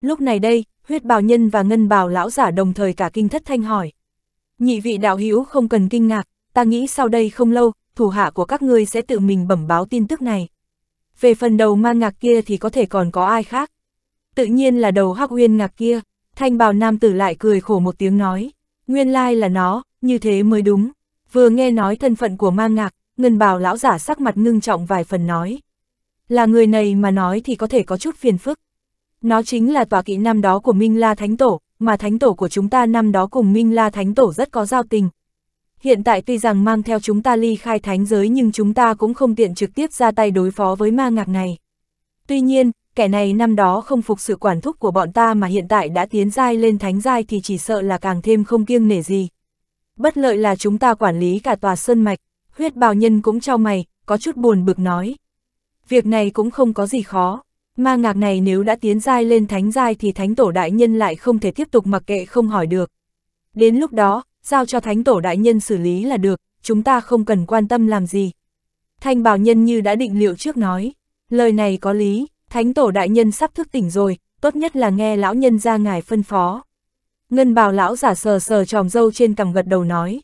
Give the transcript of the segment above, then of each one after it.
Lúc này đây, huyết bào nhân và ngân bào lão giả đồng thời cả kinh thất thanh hỏi. Nhị vị đạo hữu không cần kinh ngạc, ta nghĩ sau đây không lâu, thủ hạ của các ngươi sẽ tự mình bẩm báo tin tức này. Về phần đầu man ngạc kia thì có thể còn có ai khác. Tự nhiên là đầu hắc huyên ngạc kia, thanh bào nam tử lại cười khổ một tiếng nói. Nguyên lai là nó, như thế mới đúng. Vừa nghe nói thân phận của man ngạc, ngân bào lão giả sắc mặt ngưng trọng vài phần nói. Là người này mà nói thì có thể có chút phiền phức. Nó chính là tòa kỵ năm đó của Minh La Thánh Tổ, mà Thánh Tổ của chúng ta năm đó cùng Minh La Thánh Tổ rất có giao tình. Hiện tại tuy rằng mang theo chúng ta ly khai thánh giới nhưng chúng ta cũng không tiện trực tiếp ra tay đối phó với ma ngạc này. Tuy nhiên, kẻ này năm đó không phục sự quản thúc của bọn ta mà hiện tại đã tiến giai lên thánh giai thì chỉ sợ là càng thêm không kiêng nể gì. Bất lợi là chúng ta quản lý cả tòa sơn mạch, huyết bào nhân cũng trao mày, có chút buồn bực nói. Việc này cũng không có gì khó, Ma ngạc này nếu đã tiến giai lên thánh giai thì thánh tổ đại nhân lại không thể tiếp tục mặc kệ không hỏi được. Đến lúc đó, giao cho thánh tổ đại nhân xử lý là được, chúng ta không cần quan tâm làm gì. Thanh bảo nhân như đã định liệu trước nói, lời này có lý, thánh tổ đại nhân sắp thức tỉnh rồi, tốt nhất là nghe lão nhân ra ngài phân phó. Ngân bào lão giả sờ sờ tròm dâu trên cằm gật đầu nói.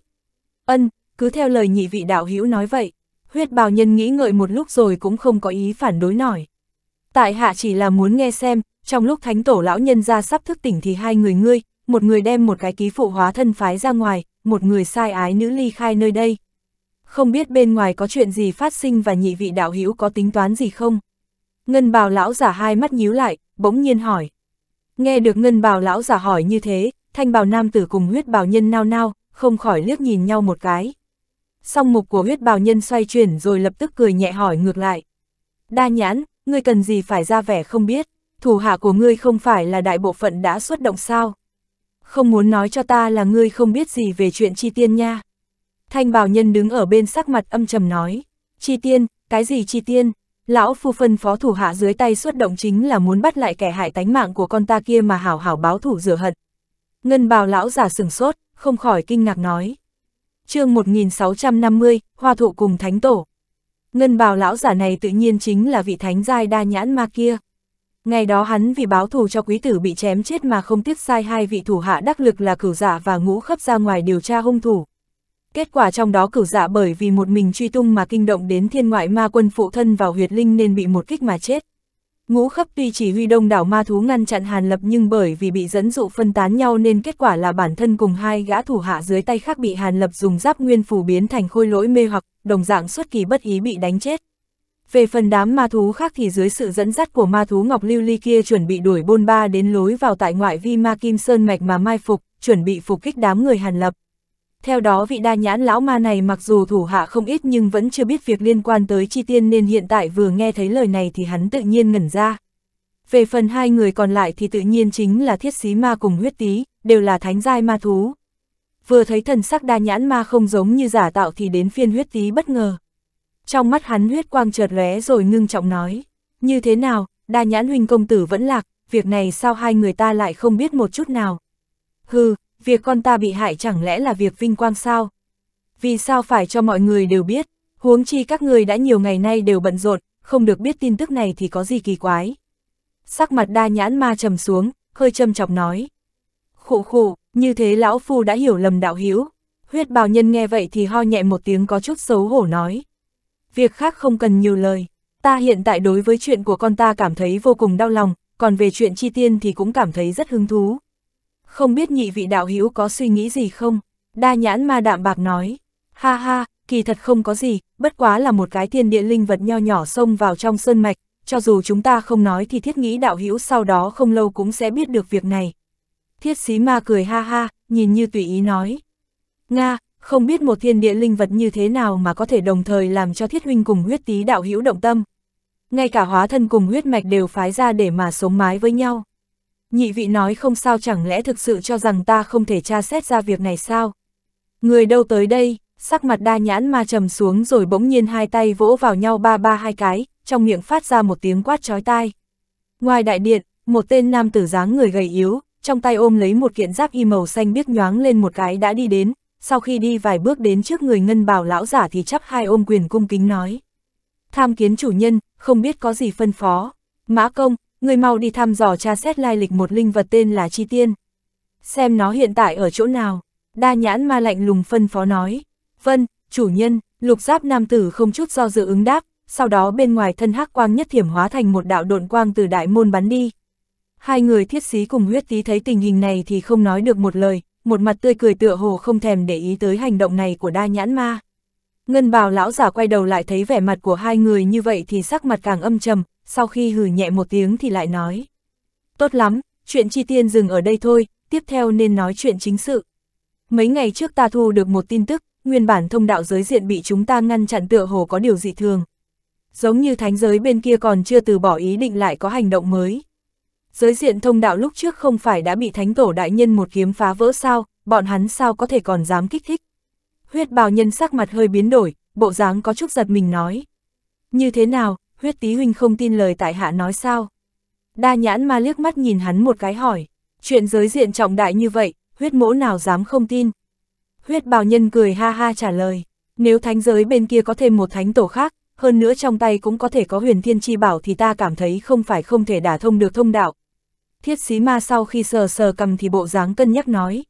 Ân, cứ theo lời nhị vị đạo hữu nói vậy, huyết bào nhân nghĩ ngợi một lúc rồi cũng không có ý phản đối nổi tại hạ chỉ là muốn nghe xem, trong lúc thánh tổ lão nhân ra sắp thức tỉnh thì hai người ngươi, một người đem một cái ký phụ hóa thân phái ra ngoài, một người sai ái nữ ly khai nơi đây. Không biết bên ngoài có chuyện gì phát sinh và nhị vị đạo hữu có tính toán gì không? Ngân bào lão giả hai mắt nhíu lại, bỗng nhiên hỏi. Nghe được ngân bào lão giả hỏi như thế, thanh bào nam tử cùng huyết bào nhân nao nao, không khỏi liếc nhìn nhau một cái. Song mục của huyết bào nhân xoay chuyển rồi lập tức cười nhẹ hỏi ngược lại. Đa nhãn, ngươi cần gì phải ra vẻ không biết, thủ hạ của ngươi không phải là đại bộ phận đã xuất động sao? Không muốn nói cho ta là ngươi không biết gì về chuyện chi tiên nha. Thanh bảo nhân đứng ở bên sắc mặt âm trầm nói, chi tiên, cái gì chi tiên? Lão phu phân phó thủ hạ dưới tay xuất động chính là muốn bắt lại kẻ hại tánh mạng của con ta kia mà hảo hảo báo thủ rửa hận. Ngân bào lão giả sừng sốt, không khỏi kinh ngạc nói. chương 1650, Hoa thụ cùng Thánh Tổ. Ngân bào lão giả này tự nhiên chính là vị thánh giai đa nhãn ma kia. Ngày đó hắn vì báo thù cho quý tử bị chém chết mà không tiếc sai hai vị thủ hạ đắc lực là cửu giả dạ và ngũ khấp ra ngoài điều tra hung thủ. Kết quả trong đó cửu giả dạ bởi vì một mình truy tung mà kinh động đến thiên ngoại ma quân phụ thân vào huyệt linh nên bị một kích mà chết. Ngũ khắp tuy chỉ huy đông đảo ma thú ngăn chặn Hàn Lập nhưng bởi vì bị dẫn dụ phân tán nhau nên kết quả là bản thân cùng hai gã thủ hạ dưới tay khác bị Hàn Lập dùng giáp nguyên phủ biến thành khôi lỗi mê hoặc, đồng dạng xuất kỳ bất ý bị đánh chết. Về phần đám ma thú khác thì dưới sự dẫn dắt của ma thú Ngọc Lưu Ly kia chuẩn bị đuổi bôn ba đến lối vào tại ngoại vi ma kim sơn mạch mà mai phục, chuẩn bị phục kích đám người Hàn Lập. Theo đó vị đa nhãn lão ma này mặc dù thủ hạ không ít nhưng vẫn chưa biết việc liên quan tới chi tiên nên hiện tại vừa nghe thấy lời này thì hắn tự nhiên ngẩn ra. Về phần hai người còn lại thì tự nhiên chính là thiết xí ma cùng huyết tí, đều là thánh giai ma thú. Vừa thấy thần sắc đa nhãn ma không giống như giả tạo thì đến phiên huyết tí bất ngờ. Trong mắt hắn huyết quang chợt lóe rồi ngưng trọng nói, như thế nào, đa nhãn huynh công tử vẫn lạc, việc này sao hai người ta lại không biết một chút nào. Hừ, việc con ta bị hại chẳng lẽ là việc vinh quang sao? Vì sao phải cho mọi người đều biết, huống chi các người đã nhiều ngày nay đều bận rộn, không được biết tin tức này thì có gì kỳ quái. Sắc mặt đa nhãn ma trầm xuống, hơi châm chọc nói. Khụ khụ, như thế lão phu đã hiểu lầm đạo hữu Huyết bào nhân nghe vậy thì ho nhẹ một tiếng có chút xấu hổ nói. Việc khác không cần nhiều lời, ta hiện tại đối với chuyện của con ta cảm thấy vô cùng đau lòng, còn về chuyện chi tiên thì cũng cảm thấy rất hứng thú không biết nhị vị đạo hữu có suy nghĩ gì không? Đa nhãn ma đạm bạc nói, ha ha, kỳ thật không có gì, bất quá là một cái thiên địa linh vật nho nhỏ xông vào trong sơn mạch, cho dù chúng ta không nói thì thiết nghĩ đạo hữu sau đó không lâu cũng sẽ biết được việc này. Thiết xí ma cười ha ha, nhìn như tùy ý nói. Nga, không biết một thiên địa linh vật như thế nào mà có thể đồng thời làm cho thiết huynh cùng huyết tí đạo hữu động tâm. Ngay cả hóa thân cùng huyết mạch đều phái ra để mà sống mái với nhau. Nhị vị nói không sao chẳng lẽ thực sự cho rằng ta không thể tra xét ra việc này sao? Người đâu tới đây, sắc mặt đa nhãn ma trầm xuống rồi bỗng nhiên hai tay vỗ vào nhau ba ba hai cái, trong miệng phát ra một tiếng quát chói tai. Ngoài đại điện, một tên nam tử dáng người gầy yếu, trong tay ôm lấy một kiện giáp y màu xanh biếc nhoáng lên một cái đã đi đến, sau khi đi vài bước đến trước người ngân bảo lão giả thì chắp hai ôm quyền cung kính nói. Tham kiến chủ nhân, không biết có gì phân phó. Mã công, Người mau đi thăm dò tra xét lai lịch một linh vật tên là Chi Tiên. Xem nó hiện tại ở chỗ nào. Đa nhãn ma lạnh lùng phân phó nói. Vân, chủ nhân, lục giáp nam tử không chút do dự ứng đáp, sau đó bên ngoài thân hắc quang nhất thiểm hóa thành một đạo độn quang từ đại môn bắn đi. Hai người thiết sĩ cùng huyết tí thấy tình hình này thì không nói được một lời, một mặt tươi cười tựa hồ không thèm để ý tới hành động này của đa nhãn ma. Ngân bào lão giả quay đầu lại thấy vẻ mặt của hai người như vậy thì sắc mặt càng âm trầm, sau khi hừ nhẹ một tiếng thì lại nói. Tốt lắm, chuyện chi tiên dừng ở đây thôi, tiếp theo nên nói chuyện chính sự. Mấy ngày trước ta thu được một tin tức, nguyên bản thông đạo giới diện bị chúng ta ngăn chặn tựa hồ có điều dị thường. Giống như thánh giới bên kia còn chưa từ bỏ ý định lại có hành động mới. Giới diện thông đạo lúc trước không phải đã bị thánh tổ đại nhân một kiếm phá vỡ sao, bọn hắn sao có thể còn dám kích thích. Huyết bào nhân sắc mặt hơi biến đổi, bộ dáng có chút giật mình nói. Như thế nào, huyết tí huynh không tin lời tại hạ nói sao. Đa nhãn ma liếc mắt nhìn hắn một cái hỏi, chuyện giới diện trọng đại như vậy, huyết mỗ nào dám không tin. Huyết bào nhân cười ha ha trả lời, nếu thánh giới bên kia có thêm một thánh tổ khác, hơn nữa trong tay cũng có thể có huyền thiên chi bảo thì ta cảm thấy không phải không thể đả thông được thông đạo. Thiết xí ma sau khi sờ sờ cầm thì bộ dáng cân nhắc nói.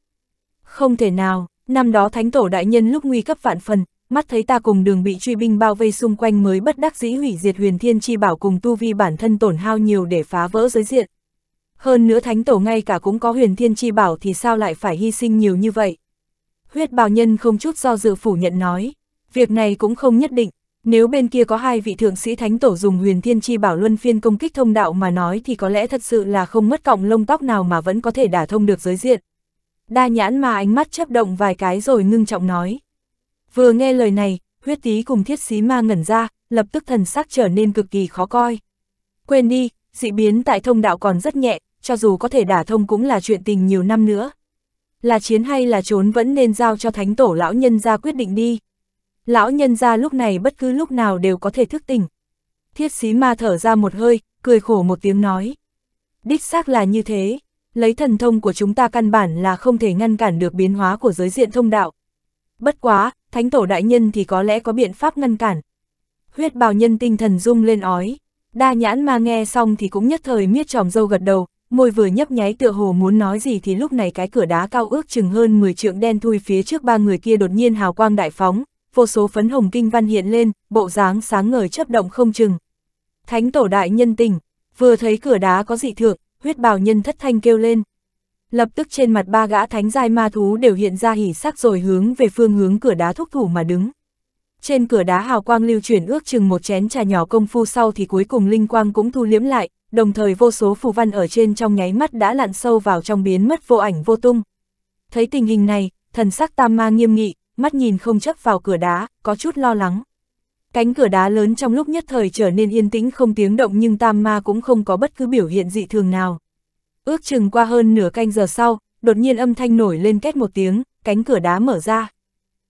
Không thể nào, năm đó thánh tổ đại nhân lúc nguy cấp vạn phần, mắt thấy ta cùng đường bị truy binh bao vây xung quanh mới bất đắc dĩ hủy diệt huyền thiên chi bảo cùng tu vi bản thân tổn hao nhiều để phá vỡ giới diện. Hơn nữa thánh tổ ngay cả cũng có huyền thiên chi bảo thì sao lại phải hy sinh nhiều như vậy. Huyết bào nhân không chút do dự phủ nhận nói, việc này cũng không nhất định, nếu bên kia có hai vị thượng sĩ thánh tổ dùng huyền thiên chi bảo luân phiên công kích thông đạo mà nói thì có lẽ thật sự là không mất cọng lông tóc nào mà vẫn có thể đả thông được giới diện. Đa nhãn mà ánh mắt chấp động vài cái rồi ngưng trọng nói. Vừa nghe lời này, huyết tí cùng thiết xí ma ngẩn ra, lập tức thần sắc trở nên cực kỳ khó coi. Quên đi, dị biến tại thông đạo còn rất nhẹ, cho dù có thể đả thông cũng là chuyện tình nhiều năm nữa. Là chiến hay là trốn vẫn nên giao cho thánh tổ lão nhân ra quyết định đi. Lão nhân ra lúc này bất cứ lúc nào đều có thể thức tỉnh. Thiết xí ma thở ra một hơi, cười khổ một tiếng nói. Đích xác là như thế, lấy thần thông của chúng ta căn bản là không thể ngăn cản được biến hóa của giới diện thông đạo. Bất quá, thánh tổ đại nhân thì có lẽ có biện pháp ngăn cản. Huyết bào nhân tinh thần rung lên ói, đa nhãn ma nghe xong thì cũng nhất thời miết tròm dâu gật đầu, môi vừa nhấp nháy tựa hồ muốn nói gì thì lúc này cái cửa đá cao ước chừng hơn 10 trượng đen thui phía trước ba người kia đột nhiên hào quang đại phóng, vô số phấn hồng kinh văn hiện lên, bộ dáng sáng ngời chấp động không chừng. Thánh tổ đại nhân tình, vừa thấy cửa đá có dị thượng, huyết bào nhân thất thanh kêu lên, lập tức trên mặt ba gã thánh giai ma thú đều hiện ra hỉ sắc rồi hướng về phương hướng cửa đá thúc thủ mà đứng. Trên cửa đá hào quang lưu chuyển ước chừng một chén trà nhỏ công phu sau thì cuối cùng linh quang cũng thu liếm lại, đồng thời vô số phù văn ở trên trong nháy mắt đã lặn sâu vào trong biến mất vô ảnh vô tung. Thấy tình hình này, thần sắc tam ma nghiêm nghị, mắt nhìn không chấp vào cửa đá, có chút lo lắng. Cánh cửa đá lớn trong lúc nhất thời trở nên yên tĩnh không tiếng động nhưng tam ma cũng không có bất cứ biểu hiện dị thường nào. Ước chừng qua hơn nửa canh giờ sau, đột nhiên âm thanh nổi lên két một tiếng, cánh cửa đá mở ra.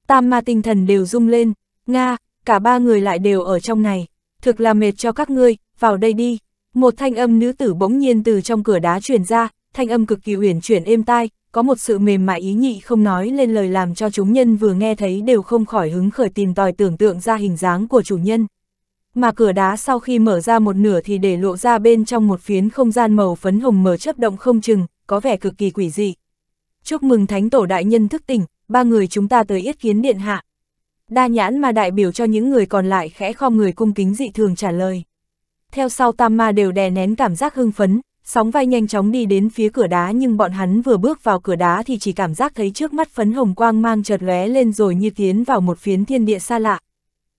Tam ma tinh thần đều rung lên, Nga, cả ba người lại đều ở trong này. Thực là mệt cho các ngươi, vào đây đi. Một thanh âm nữ tử bỗng nhiên từ trong cửa đá truyền ra, thanh âm cực kỳ uyển chuyển êm tai, có một sự mềm mại ý nhị không nói lên lời làm cho chúng nhân vừa nghe thấy đều không khỏi hứng khởi tìm tòi tưởng tượng ra hình dáng của chủ nhân mà cửa đá sau khi mở ra một nửa thì để lộ ra bên trong một phiến không gian màu phấn hồng mở chớp động không chừng, có vẻ cực kỳ quỷ dị. Chúc mừng Thánh Tổ Đại Nhân thức tỉnh, ba người chúng ta tới yết kiến điện hạ. Đa nhãn mà đại biểu cho những người còn lại khẽ khom người cung kính dị thường trả lời. Theo sau tam ma đều đè nén cảm giác hưng phấn, sóng vai nhanh chóng đi đến phía cửa đá nhưng bọn hắn vừa bước vào cửa đá thì chỉ cảm giác thấy trước mắt phấn hồng quang mang chợt lóe lên rồi như tiến vào một phiến thiên địa xa lạ,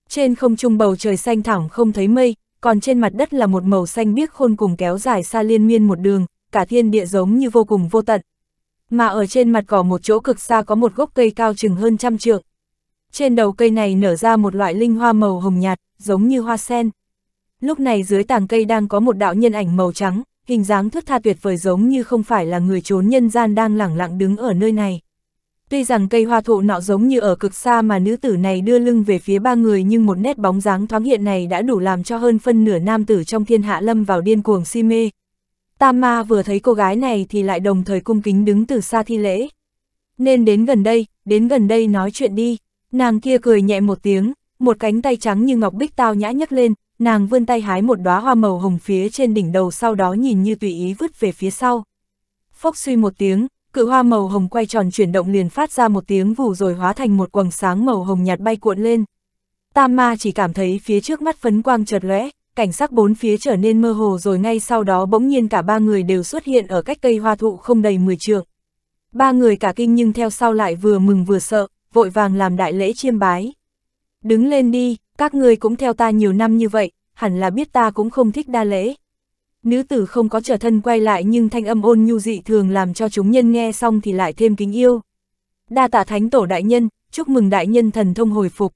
trên không trung bầu trời xanh thẳng không thấy mây, còn trên mặt đất là một màu xanh biếc khôn cùng kéo dài xa liên miên một đường, cả thiên địa giống như vô cùng vô tận. Mà ở trên mặt cỏ một chỗ cực xa có một gốc cây cao chừng hơn trăm trượng. Trên đầu cây này nở ra một loại linh hoa màu hồng nhạt, giống như hoa sen. Lúc này dưới tàng cây đang có một đạo nhân ảnh màu trắng, hình dáng thướt tha tuyệt vời giống như không phải là người trốn nhân gian đang lẳng lặng đứng ở nơi này. Tuy rằng cây hoa thụ nọ giống như ở cực xa mà nữ tử này đưa lưng về phía ba người nhưng một nét bóng dáng thoáng hiện này đã đủ làm cho hơn phân nửa nam tử trong thiên hạ lâm vào điên cuồng si mê. Tam ma vừa thấy cô gái này thì lại đồng thời cung kính đứng từ xa thi lễ. Nên đến gần đây, đến gần đây nói chuyện đi. Nàng kia cười nhẹ một tiếng, một cánh tay trắng như ngọc bích tao nhã nhấc lên, nàng vươn tay hái một đóa hoa màu hồng phía trên đỉnh đầu sau đó nhìn như tùy ý vứt về phía sau. Phốc suy một tiếng, cự hoa màu hồng quay tròn chuyển động liền phát ra một tiếng vù rồi hóa thành một quầng sáng màu hồng nhạt bay cuộn lên. Tam ma chỉ cảm thấy phía trước mắt phấn quang chợt lóe, cảnh sắc bốn phía trở nên mơ hồ rồi ngay sau đó bỗng nhiên cả ba người đều xuất hiện ở cách cây hoa thụ không đầy 10 trượng. Ba người cả kinh nhưng theo sau lại vừa mừng vừa sợ, vội vàng làm đại lễ chiêm bái. Đứng lên đi, các ngươi cũng theo ta nhiều năm như vậy, hẳn là biết ta cũng không thích đa lễ nữ tử không có trở thân quay lại nhưng thanh âm ôn nhu dị thường làm cho chúng nhân nghe xong thì lại thêm kính yêu. Đa tạ thánh tổ đại nhân, chúc mừng đại nhân thần thông hồi phục.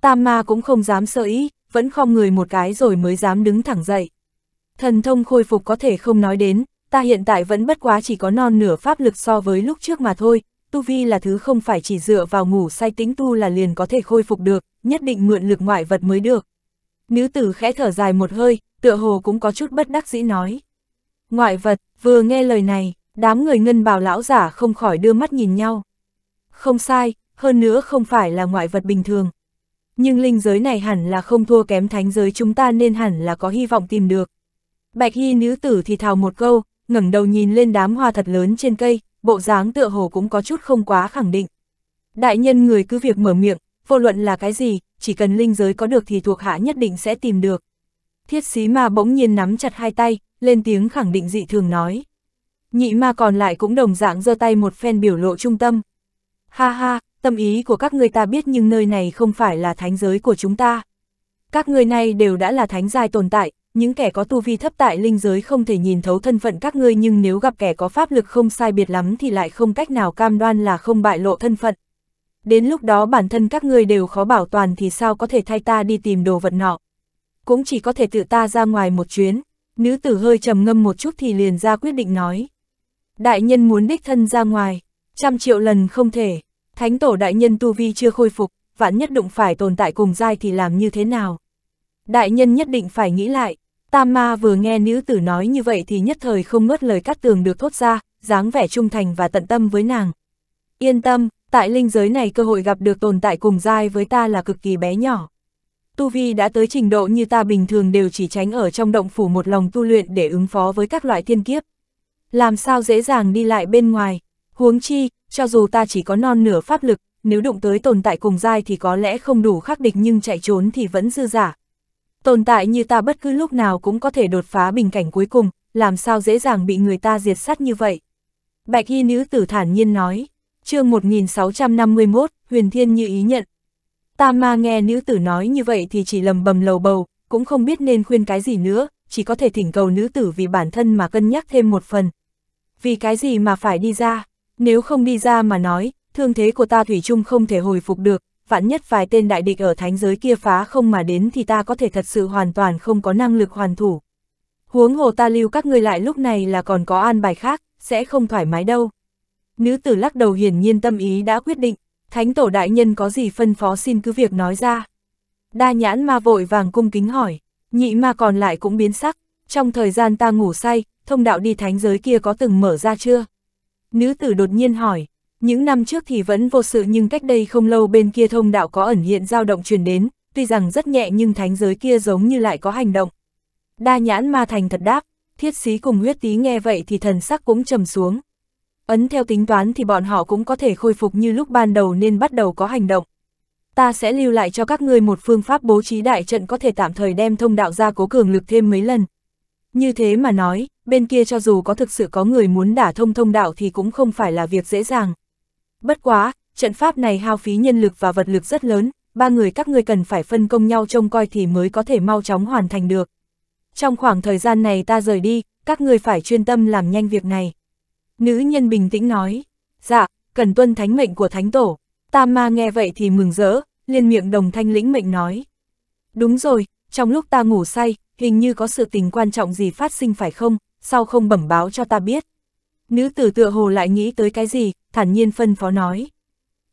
Tam ma cũng không dám sợ ý, vẫn không người một cái rồi mới dám đứng thẳng dậy. Thần thông khôi phục có thể không nói đến, ta hiện tại vẫn bất quá chỉ có non nửa pháp lực so với lúc trước mà thôi, tu vi là thứ không phải chỉ dựa vào ngủ say tính tu là liền có thể khôi phục được, nhất định mượn lực ngoại vật mới được. Nữ tử khẽ thở dài một hơi, tựa hồ cũng có chút bất đắc dĩ nói. Ngoại vật, vừa nghe lời này, đám người ngân bào lão giả không khỏi đưa mắt nhìn nhau. Không sai, hơn nữa không phải là ngoại vật bình thường. Nhưng linh giới này hẳn là không thua kém thánh giới chúng ta nên hẳn là có hy vọng tìm được. Bạch Hy nữ tử thì thào một câu, ngẩng đầu nhìn lên đám hoa thật lớn trên cây, bộ dáng tựa hồ cũng có chút không quá khẳng định. Đại nhân người cứ việc mở miệng, vô luận là cái gì, chỉ cần linh giới có được thì thuộc hạ nhất định sẽ tìm được. Thiết xí ma bỗng nhiên nắm chặt hai tay, lên tiếng khẳng định dị thường nói. Nhị ma còn lại cũng đồng dạng giơ tay một phen biểu lộ trung tâm. Ha ha, tâm ý của các người ta biết nhưng nơi này không phải là thánh giới của chúng ta. Các người này đều đã là thánh giai tồn tại, những kẻ có tu vi thấp tại linh giới không thể nhìn thấu thân phận các ngươi nhưng nếu gặp kẻ có pháp lực không sai biệt lắm thì lại không cách nào cam đoan là không bại lộ thân phận. Đến lúc đó bản thân các ngươi đều khó bảo toàn thì sao có thể thay ta đi tìm đồ vật nọ cũng chỉ có thể tự ta ra ngoài một chuyến, nữ tử hơi trầm ngâm một chút thì liền ra quyết định nói. Đại nhân muốn đích thân ra ngoài, trăm triệu lần không thể, thánh tổ đại nhân tu vi chưa khôi phục, vạn nhất đụng phải tồn tại cùng dai thì làm như thế nào. Đại nhân nhất định phải nghĩ lại, tam ma vừa nghe nữ tử nói như vậy thì nhất thời không ngớt lời cắt tường được thốt ra, dáng vẻ trung thành và tận tâm với nàng. Yên tâm, tại linh giới này cơ hội gặp được tồn tại cùng dai với ta là cực kỳ bé nhỏ tu vi đã tới trình độ như ta bình thường đều chỉ tránh ở trong động phủ một lòng tu luyện để ứng phó với các loại thiên kiếp. Làm sao dễ dàng đi lại bên ngoài, huống chi, cho dù ta chỉ có non nửa pháp lực, nếu đụng tới tồn tại cùng dai thì có lẽ không đủ khắc địch nhưng chạy trốn thì vẫn dư giả. Tồn tại như ta bất cứ lúc nào cũng có thể đột phá bình cảnh cuối cùng, làm sao dễ dàng bị người ta diệt sát như vậy. Bạch Hy Nữ Tử thản nhiên nói, chương 1651, Huyền Thiên như ý nhận, Tam ma nghe nữ tử nói như vậy thì chỉ lầm bầm lầu bầu, cũng không biết nên khuyên cái gì nữa, chỉ có thể thỉnh cầu nữ tử vì bản thân mà cân nhắc thêm một phần. Vì cái gì mà phải đi ra, nếu không đi ra mà nói, thương thế của ta Thủy chung không thể hồi phục được, vạn nhất vài tên đại địch ở thánh giới kia phá không mà đến thì ta có thể thật sự hoàn toàn không có năng lực hoàn thủ. Huống hồ ta lưu các ngươi lại lúc này là còn có an bài khác, sẽ không thoải mái đâu. Nữ tử lắc đầu hiển nhiên tâm ý đã quyết định. Thánh tổ đại nhân có gì phân phó xin cứ việc nói ra. Đa nhãn ma vội vàng cung kính hỏi, nhị ma còn lại cũng biến sắc, trong thời gian ta ngủ say, thông đạo đi thánh giới kia có từng mở ra chưa? Nữ tử đột nhiên hỏi, những năm trước thì vẫn vô sự nhưng cách đây không lâu bên kia thông đạo có ẩn hiện dao động truyền đến, tuy rằng rất nhẹ nhưng thánh giới kia giống như lại có hành động. Đa nhãn ma thành thật đáp, thiết sĩ cùng huyết tí nghe vậy thì thần sắc cũng trầm xuống. Ấn theo tính toán thì bọn họ cũng có thể khôi phục như lúc ban đầu nên bắt đầu có hành động. Ta sẽ lưu lại cho các ngươi một phương pháp bố trí đại trận có thể tạm thời đem thông đạo ra cố cường lực thêm mấy lần. Như thế mà nói, bên kia cho dù có thực sự có người muốn đả thông thông đạo thì cũng không phải là việc dễ dàng. Bất quá, trận pháp này hao phí nhân lực và vật lực rất lớn, ba người các ngươi cần phải phân công nhau trông coi thì mới có thể mau chóng hoàn thành được. Trong khoảng thời gian này ta rời đi, các ngươi phải chuyên tâm làm nhanh việc này. Nữ nhân bình tĩnh nói, dạ, cần tuân thánh mệnh của thánh tổ. Tam ma nghe vậy thì mừng rỡ, liền miệng đồng thanh lĩnh mệnh nói. Đúng rồi, trong lúc ta ngủ say, hình như có sự tình quan trọng gì phát sinh phải không, sao không bẩm báo cho ta biết. Nữ tử tựa hồ lại nghĩ tới cái gì, thản nhiên phân phó nói.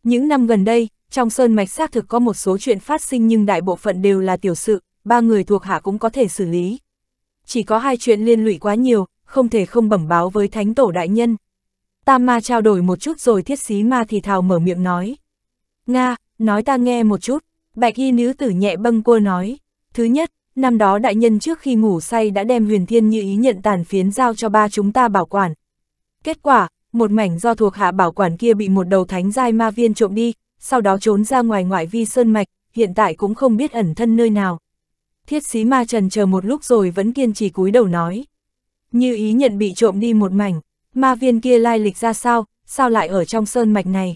Những năm gần đây, trong sơn mạch xác thực có một số chuyện phát sinh nhưng đại bộ phận đều là tiểu sự, ba người thuộc hạ cũng có thể xử lý. Chỉ có hai chuyện liên lụy quá nhiều, không thể không bẩm báo với thánh tổ đại nhân. Tam ma trao đổi một chút rồi thiết xí ma thì thào mở miệng nói. Nga, nói ta nghe một chút, bạch y nữ tử nhẹ bâng cua nói. Thứ nhất, năm đó đại nhân trước khi ngủ say đã đem huyền thiên như ý nhận tàn phiến giao cho ba chúng ta bảo quản. Kết quả, một mảnh do thuộc hạ bảo quản kia bị một đầu thánh giai ma viên trộm đi, sau đó trốn ra ngoài ngoại vi sơn mạch, hiện tại cũng không biết ẩn thân nơi nào. Thiết sĩ ma trần chờ một lúc rồi vẫn kiên trì cúi đầu nói. Như ý nhận bị trộm đi một mảnh, ma viên kia lai lịch ra sao, sao lại ở trong sơn mạch này.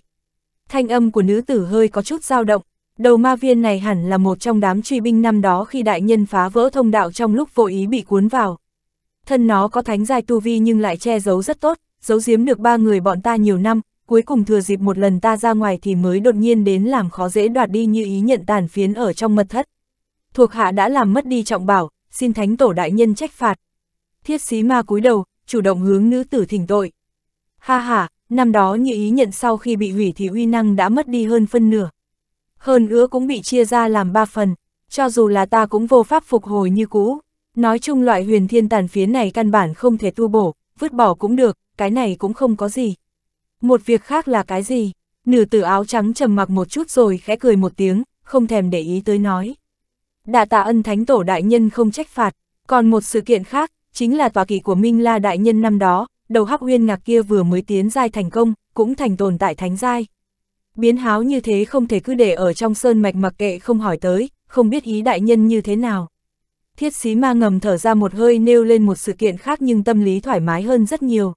Thanh âm của nữ tử hơi có chút dao động, đầu ma viên này hẳn là một trong đám truy binh năm đó khi đại nhân phá vỡ thông đạo trong lúc vô ý bị cuốn vào. Thân nó có thánh giai tu vi nhưng lại che giấu rất tốt, giấu giếm được ba người bọn ta nhiều năm, cuối cùng thừa dịp một lần ta ra ngoài thì mới đột nhiên đến làm khó dễ đoạt đi như ý nhận tàn phiến ở trong mật thất. Thuộc hạ đã làm mất đi trọng bảo, xin thánh tổ đại nhân trách phạt. Thiết sĩ ma cúi đầu, chủ động hướng nữ tử thỉnh tội. Ha ha, năm đó như ý nhận sau khi bị hủy thì uy năng đã mất đi hơn phân nửa. Hơn ứa cũng bị chia ra làm ba phần, cho dù là ta cũng vô pháp phục hồi như cũ. Nói chung loại huyền thiên tàn phiến này căn bản không thể tu bổ, vứt bỏ cũng được, cái này cũng không có gì. Một việc khác là cái gì? Nữ tử áo trắng trầm mặc một chút rồi khẽ cười một tiếng, không thèm để ý tới nói. Đạ tạ ân thánh tổ đại nhân không trách phạt, còn một sự kiện khác, chính là tòa kỳ của Minh La Đại Nhân năm đó, đầu hắc huyên ngạc kia vừa mới tiến giai thành công, cũng thành tồn tại thánh giai. Biến háo như thế không thể cứ để ở trong sơn mạch mặc kệ không hỏi tới, không biết ý đại nhân như thế nào. Thiết sĩ ma ngầm thở ra một hơi nêu lên một sự kiện khác nhưng tâm lý thoải mái hơn rất nhiều.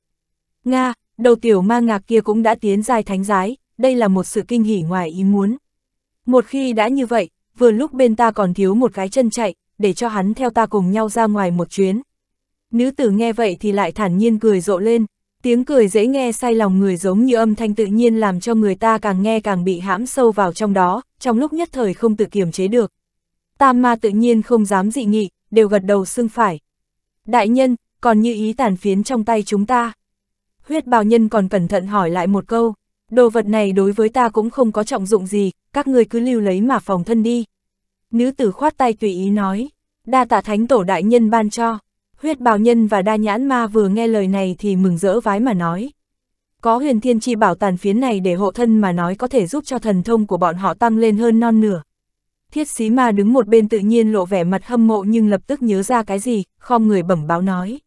Nga, đầu tiểu ma ngạc kia cũng đã tiến giai thánh giái, đây là một sự kinh hỉ ngoài ý muốn. Một khi đã như vậy, vừa lúc bên ta còn thiếu một cái chân chạy, để cho hắn theo ta cùng nhau ra ngoài một chuyến, Nữ tử nghe vậy thì lại thản nhiên cười rộ lên, tiếng cười dễ nghe say lòng người giống như âm thanh tự nhiên làm cho người ta càng nghe càng bị hãm sâu vào trong đó, trong lúc nhất thời không tự kiềm chế được. Tam ma tự nhiên không dám dị nghị, đều gật đầu xưng phải. Đại nhân, còn như ý tàn phiến trong tay chúng ta. Huyết bào nhân còn cẩn thận hỏi lại một câu, đồ vật này đối với ta cũng không có trọng dụng gì, các người cứ lưu lấy mà phòng thân đi. Nữ tử khoát tay tùy ý nói, đa tạ thánh tổ đại nhân ban cho. Huyết bào nhân và đa nhãn ma vừa nghe lời này thì mừng rỡ vái mà nói. Có huyền thiên chi bảo tàn phiến này để hộ thân mà nói có thể giúp cho thần thông của bọn họ tăng lên hơn non nửa. Thiết xí ma đứng một bên tự nhiên lộ vẻ mặt hâm mộ nhưng lập tức nhớ ra cái gì, khom người bẩm báo nói.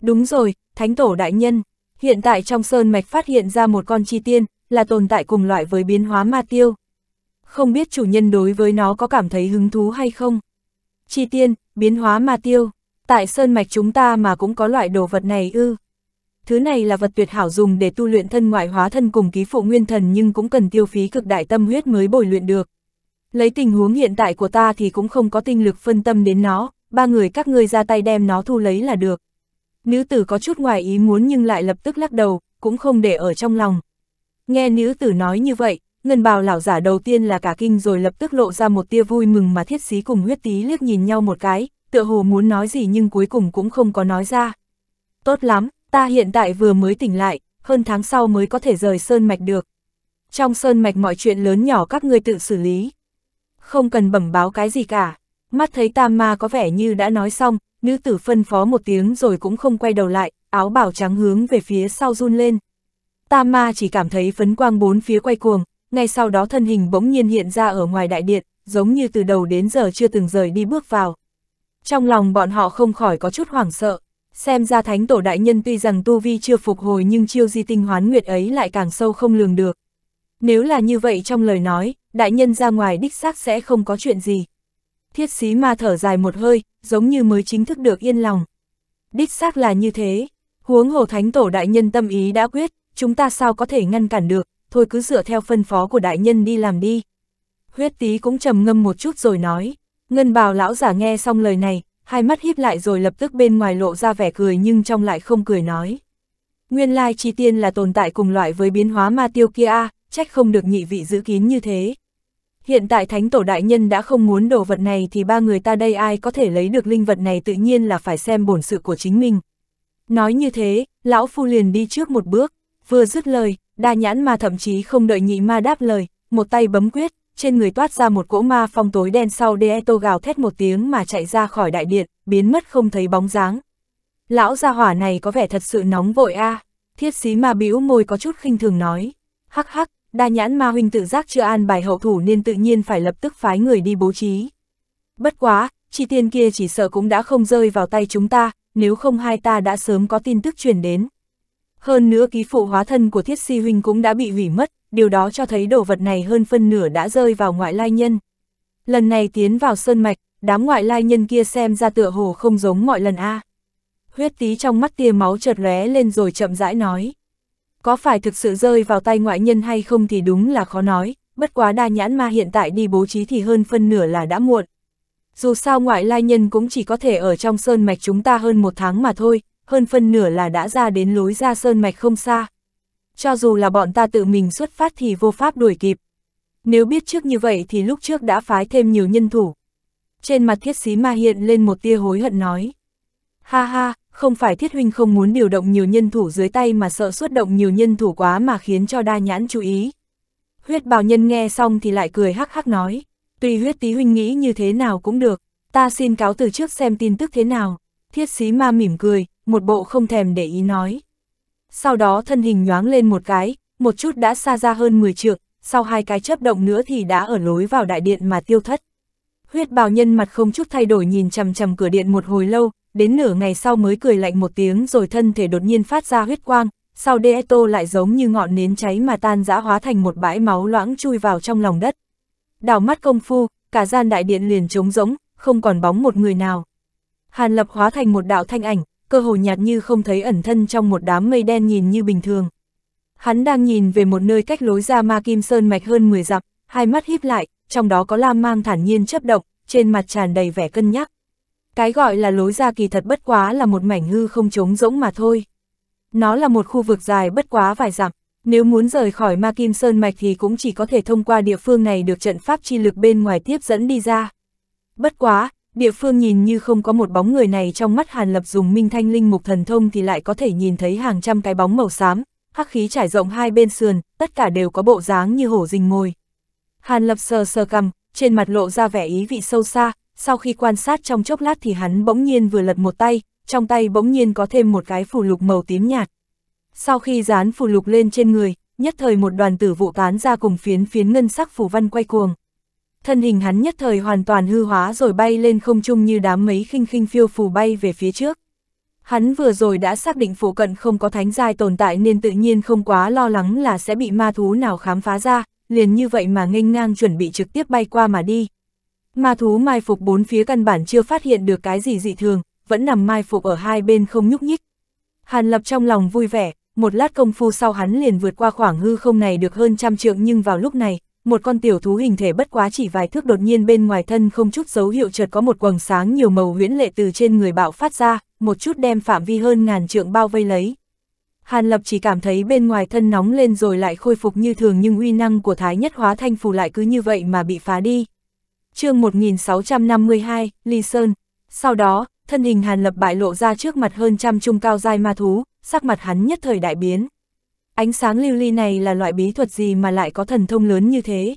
Đúng rồi, Thánh Tổ Đại Nhân, hiện tại trong sơn mạch phát hiện ra một con chi tiên, là tồn tại cùng loại với biến hóa ma tiêu. Không biết chủ nhân đối với nó có cảm thấy hứng thú hay không? Chi tiên, biến hóa ma tiêu, tại sơn mạch chúng ta mà cũng có loại đồ vật này ư. Thứ này là vật tuyệt hảo dùng để tu luyện thân ngoại hóa thân cùng ký phụ nguyên thần nhưng cũng cần tiêu phí cực đại tâm huyết mới bồi luyện được. Lấy tình huống hiện tại của ta thì cũng không có tinh lực phân tâm đến nó, ba người các ngươi ra tay đem nó thu lấy là được. Nữ tử có chút ngoài ý muốn nhưng lại lập tức lắc đầu, cũng không để ở trong lòng. Nghe nữ tử nói như vậy, ngân bào lão giả đầu tiên là cả kinh rồi lập tức lộ ra một tia vui mừng mà thiết xí cùng huyết tí liếc nhìn nhau một cái, tựa hồ muốn nói gì nhưng cuối cùng cũng không có nói ra. Tốt lắm, ta hiện tại vừa mới tỉnh lại, hơn tháng sau mới có thể rời sơn mạch được. Trong sơn mạch mọi chuyện lớn nhỏ các ngươi tự xử lý. Không cần bẩm báo cái gì cả, mắt thấy tam ma có vẻ như đã nói xong, nữ tử phân phó một tiếng rồi cũng không quay đầu lại, áo bảo trắng hướng về phía sau run lên. Tam ma chỉ cảm thấy phấn quang bốn phía quay cuồng, ngay sau đó thân hình bỗng nhiên hiện ra ở ngoài đại điện, giống như từ đầu đến giờ chưa từng rời đi bước vào. Trong lòng bọn họ không khỏi có chút hoảng sợ, xem ra thánh tổ đại nhân tuy rằng tu vi chưa phục hồi nhưng chiêu di tinh hoán nguyệt ấy lại càng sâu không lường được. Nếu là như vậy trong lời nói, đại nhân ra ngoài đích xác sẽ không có chuyện gì. Thiết sĩ ma thở dài một hơi, giống như mới chính thức được yên lòng. Đích xác là như thế, huống hồ thánh tổ đại nhân tâm ý đã quyết, chúng ta sao có thể ngăn cản được, thôi cứ dựa theo phân phó của đại nhân đi làm đi. Huyết tí cũng trầm ngâm một chút rồi nói. Ngân bào lão giả nghe xong lời này, hai mắt híp lại rồi lập tức bên ngoài lộ ra vẻ cười nhưng trong lại không cười nói. Nguyên lai chi tiên là tồn tại cùng loại với biến hóa ma tiêu kia a, trách không được nhị vị giữ kín như thế. Hiện tại thánh tổ đại nhân đã không muốn đồ vật này thì ba người ta đây ai có thể lấy được linh vật này tự nhiên là phải xem bổn sự của chính mình. Nói như thế, lão phu liền đi trước một bước, vừa dứt lời, đa nhãn mà thậm chí không đợi nhị ma đáp lời, một tay bấm quyết, trên người toát ra một cỗ ma phong tối đen sau Deeto gào thét một tiếng mà chạy ra khỏi đại điện, biến mất không thấy bóng dáng. Lão gia hỏa này có vẻ thật sự nóng vội a à. thiết xí ma bĩu môi có chút khinh thường nói. Hắc hắc, đa nhãn ma huynh tự giác chưa an bài hậu thủ nên tự nhiên phải lập tức phái người đi bố trí. Bất quá, chi tiên kia chỉ sợ cũng đã không rơi vào tay chúng ta, nếu không hai ta đã sớm có tin tức truyền đến. Hơn nữa ký phụ hóa thân của thiết si huynh cũng đã bị hủy mất, điều đó cho thấy đồ vật này hơn phân nửa đã rơi vào ngoại lai nhân. Lần này tiến vào sơn mạch, đám ngoại lai nhân kia xem ra tựa hồ không giống mọi lần a. Huyết tí trong mắt tia máu chợt lóe lên rồi chậm rãi nói. Có phải thực sự rơi vào tay ngoại nhân hay không thì đúng là khó nói, bất quá đa nhãn ma hiện tại đi bố trí thì hơn phân nửa là đã muộn. Dù sao ngoại lai nhân cũng chỉ có thể ở trong sơn mạch chúng ta hơn một tháng mà thôi, hơn phân nửa là đã ra đến lối ra sơn mạch không xa. Cho dù là bọn ta tự mình xuất phát thì vô pháp đuổi kịp. Nếu biết trước như vậy thì lúc trước đã phái thêm nhiều nhân thủ. Trên mặt thiết sĩ ma hiện lên một tia hối hận nói. Ha ha, không phải thiết huynh không muốn điều động nhiều nhân thủ dưới tay mà sợ xuất động nhiều nhân thủ quá mà khiến cho đa nhãn chú ý. Huyết bào nhân nghe xong thì lại cười hắc hắc nói. Tùy huyết tí huynh nghĩ như thế nào cũng được, ta xin cáo từ trước xem tin tức thế nào. Thiết sĩ ma mỉm cười, một bộ không thèm để ý nói. Sau đó thân hình nhoáng lên một cái, một chút đã xa ra hơn 10 trượng, sau hai cái chớp động nữa thì đã ở lối vào đại điện mà tiêu thất. Huyết bào nhân mặt không chút thay đổi nhìn chằm chằm cửa điện một hồi lâu, đến nửa ngày sau mới cười lạnh một tiếng rồi thân thể đột nhiên phát ra huyết quang, sau Deeto lại giống như ngọn nến cháy mà tan rã hóa thành một bãi máu loãng chui vào trong lòng đất. đào mắt công phu, cả gian đại điện liền trống rỗng, không còn bóng một người nào. Hàn Lập hóa thành một đạo thanh ảnh, cơ hồ nhạt như không thấy ẩn thân trong một đám mây đen nhìn như bình thường. Hắn đang nhìn về một nơi cách lối ra ma kim sơn mạch hơn 10 dặm, hai mắt híp lại, trong đó có lam mang thản nhiên chấp động, trên mặt tràn đầy vẻ cân nhắc. Cái gọi là lối ra kỳ thật bất quá là một mảnh hư không trống rỗng mà thôi. Nó là một khu vực dài bất quá vài dặm, nếu muốn rời khỏi ma kim sơn mạch thì cũng chỉ có thể thông qua địa phương này được trận pháp chi lực bên ngoài tiếp dẫn đi ra. Bất quá, Địa phương nhìn như không có một bóng người này trong mắt Hàn Lập dùng minh thanh linh mục thần thông thì lại có thể nhìn thấy hàng trăm cái bóng màu xám, hắc khí trải rộng hai bên sườn, tất cả đều có bộ dáng như hổ rình mồi. Hàn Lập sờ sờ cầm, trên mặt lộ ra vẻ ý vị sâu xa, sau khi quan sát trong chốc lát thì hắn bỗng nhiên vừa lật một tay, trong tay bỗng nhiên có thêm một cái phù lục màu tím nhạt. Sau khi dán phù lục lên trên người, nhất thời một đoàn tử vụ tán ra cùng phiến phiến ngân sắc phù văn quay cuồng thân hình hắn nhất thời hoàn toàn hư hóa rồi bay lên không trung như đám mấy khinh khinh phiêu phù bay về phía trước. Hắn vừa rồi đã xác định phủ cận không có thánh giai tồn tại nên tự nhiên không quá lo lắng là sẽ bị ma thú nào khám phá ra, liền như vậy mà nghênh ngang chuẩn bị trực tiếp bay qua mà đi. Ma thú mai phục bốn phía căn bản chưa phát hiện được cái gì dị thường, vẫn nằm mai phục ở hai bên không nhúc nhích. Hàn Lập trong lòng vui vẻ, một lát công phu sau hắn liền vượt qua khoảng hư không này được hơn trăm trượng nhưng vào lúc này, một con tiểu thú hình thể bất quá chỉ vài thước đột nhiên bên ngoài thân không chút dấu hiệu chợt có một quầng sáng nhiều màu huyễn lệ từ trên người bạo phát ra, một chút đem phạm vi hơn ngàn trượng bao vây lấy. Hàn Lập chỉ cảm thấy bên ngoài thân nóng lên rồi lại khôi phục như thường nhưng uy năng của Thái Nhất Hóa Thanh Phù lại cứ như vậy mà bị phá đi. chương 1652, Ly Sơn. Sau đó, thân hình Hàn Lập bại lộ ra trước mặt hơn trăm trung cao dai ma thú, sắc mặt hắn nhất thời đại biến. Ánh sáng lưu ly này là loại bí thuật gì mà lại có thần thông lớn như thế?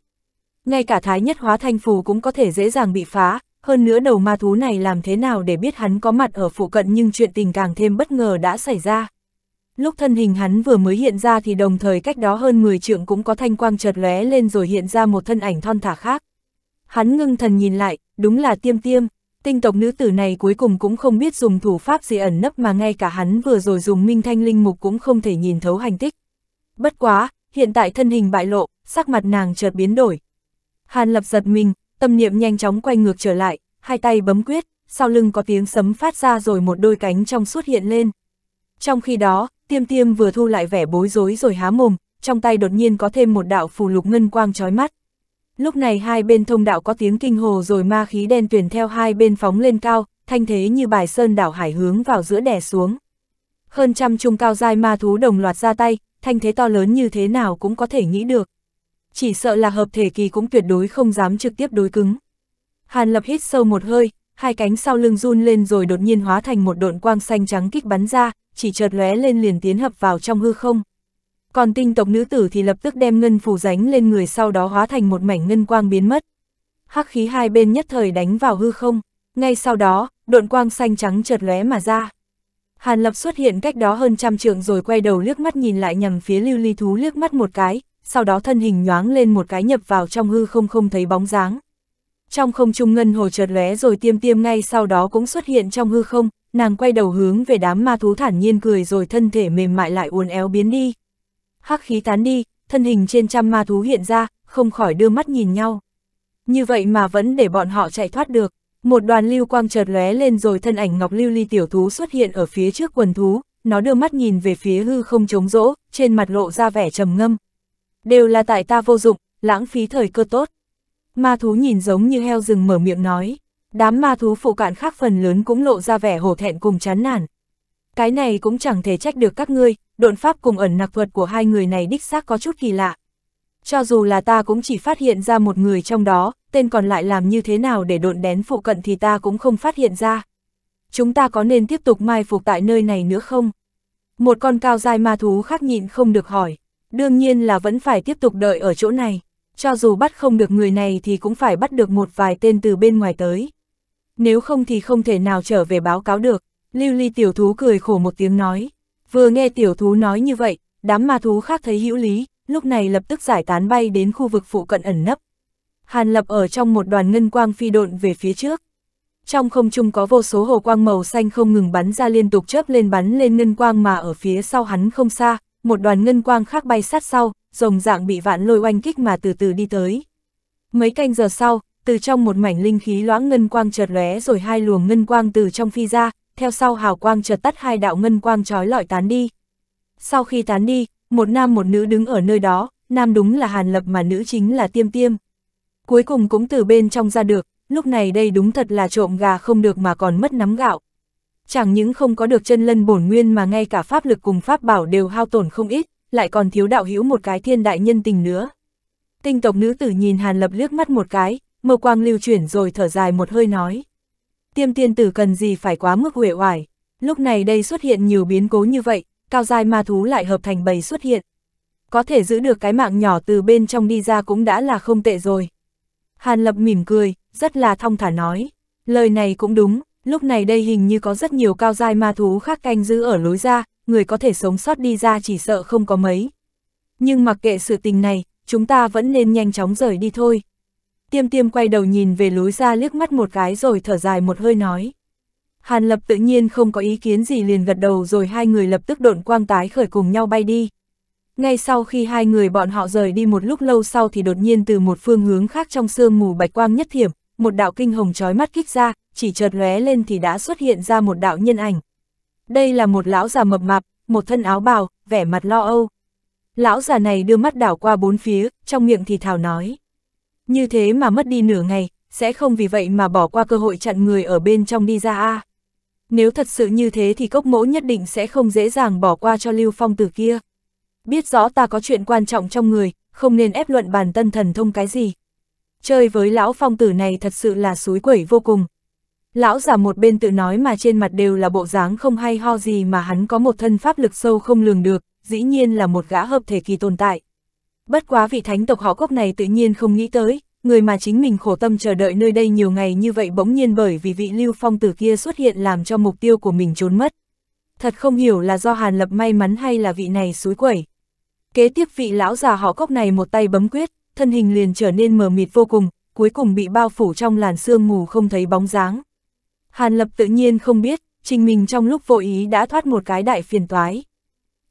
Ngay cả thái nhất hóa thanh phù cũng có thể dễ dàng bị phá, hơn nữa đầu ma thú này làm thế nào để biết hắn có mặt ở phụ cận nhưng chuyện tình càng thêm bất ngờ đã xảy ra. Lúc thân hình hắn vừa mới hiện ra thì đồng thời cách đó hơn 10 trượng cũng có thanh quang chợt lóe lên rồi hiện ra một thân ảnh thon thả khác. Hắn ngưng thần nhìn lại, đúng là tiêm tiêm, tinh tộc nữ tử này cuối cùng cũng không biết dùng thủ pháp gì ẩn nấp mà ngay cả hắn vừa rồi dùng minh thanh linh mục cũng không thể nhìn thấu hành tích. Bất quá, hiện tại thân hình bại lộ, sắc mặt nàng chợt biến đổi. Hàn lập giật mình, tâm niệm nhanh chóng quay ngược trở lại, hai tay bấm quyết, sau lưng có tiếng sấm phát ra rồi một đôi cánh trong suốt hiện lên. Trong khi đó, tiêm tiêm vừa thu lại vẻ bối rối rồi há mồm, trong tay đột nhiên có thêm một đạo phù lục ngân quang trói mắt. Lúc này hai bên thông đạo có tiếng kinh hồ rồi ma khí đen tuyển theo hai bên phóng lên cao, thanh thế như bài sơn đảo hải hướng vào giữa đè xuống. Hơn trăm trung cao dai ma thú đồng loạt ra tay, thanh thế to lớn như thế nào cũng có thể nghĩ được. Chỉ sợ là hợp thể kỳ cũng tuyệt đối không dám trực tiếp đối cứng. Hàn lập hít sâu một hơi, hai cánh sau lưng run lên rồi đột nhiên hóa thành một độn quang xanh trắng kích bắn ra, chỉ chợt lóe lên liền tiến hợp vào trong hư không. Còn tinh tộc nữ tử thì lập tức đem ngân phù ránh lên người sau đó hóa thành một mảnh ngân quang biến mất. Hắc khí hai bên nhất thời đánh vào hư không, ngay sau đó, độn quang xanh trắng chợt lóe mà ra. Hàn Lập xuất hiện cách đó hơn trăm trượng rồi quay đầu liếc mắt nhìn lại nhằm phía lưu ly thú liếc mắt một cái, sau đó thân hình nhoáng lên một cái nhập vào trong hư không không thấy bóng dáng. Trong không trung ngân hồ chợt lóe rồi tiêm tiêm ngay sau đó cũng xuất hiện trong hư không, nàng quay đầu hướng về đám ma thú thản nhiên cười rồi thân thể mềm mại lại uốn éo biến đi. Hắc khí tán đi, thân hình trên trăm ma thú hiện ra, không khỏi đưa mắt nhìn nhau. Như vậy mà vẫn để bọn họ chạy thoát được. Một đoàn lưu quang chợt lóe lên rồi thân ảnh ngọc lưu ly tiểu thú xuất hiện ở phía trước quần thú, nó đưa mắt nhìn về phía hư không trống rỗ, trên mặt lộ ra vẻ trầm ngâm. Đều là tại ta vô dụng, lãng phí thời cơ tốt. Ma thú nhìn giống như heo rừng mở miệng nói, đám ma thú phụ cạn khác phần lớn cũng lộ ra vẻ hổ thẹn cùng chán nản. Cái này cũng chẳng thể trách được các ngươi, độn pháp cùng ẩn nặc thuật của hai người này đích xác có chút kỳ lạ. Cho dù là ta cũng chỉ phát hiện ra một người trong đó, tên còn lại làm như thế nào để độn đén phụ cận thì ta cũng không phát hiện ra. Chúng ta có nên tiếp tục mai phục tại nơi này nữa không? Một con cao dai ma thú khác nhịn không được hỏi, đương nhiên là vẫn phải tiếp tục đợi ở chỗ này, cho dù bắt không được người này thì cũng phải bắt được một vài tên từ bên ngoài tới. Nếu không thì không thể nào trở về báo cáo được, lưu ly tiểu thú cười khổ một tiếng nói. Vừa nghe tiểu thú nói như vậy, đám ma thú khác thấy hữu lý, lúc này lập tức giải tán bay đến khu vực phụ cận ẩn nấp. Hàn Lập ở trong một đoàn ngân quang phi độn về phía trước. Trong không trung có vô số hồ quang màu xanh không ngừng bắn ra liên tục chớp lên bắn lên ngân quang mà ở phía sau hắn không xa, một đoàn ngân quang khác bay sát sau, rồng dạng bị vạn lôi oanh kích mà từ từ đi tới. Mấy canh giờ sau, từ trong một mảnh linh khí loãng ngân quang chợt lóe rồi hai luồng ngân quang từ trong phi ra, theo sau hào quang chợt tắt hai đạo ngân quang trói lọi tán đi. Sau khi tán đi, một nam một nữ đứng ở nơi đó, nam đúng là Hàn Lập mà nữ chính là Tiêm Tiêm cuối cùng cũng từ bên trong ra được, lúc này đây đúng thật là trộm gà không được mà còn mất nắm gạo. Chẳng những không có được chân lân bổn nguyên mà ngay cả pháp lực cùng pháp bảo đều hao tổn không ít, lại còn thiếu đạo hữu một cái thiên đại nhân tình nữa. Tinh tộc nữ tử nhìn Hàn Lập liếc mắt một cái, mơ quang lưu chuyển rồi thở dài một hơi nói. Tiêm tiên tử cần gì phải quá mức huệ hoài, lúc này đây xuất hiện nhiều biến cố như vậy, cao dài ma thú lại hợp thành bầy xuất hiện. Có thể giữ được cái mạng nhỏ từ bên trong đi ra cũng đã là không tệ rồi. Hàn Lập mỉm cười, rất là thong thả nói. Lời này cũng đúng, lúc này đây hình như có rất nhiều cao giai ma thú khác canh giữ ở lối ra, người có thể sống sót đi ra chỉ sợ không có mấy. Nhưng mặc kệ sự tình này, chúng ta vẫn nên nhanh chóng rời đi thôi. Tiêm tiêm quay đầu nhìn về lối ra liếc mắt một cái rồi thở dài một hơi nói. Hàn Lập tự nhiên không có ý kiến gì liền gật đầu rồi hai người lập tức độn quang tái khởi cùng nhau bay đi. Ngay sau khi hai người bọn họ rời đi một lúc lâu sau thì đột nhiên từ một phương hướng khác trong sương mù bạch quang nhất thiểm, một đạo kinh hồng chói mắt kích ra, chỉ chợt lóe lên thì đã xuất hiện ra một đạo nhân ảnh. Đây là một lão già mập mạp, một thân áo bào, vẻ mặt lo âu. Lão già này đưa mắt đảo qua bốn phía, trong miệng thì thào nói. Như thế mà mất đi nửa ngày, sẽ không vì vậy mà bỏ qua cơ hội chặn người ở bên trong đi ra a à. Nếu thật sự như thế thì cốc mẫu nhất định sẽ không dễ dàng bỏ qua cho Lưu Phong tử kia biết rõ ta có chuyện quan trọng trong người, không nên ép luận bản tân thần thông cái gì. Chơi với lão phong tử này thật sự là suối quẩy vô cùng. Lão giả một bên tự nói mà trên mặt đều là bộ dáng không hay ho gì mà hắn có một thân pháp lực sâu không lường được, dĩ nhiên là một gã hợp thể kỳ tồn tại. Bất quá vị thánh tộc họ cốc này tự nhiên không nghĩ tới, người mà chính mình khổ tâm chờ đợi nơi đây nhiều ngày như vậy bỗng nhiên bởi vì vị lưu phong tử kia xuất hiện làm cho mục tiêu của mình trốn mất. Thật không hiểu là do Hàn Lập may mắn hay là vị này suối quẩy. Kế tiếp vị lão già họ cốc này một tay bấm quyết, thân hình liền trở nên mờ mịt vô cùng, cuối cùng bị bao phủ trong làn sương mù không thấy bóng dáng. Hàn Lập tự nhiên không biết, Trình Minh trong lúc vô ý đã thoát một cái đại phiền toái.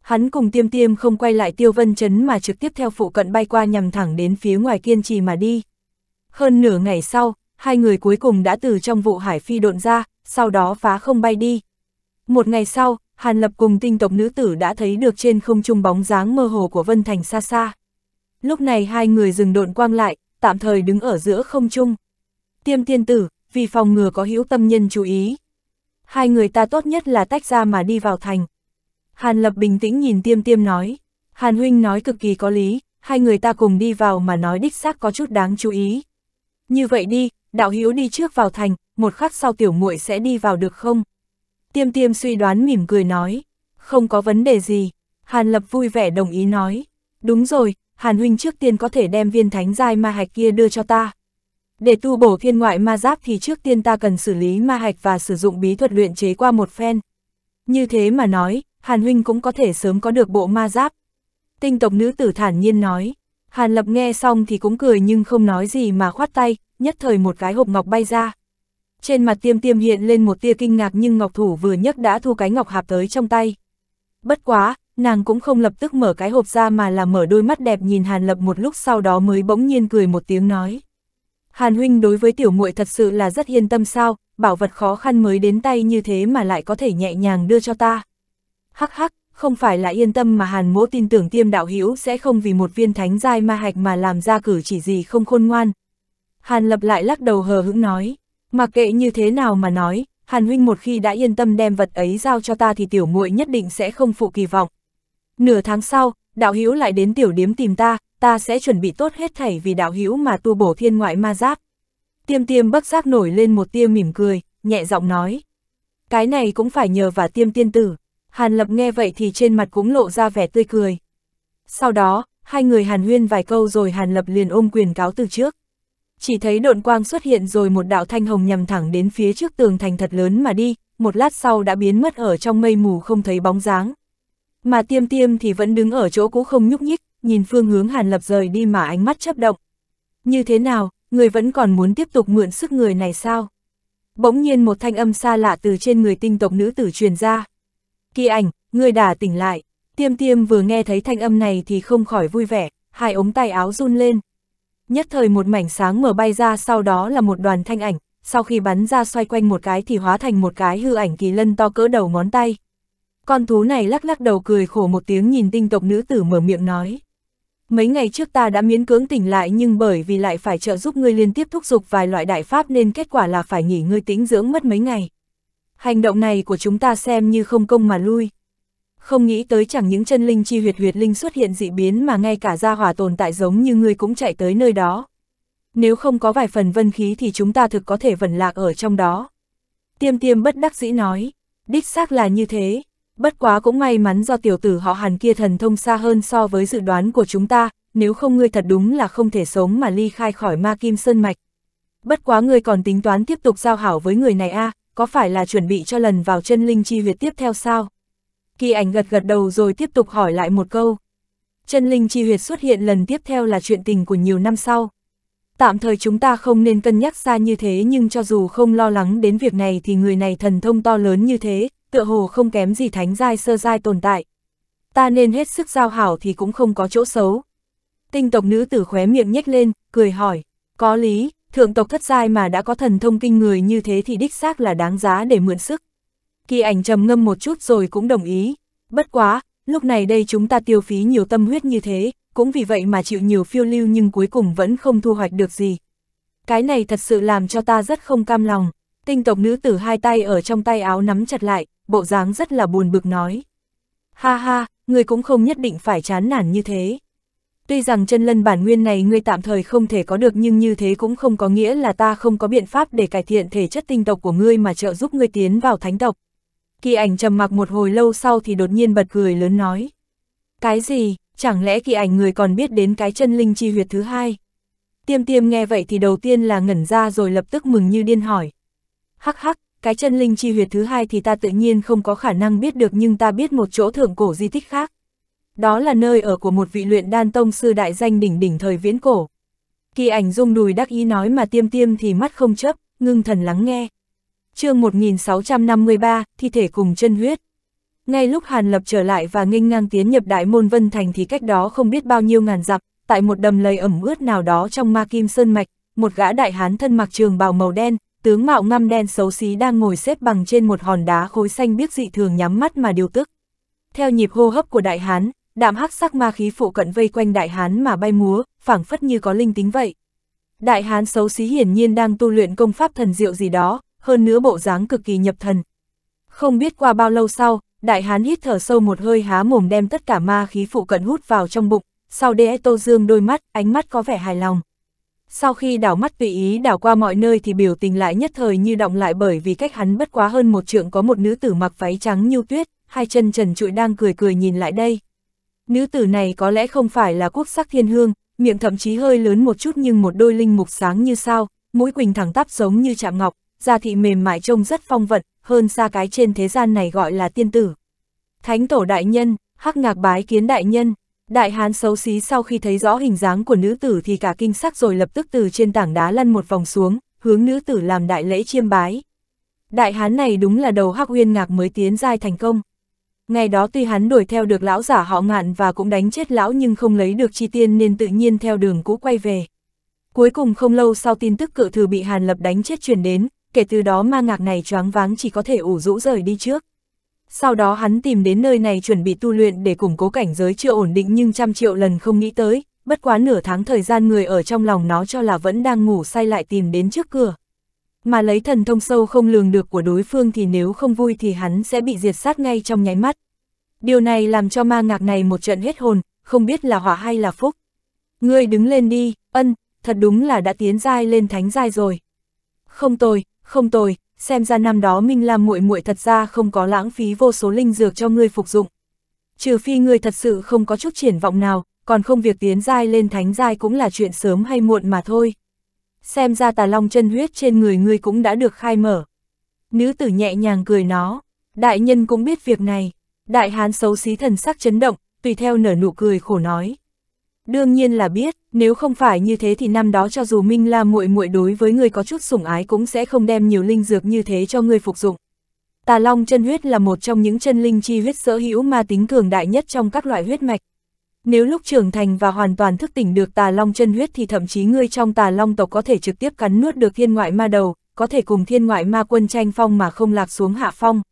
Hắn cùng tiêm tiêm không quay lại tiêu vân chấn mà trực tiếp theo phụ cận bay qua nhằm thẳng đến phía ngoài kiên trì mà đi. Hơn nửa ngày sau, hai người cuối cùng đã từ trong vụ hải phi độn ra, sau đó phá không bay đi. Một ngày sau, Hàn Lập cùng tinh tộc nữ tử đã thấy được trên không trung bóng dáng mơ hồ của Vân Thành xa xa. Lúc này hai người dừng độn quang lại, tạm thời đứng ở giữa không trung. Tiêm tiên tử, vì phòng ngừa có hữu tâm nhân chú ý. Hai người ta tốt nhất là tách ra mà đi vào thành. Hàn Lập bình tĩnh nhìn tiêm tiêm nói. Hàn Huynh nói cực kỳ có lý, hai người ta cùng đi vào mà nói đích xác có chút đáng chú ý. Như vậy đi, đạo hữu đi trước vào thành, một khắc sau tiểu muội sẽ đi vào được không? Tiêm tiêm suy đoán mỉm cười nói, không có vấn đề gì, Hàn Lập vui vẻ đồng ý nói, đúng rồi, Hàn Huynh trước tiên có thể đem viên thánh giai ma hạch kia đưa cho ta. Để tu bổ thiên ngoại ma giáp thì trước tiên ta cần xử lý ma hạch và sử dụng bí thuật luyện chế qua một phen. Như thế mà nói, Hàn Huynh cũng có thể sớm có được bộ ma giáp. Tinh tộc nữ tử thản nhiên nói, Hàn Lập nghe xong thì cũng cười nhưng không nói gì mà khoát tay, nhất thời một cái hộp ngọc bay ra. Trên mặt tiêm tiêm hiện lên một tia kinh ngạc nhưng ngọc thủ vừa nhấc đã thu cái ngọc hạp tới trong tay. Bất quá, nàng cũng không lập tức mở cái hộp ra mà là mở đôi mắt đẹp nhìn Hàn Lập một lúc sau đó mới bỗng nhiên cười một tiếng nói. Hàn huynh đối với tiểu muội thật sự là rất yên tâm sao, bảo vật khó khăn mới đến tay như thế mà lại có thể nhẹ nhàng đưa cho ta. Hắc hắc, không phải là yên tâm mà Hàn Mỗ tin tưởng Tiêm đạo hữu sẽ không vì một viên thánh giai ma hạch mà làm ra cử chỉ gì không khôn ngoan. Hàn Lập lại lắc đầu hờ hững nói. Mặc kệ như thế nào mà nói, Hàn Huynh một khi đã yên tâm đem vật ấy giao cho ta thì tiểu muội nhất định sẽ không phụ kỳ vọng. Nửa tháng sau, đạo hữu lại đến tiểu điếm tìm ta, ta sẽ chuẩn bị tốt hết thảy vì đạo hữu mà tu bổ thiên ngoại ma giáp. Tiêm tiêm bất giác nổi lên một tia mỉm cười, nhẹ giọng nói. Cái này cũng phải nhờ và tiêm tiên tử. Hàn lập nghe vậy thì trên mặt cũng lộ ra vẻ tươi cười. Sau đó, hai người hàn huyên vài câu rồi hàn lập liền ôm quyền cáo từ trước. Chỉ thấy độn quang xuất hiện rồi một đạo thanh hồng nhằm thẳng đến phía trước tường thành thật lớn mà đi, một lát sau đã biến mất ở trong mây mù không thấy bóng dáng. Mà tiêm tiêm thì vẫn đứng ở chỗ cũ không nhúc nhích, nhìn phương hướng Hàn Lập rời đi mà ánh mắt chấp động. Như thế nào, người vẫn còn muốn tiếp tục mượn sức người này sao? Bỗng nhiên một thanh âm xa lạ từ trên người tinh tộc nữ tử truyền ra. Kỳ ảnh, người đã tỉnh lại, tiêm tiêm vừa nghe thấy thanh âm này thì không khỏi vui vẻ, hai ống tay áo run lên nhất thời một mảnh sáng mở bay ra sau đó là một đoàn thanh ảnh, sau khi bắn ra xoay quanh một cái thì hóa thành một cái hư ảnh kỳ lân to cỡ đầu ngón tay. Con thú này lắc lắc đầu cười khổ một tiếng nhìn tinh tộc nữ tử mở miệng nói. Mấy ngày trước ta đã miễn cưỡng tỉnh lại nhưng bởi vì lại phải trợ giúp ngươi liên tiếp thúc giục vài loại đại pháp nên kết quả là phải nghỉ ngơi tĩnh dưỡng mất mấy ngày. Hành động này của chúng ta xem như không công mà lui. Không nghĩ tới chẳng những chân linh chi huyệt huyệt linh xuất hiện dị biến mà ngay cả gia hỏa tồn tại giống như ngươi cũng chạy tới nơi đó. Nếu không có vài phần vân khí thì chúng ta thực có thể vẩn lạc ở trong đó. Tiêm tiêm bất đắc dĩ nói, đích xác là như thế, bất quá cũng may mắn do tiểu tử họ hàn kia thần thông xa hơn so với dự đoán của chúng ta, nếu không ngươi thật đúng là không thể sống mà ly khai khỏi ma kim sơn mạch. Bất quá ngươi còn tính toán tiếp tục giao hảo với người này a à, có phải là chuẩn bị cho lần vào chân linh chi huyệt tiếp theo sao? kỳ ảnh gật gật đầu rồi tiếp tục hỏi lại một câu. Chân linh chi huyệt xuất hiện lần tiếp theo là chuyện tình của nhiều năm sau. Tạm thời chúng ta không nên cân nhắc xa như thế nhưng cho dù không lo lắng đến việc này thì người này thần thông to lớn như thế, tựa hồ không kém gì thánh giai sơ giai tồn tại. Ta nên hết sức giao hảo thì cũng không có chỗ xấu. Tinh tộc nữ tử khóe miệng nhếch lên, cười hỏi, có lý, thượng tộc thất giai mà đã có thần thông kinh người như thế thì đích xác là đáng giá để mượn sức. Kỳ ảnh trầm ngâm một chút rồi cũng đồng ý. Bất quá, lúc này đây chúng ta tiêu phí nhiều tâm huyết như thế, cũng vì vậy mà chịu nhiều phiêu lưu nhưng cuối cùng vẫn không thu hoạch được gì. Cái này thật sự làm cho ta rất không cam lòng. Tinh tộc nữ tử hai tay ở trong tay áo nắm chặt lại, bộ dáng rất là buồn bực nói. Ha ha, người cũng không nhất định phải chán nản như thế. Tuy rằng chân lân bản nguyên này ngươi tạm thời không thể có được nhưng như thế cũng không có nghĩa là ta không có biện pháp để cải thiện thể chất tinh tộc của ngươi mà trợ giúp ngươi tiến vào thánh tộc. Kỳ ảnh trầm mặc một hồi lâu sau thì đột nhiên bật cười lớn nói. Cái gì, chẳng lẽ kỳ ảnh người còn biết đến cái chân linh chi huyệt thứ hai? Tiêm tiêm nghe vậy thì đầu tiên là ngẩn ra rồi lập tức mừng như điên hỏi. Hắc hắc, cái chân linh chi huyệt thứ hai thì ta tự nhiên không có khả năng biết được nhưng ta biết một chỗ thượng cổ di tích khác. Đó là nơi ở của một vị luyện đan tông sư đại danh đỉnh đỉnh thời viễn cổ. Kỳ ảnh rung đùi đắc ý nói mà tiêm tiêm thì mắt không chấp, ngưng thần lắng nghe chương 1653, thi thể cùng chân huyết. Ngay lúc Hàn Lập trở lại và nghênh ngang tiến nhập Đại Môn Vân Thành thì cách đó không biết bao nhiêu ngàn dặm, tại một đầm lầy ẩm ướt nào đó trong Ma Kim Sơn Mạch, một gã đại hán thân mặc trường bào màu đen, tướng mạo ngăm đen xấu xí đang ngồi xếp bằng trên một hòn đá khối xanh biết dị thường nhắm mắt mà điều tức. Theo nhịp hô hấp của đại hán, đạm hắc sắc ma khí phụ cận vây quanh đại hán mà bay múa, phảng phất như có linh tính vậy. Đại hán xấu xí hiển nhiên đang tu luyện công pháp thần diệu gì đó, hơn nữa bộ dáng cực kỳ nhập thần. Không biết qua bao lâu sau, đại hán hít thở sâu một hơi há mồm đem tất cả ma khí phụ cận hút vào trong bụng, sau đê tô dương đôi mắt, ánh mắt có vẻ hài lòng. Sau khi đảo mắt tùy ý đảo qua mọi nơi thì biểu tình lại nhất thời như động lại bởi vì cách hắn bất quá hơn một trượng có một nữ tử mặc váy trắng như tuyết, hai chân trần trụi đang cười cười nhìn lại đây. Nữ tử này có lẽ không phải là quốc sắc thiên hương, miệng thậm chí hơi lớn một chút nhưng một đôi linh mục sáng như sao, mũi quỳnh thẳng tắp giống như chạm ngọc, da thị mềm mại trông rất phong vận, hơn xa cái trên thế gian này gọi là tiên tử. Thánh tổ đại nhân, hắc ngạc bái kiến đại nhân, đại hán xấu xí sau khi thấy rõ hình dáng của nữ tử thì cả kinh sắc rồi lập tức từ trên tảng đá lăn một vòng xuống, hướng nữ tử làm đại lễ chiêm bái. Đại hán này đúng là đầu hắc huyên ngạc mới tiến giai thành công. Ngày đó tuy hắn đuổi theo được lão giả họ ngạn và cũng đánh chết lão nhưng không lấy được chi tiên nên tự nhiên theo đường cũ quay về. Cuối cùng không lâu sau tin tức cự thừa bị Hàn Lập đánh chết truyền đến, kể từ đó ma ngạc này choáng váng chỉ có thể ủ rũ rời đi trước. Sau đó hắn tìm đến nơi này chuẩn bị tu luyện để củng cố cảnh giới chưa ổn định nhưng trăm triệu lần không nghĩ tới, bất quá nửa tháng thời gian người ở trong lòng nó cho là vẫn đang ngủ say lại tìm đến trước cửa. Mà lấy thần thông sâu không lường được của đối phương thì nếu không vui thì hắn sẽ bị diệt sát ngay trong nháy mắt. Điều này làm cho ma ngạc này một trận hết hồn, không biết là họa hay là phúc. Ngươi đứng lên đi, ân, thật đúng là đã tiến giai lên thánh giai rồi. Không tồi, không tồi, xem ra năm đó Minh Lam muội muội thật ra không có lãng phí vô số linh dược cho ngươi phục dụng. Trừ phi ngươi thật sự không có chút triển vọng nào, còn không việc tiến giai lên thánh giai cũng là chuyện sớm hay muộn mà thôi. Xem ra tà long chân huyết trên người ngươi cũng đã được khai mở. Nữ tử nhẹ nhàng cười nó, đại nhân cũng biết việc này, đại hán xấu xí thần sắc chấn động, tùy theo nở nụ cười khổ nói. Đương nhiên là biết, nếu không phải như thế thì năm đó cho dù Minh La muội muội đối với người có chút sủng ái cũng sẽ không đem nhiều linh dược như thế cho người phục dụng. Tà Long chân huyết là một trong những chân linh chi huyết sở hữu ma tính cường đại nhất trong các loại huyết mạch. Nếu lúc trưởng thành và hoàn toàn thức tỉnh được Tà Long chân huyết thì thậm chí ngươi trong Tà Long tộc có thể trực tiếp cắn nuốt được thiên ngoại ma đầu, có thể cùng thiên ngoại ma quân tranh phong mà không lạc xuống hạ phong.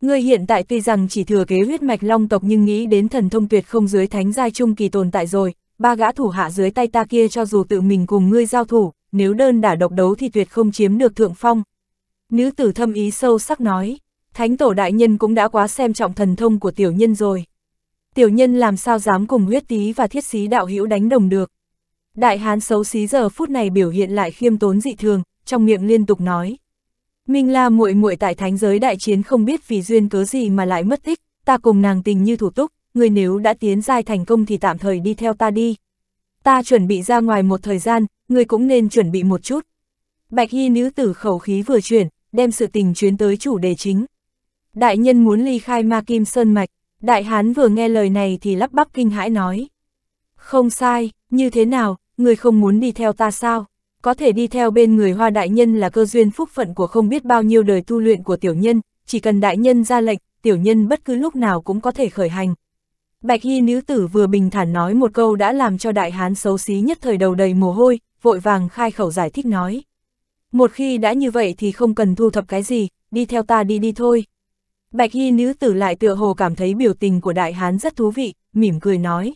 Ngươi hiện tại tuy rằng chỉ thừa kế huyết mạch Long tộc nhưng nghĩ đến thần thông tuyệt không dưới thánh giai trung kỳ tồn tại rồi, ba gã thủ hạ dưới tay ta kia cho dù tự mình cùng ngươi giao thủ, nếu đơn đả độc đấu thì tuyệt không chiếm được thượng phong. Nữ tử thâm ý sâu sắc nói, thánh tổ đại nhân cũng đã quá xem trọng thần thông của tiểu nhân rồi. Tiểu nhân làm sao dám cùng huyết tí và thiết xí đạo hữu đánh đồng được. Đại hán xấu xí giờ phút này biểu hiện lại khiêm tốn dị thường, trong miệng liên tục nói. Minh la muội muội tại thánh giới đại chiến không biết vì duyên cớ gì mà lại mất tích, ta cùng nàng tình như thủ túc, người nếu đã tiến giai thành công thì tạm thời đi theo ta đi. Ta chuẩn bị ra ngoài một thời gian, người cũng nên chuẩn bị một chút. Bạch Hy nữ tử khẩu khí vừa chuyển, đem sự tình chuyến tới chủ đề chính. Đại nhân muốn ly khai ma kim sơn mạch, đại hán vừa nghe lời này thì lắp bắp kinh hãi nói. Không sai, như thế nào, người không muốn đi theo ta sao? Có thể đi theo bên người hoa đại nhân là cơ duyên phúc phận của không biết bao nhiêu đời tu luyện của tiểu nhân, chỉ cần đại nhân ra lệnh, tiểu nhân bất cứ lúc nào cũng có thể khởi hành, Bạch y nữ tử vừa bình thản nói một câu đã làm cho đại hán xấu xí nhất thời đầu đầy mồ hôi, vội vàng khai khẩu giải thích nói. Một khi đã như vậy thì không cần thu thập cái gì, đi theo ta đi đi thôi. Bạch y nữ tử lại tựa hồ cảm thấy biểu tình của đại hán rất thú vị, mỉm cười nói.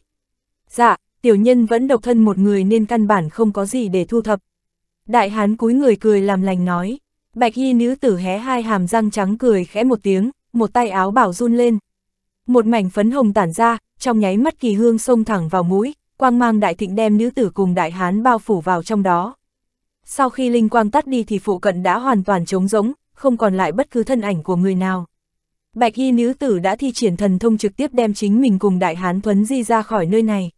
Dạ, tiểu nhân vẫn độc thân một người nên căn bản không có gì để thu thập. Đại hán cúi người cười làm lành nói. Bạch y nữ tử hé hai hàm răng trắng cười khẽ một tiếng, một tay áo bảo run lên, một mảnh phấn hồng tản ra, trong nháy mắt kỳ hương xông thẳng vào mũi, quang mang đại thịnh đem nữ tử cùng đại hán bao phủ vào trong đó. Sau khi linh quang tắt đi thì phụ cận đã hoàn toàn trống rỗng, không còn lại bất cứ thân ảnh của người nào. Bạch y nữ tử đã thi triển thần thông trực tiếp đem chính mình cùng đại hán thuấn di ra khỏi nơi này.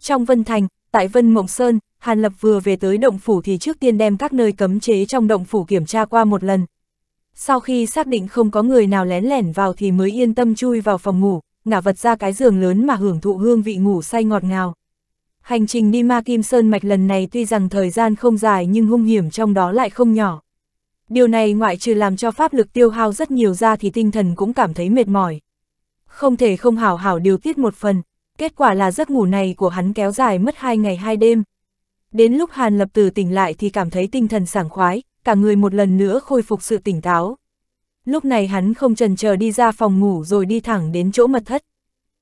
Trong Vân Thành, tại Vân Mộng Sơn, Hàn Lập vừa về tới động phủ thì trước tiên đem các nơi cấm chế trong động phủ kiểm tra qua một lần, sau khi xác định không có người nào lén lẻn vào thì mới yên tâm chui vào phòng ngủ, ngả vật ra cái giường lớn mà hưởng thụ hương vị ngủ say ngọt ngào. Hành trình đi ma kim sơn mạch lần này tuy rằng thời gian không dài nhưng hung hiểm trong đó lại không nhỏ. Điều này ngoại trừ làm cho pháp lực tiêu hao rất nhiều ra thì tinh thần cũng cảm thấy mệt mỏi. Không thể không hảo hảo điều tiết một phần, kết quả là giấc ngủ này của hắn kéo dài mất hai ngày hai đêm. Đến lúc Hàn Lập từ tỉnh lại thì cảm thấy tinh thần sảng khoái, cả người một lần nữa khôi phục sự tỉnh táo. Lúc này hắn không trần chờ đi ra phòng ngủ rồi đi thẳng đến chỗ mật thất.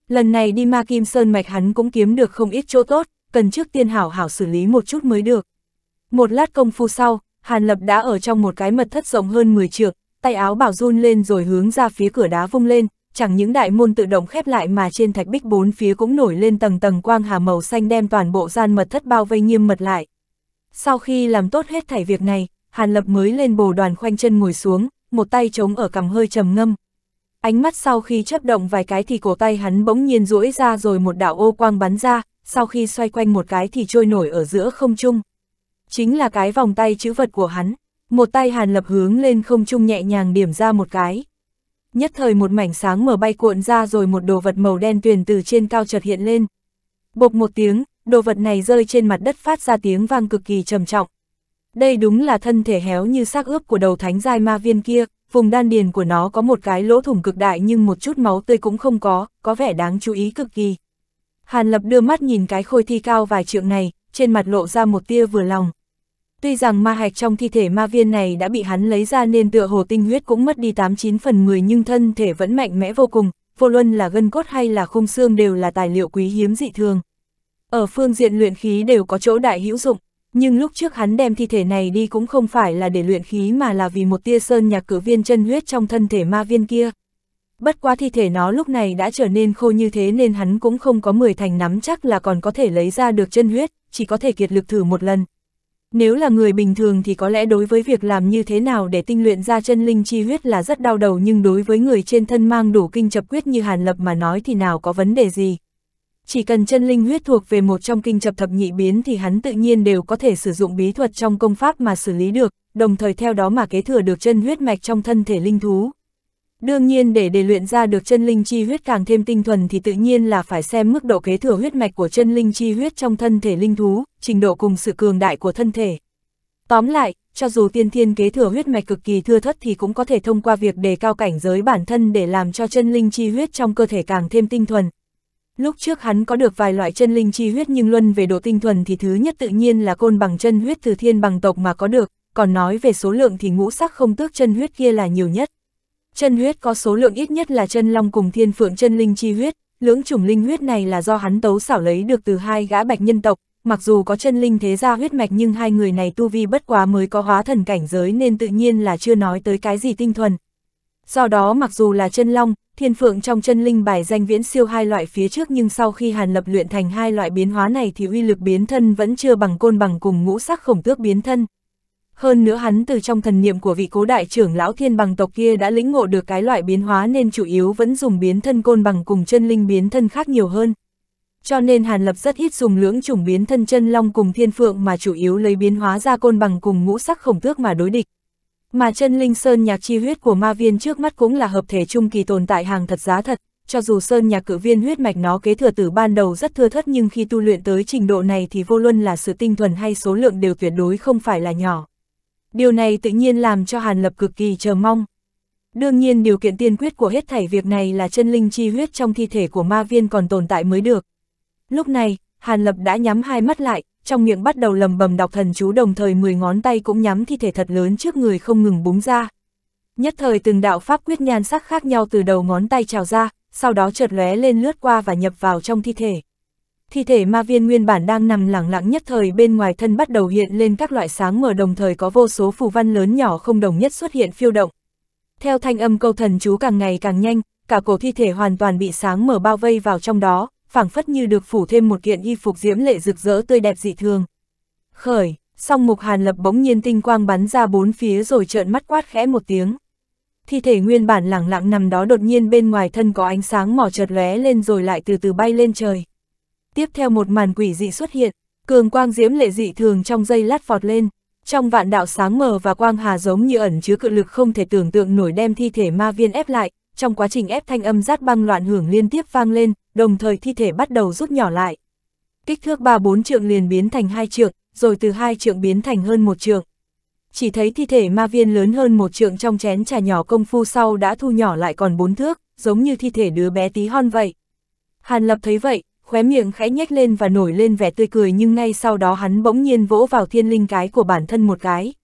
Lần này đi ma kim sơn mạch hắn cũng kiếm được không ít chỗ tốt, cần trước tiên hảo hảo xử lý một chút mới được. Một lát công phu sau, Hàn Lập đã ở trong một cái mật thất rộng hơn 10 trượng, tay áo bảo run lên rồi hướng ra phía cửa đá vung lên, chẳng những đại môn tự động khép lại mà trên thạch bích bốn phía cũng nổi lên tầng tầng quang hà màu xanh đem toàn bộ gian mật thất bao vây nghiêm mật lại. Sau khi làm tốt hết thảy việc này, Hàn Lập mới lên bồ đoàn khoanh chân ngồi xuống, một tay chống ở cằm hơi trầm ngâm. Ánh mắt sau khi chấp động vài cái thì cổ tay hắn bỗng nhiên duỗi ra rồi một đạo ô quang bắn ra, sau khi xoay quanh một cái thì trôi nổi ở giữa không trung. Chính là cái vòng tay chữ vật của hắn, một tay Hàn Lập hướng lên không trung nhẹ nhàng điểm ra một cái. Nhất thời một mảnh sáng mở bay cuộn ra rồi một đồ vật màu đen tuyền từ trên cao chợt hiện lên. Bộc một tiếng, đồ vật này rơi trên mặt đất phát ra tiếng vang cực kỳ trầm trọng, đây đúng là thân thể héo như xác ướp của đầu thánh giai ma viên kia, vùng đan điền của nó có một cái lỗ thủng cực đại nhưng một chút máu tươi cũng không có, có vẻ đáng chú ý cực kỳ. Hàn Lập đưa mắt nhìn cái khôi thi cao vài trượng này, trên mặt lộ ra một tia vừa lòng. Tuy rằng ma hạch trong thi thể ma viên này đã bị hắn lấy ra nên tựa hồ tinh huyết cũng mất đi 89 phần 10 nhưng thân thể vẫn mạnh mẽ vô cùng, vô luân là gân cốt hay là khung xương đều là tài liệu quý hiếm dị thường. Ở phương diện luyện khí đều có chỗ đại hữu dụng, nhưng lúc trước hắn đem thi thể này đi cũng không phải là để luyện khí mà là vì một tia sơn nhạc cử viên chân huyết trong thân thể ma viên kia. Bất quá thi thể nó lúc này đã trở nên khô như thế nên hắn cũng không có mười thành nắm chắc là còn có thể lấy ra được chân huyết, chỉ có thể kiệt lực thử một lần. Nếu là người bình thường thì có lẽ đối với việc làm như thế nào để tinh luyện ra chân linh chi huyết là rất đau đầu nhưng đối với người trên thân mang đủ kinh chập quyết như Hàn Lập mà nói thì nào có vấn đề gì chỉ cần chân linh huyết thuộc về một trong kinh chập thập nhị biến thì hắn tự nhiên đều có thể sử dụng bí thuật trong công pháp mà xử lý được, đồng thời theo đó mà kế thừa được chân huyết mạch trong thân thể linh thú. Đương nhiên để để luyện ra được chân linh chi huyết càng thêm tinh thuần thì tự nhiên là phải xem mức độ kế thừa huyết mạch của chân linh chi huyết trong thân thể linh thú, trình độ cùng sự cường đại của thân thể. Tóm lại, cho dù tiên thiên kế thừa huyết mạch cực kỳ thưa thất thì cũng có thể thông qua việc đề cao cảnh giới bản thân để làm cho chân linh chi huyết trong cơ thể càng thêm tinh thuần, Lúc trước hắn có được vài loại chân linh chi huyết nhưng luân về độ tinh thuần thì thứ nhất tự nhiên là côn bằng chân huyết từ thiên bằng tộc mà có được, còn nói về số lượng thì ngũ sắc không tước chân huyết kia là nhiều nhất. Chân huyết có số lượng ít nhất là chân long cùng thiên phượng chân linh chi huyết, lưỡng chủng linh huyết này là do hắn tấu xảo lấy được từ hai gã bạch nhân tộc, mặc dù có chân linh thế gia huyết mạch nhưng hai người này tu vi bất quá mới có hóa thần cảnh giới nên tự nhiên là chưa nói tới cái gì tinh thuần, Do đó mặc dù là chân long, thiên phượng trong chân linh bài danh viễn siêu hai loại phía trước nhưng sau khi hàn lập luyện thành hai loại biến hóa này thì uy lực biến thân vẫn chưa bằng côn bằng cùng ngũ sắc khổng tước biến thân. Hơn nữa hắn từ trong thần niệm của vị cố đại trưởng lão thiên bằng tộc kia đã lĩnh ngộ được cái loại biến hóa nên chủ yếu vẫn dùng biến thân côn bằng cùng chân linh biến thân khác nhiều hơn. Cho nên Hàn Lập rất ít dùng lưỡng chủng biến thân chân long cùng thiên phượng mà chủ yếu lấy biến hóa ra côn bằng cùng ngũ sắc khổng tước mà đối địch. Mà chân linh sơn nhạc chi huyết của ma viên trước mắt cũng là hợp thể trung kỳ tồn tại hàng thật giá thật, cho dù sơn nhạc cử viên huyết mạch nó kế thừa từ ban đầu rất thưa thất nhưng khi tu luyện tới trình độ này thì vô luân là sự tinh thuần hay số lượng đều tuyệt đối không phải là nhỏ. Điều này tự nhiên làm cho Hàn Lập cực kỳ chờ mong. Đương nhiên điều kiện tiên quyết của hết thảy việc này là chân linh chi huyết trong thi thể của ma viên còn tồn tại mới được. Lúc này, Hàn Lập đã nhắm hai mắt lại, trong miệng bắt đầu lầm bầm đọc thần chú đồng thời 10 ngón tay cũng nhắm thi thể thật lớn trước người không ngừng búng ra. Nhất thời từng đạo pháp quyết nhan sắc khác nhau từ đầu ngón tay trào ra, sau đó chợt lóe lên lướt qua và nhập vào trong thi thể. Thi thể ma viên nguyên bản đang nằm lẳng lặng nhất thời bên ngoài thân bắt đầu hiện lên các loại sáng mở đồng thời có vô số phù văn lớn nhỏ không đồng nhất xuất hiện phiêu động. Theo thanh âm câu thần chú càng ngày càng nhanh, cả cổ thi thể hoàn toàn bị sáng mở bao vây vào trong đó, phảng phất như được phủ thêm một kiện y phục diễm lệ rực rỡ tươi đẹp dị thường. Khởi, song mục hàn lập bỗng nhiên tinh quang bắn ra bốn phía rồi trợn mắt quát khẽ một tiếng. Thi thể nguyên bản lẳng lặng nằm đó đột nhiên bên ngoài thân có ánh sáng mỏ chợt lóe lên rồi lại từ từ bay lên trời. Tiếp theo một màn quỷ dị xuất hiện, cường quang diễm lệ dị thường trong dây lát vọt lên, trong vạn đạo sáng mờ và quang hà giống như ẩn chứa cự lực không thể tưởng tượng nổi đem thi thể ma viên ép lại, trong quá trình ép thanh âm rát băng loạn hưởng liên tiếp vang lên, đồng thời thi thể bắt đầu rút nhỏ lại. Kích thước 3-4 trượng liền biến thành hai trượng, rồi từ hai trượng biến thành hơn một trượng. Chỉ thấy thi thể ma viên lớn hơn một trượng trong chén trà nhỏ công phu sau đã thu nhỏ lại còn bốn thước, giống như thi thể đứa bé tí hon vậy. Hàn Lập thấy vậy, khóe miệng khẽ nhếch lên và nổi lên vẻ tươi cười nhưng ngay sau đó hắn bỗng nhiên vỗ vào thiên linh cái của bản thân một cái.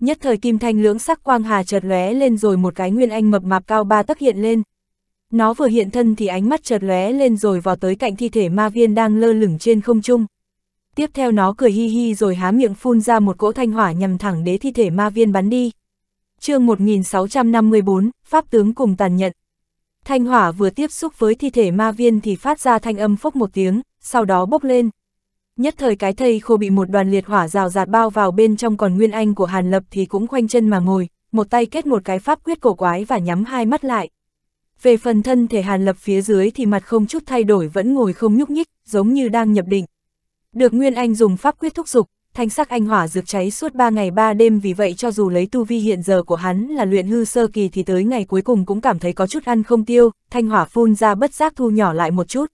Nhất thời kim thanh lưỡng sắc quang hà chợt lóe lên rồi một cái nguyên anh mập mạp cao ba tấc hiện lên, nó vừa hiện thân thì ánh mắt chợt lóe lên rồi vào tới cạnh thi thể ma viên đang lơ lửng trên không trung. Tiếp theo nó cười hi hi rồi há miệng phun ra một cỗ thanh hỏa nhằm thẳng đế thi thể ma viên bắn đi. chương 1654, Pháp tướng cùng tàn nhận. Thanh hỏa vừa tiếp xúc với thi thể ma viên thì phát ra thanh âm phốc một tiếng, sau đó bốc lên. Nhất thời cái thây khô bị một đoàn liệt hỏa rào rạt bao vào bên trong còn Nguyên Anh của Hàn Lập thì cũng khoanh chân mà ngồi, một tay kết một cái pháp quyết cổ quái và nhắm hai mắt lại. Về phần thân thể Hàn Lập phía dưới thì mặt không chút thay đổi vẫn ngồi không nhúc nhích, giống như đang nhập định. Được Nguyên Anh dùng pháp quyết thúc dục, thanh sắc anh hỏa dược cháy suốt 3 ngày 3 đêm vì vậy cho dù lấy tu vi hiện giờ của hắn là luyện hư sơ kỳ thì tới ngày cuối cùng cũng cảm thấy có chút ăn không tiêu, thanh hỏa phun ra bất giác thu nhỏ lại một chút.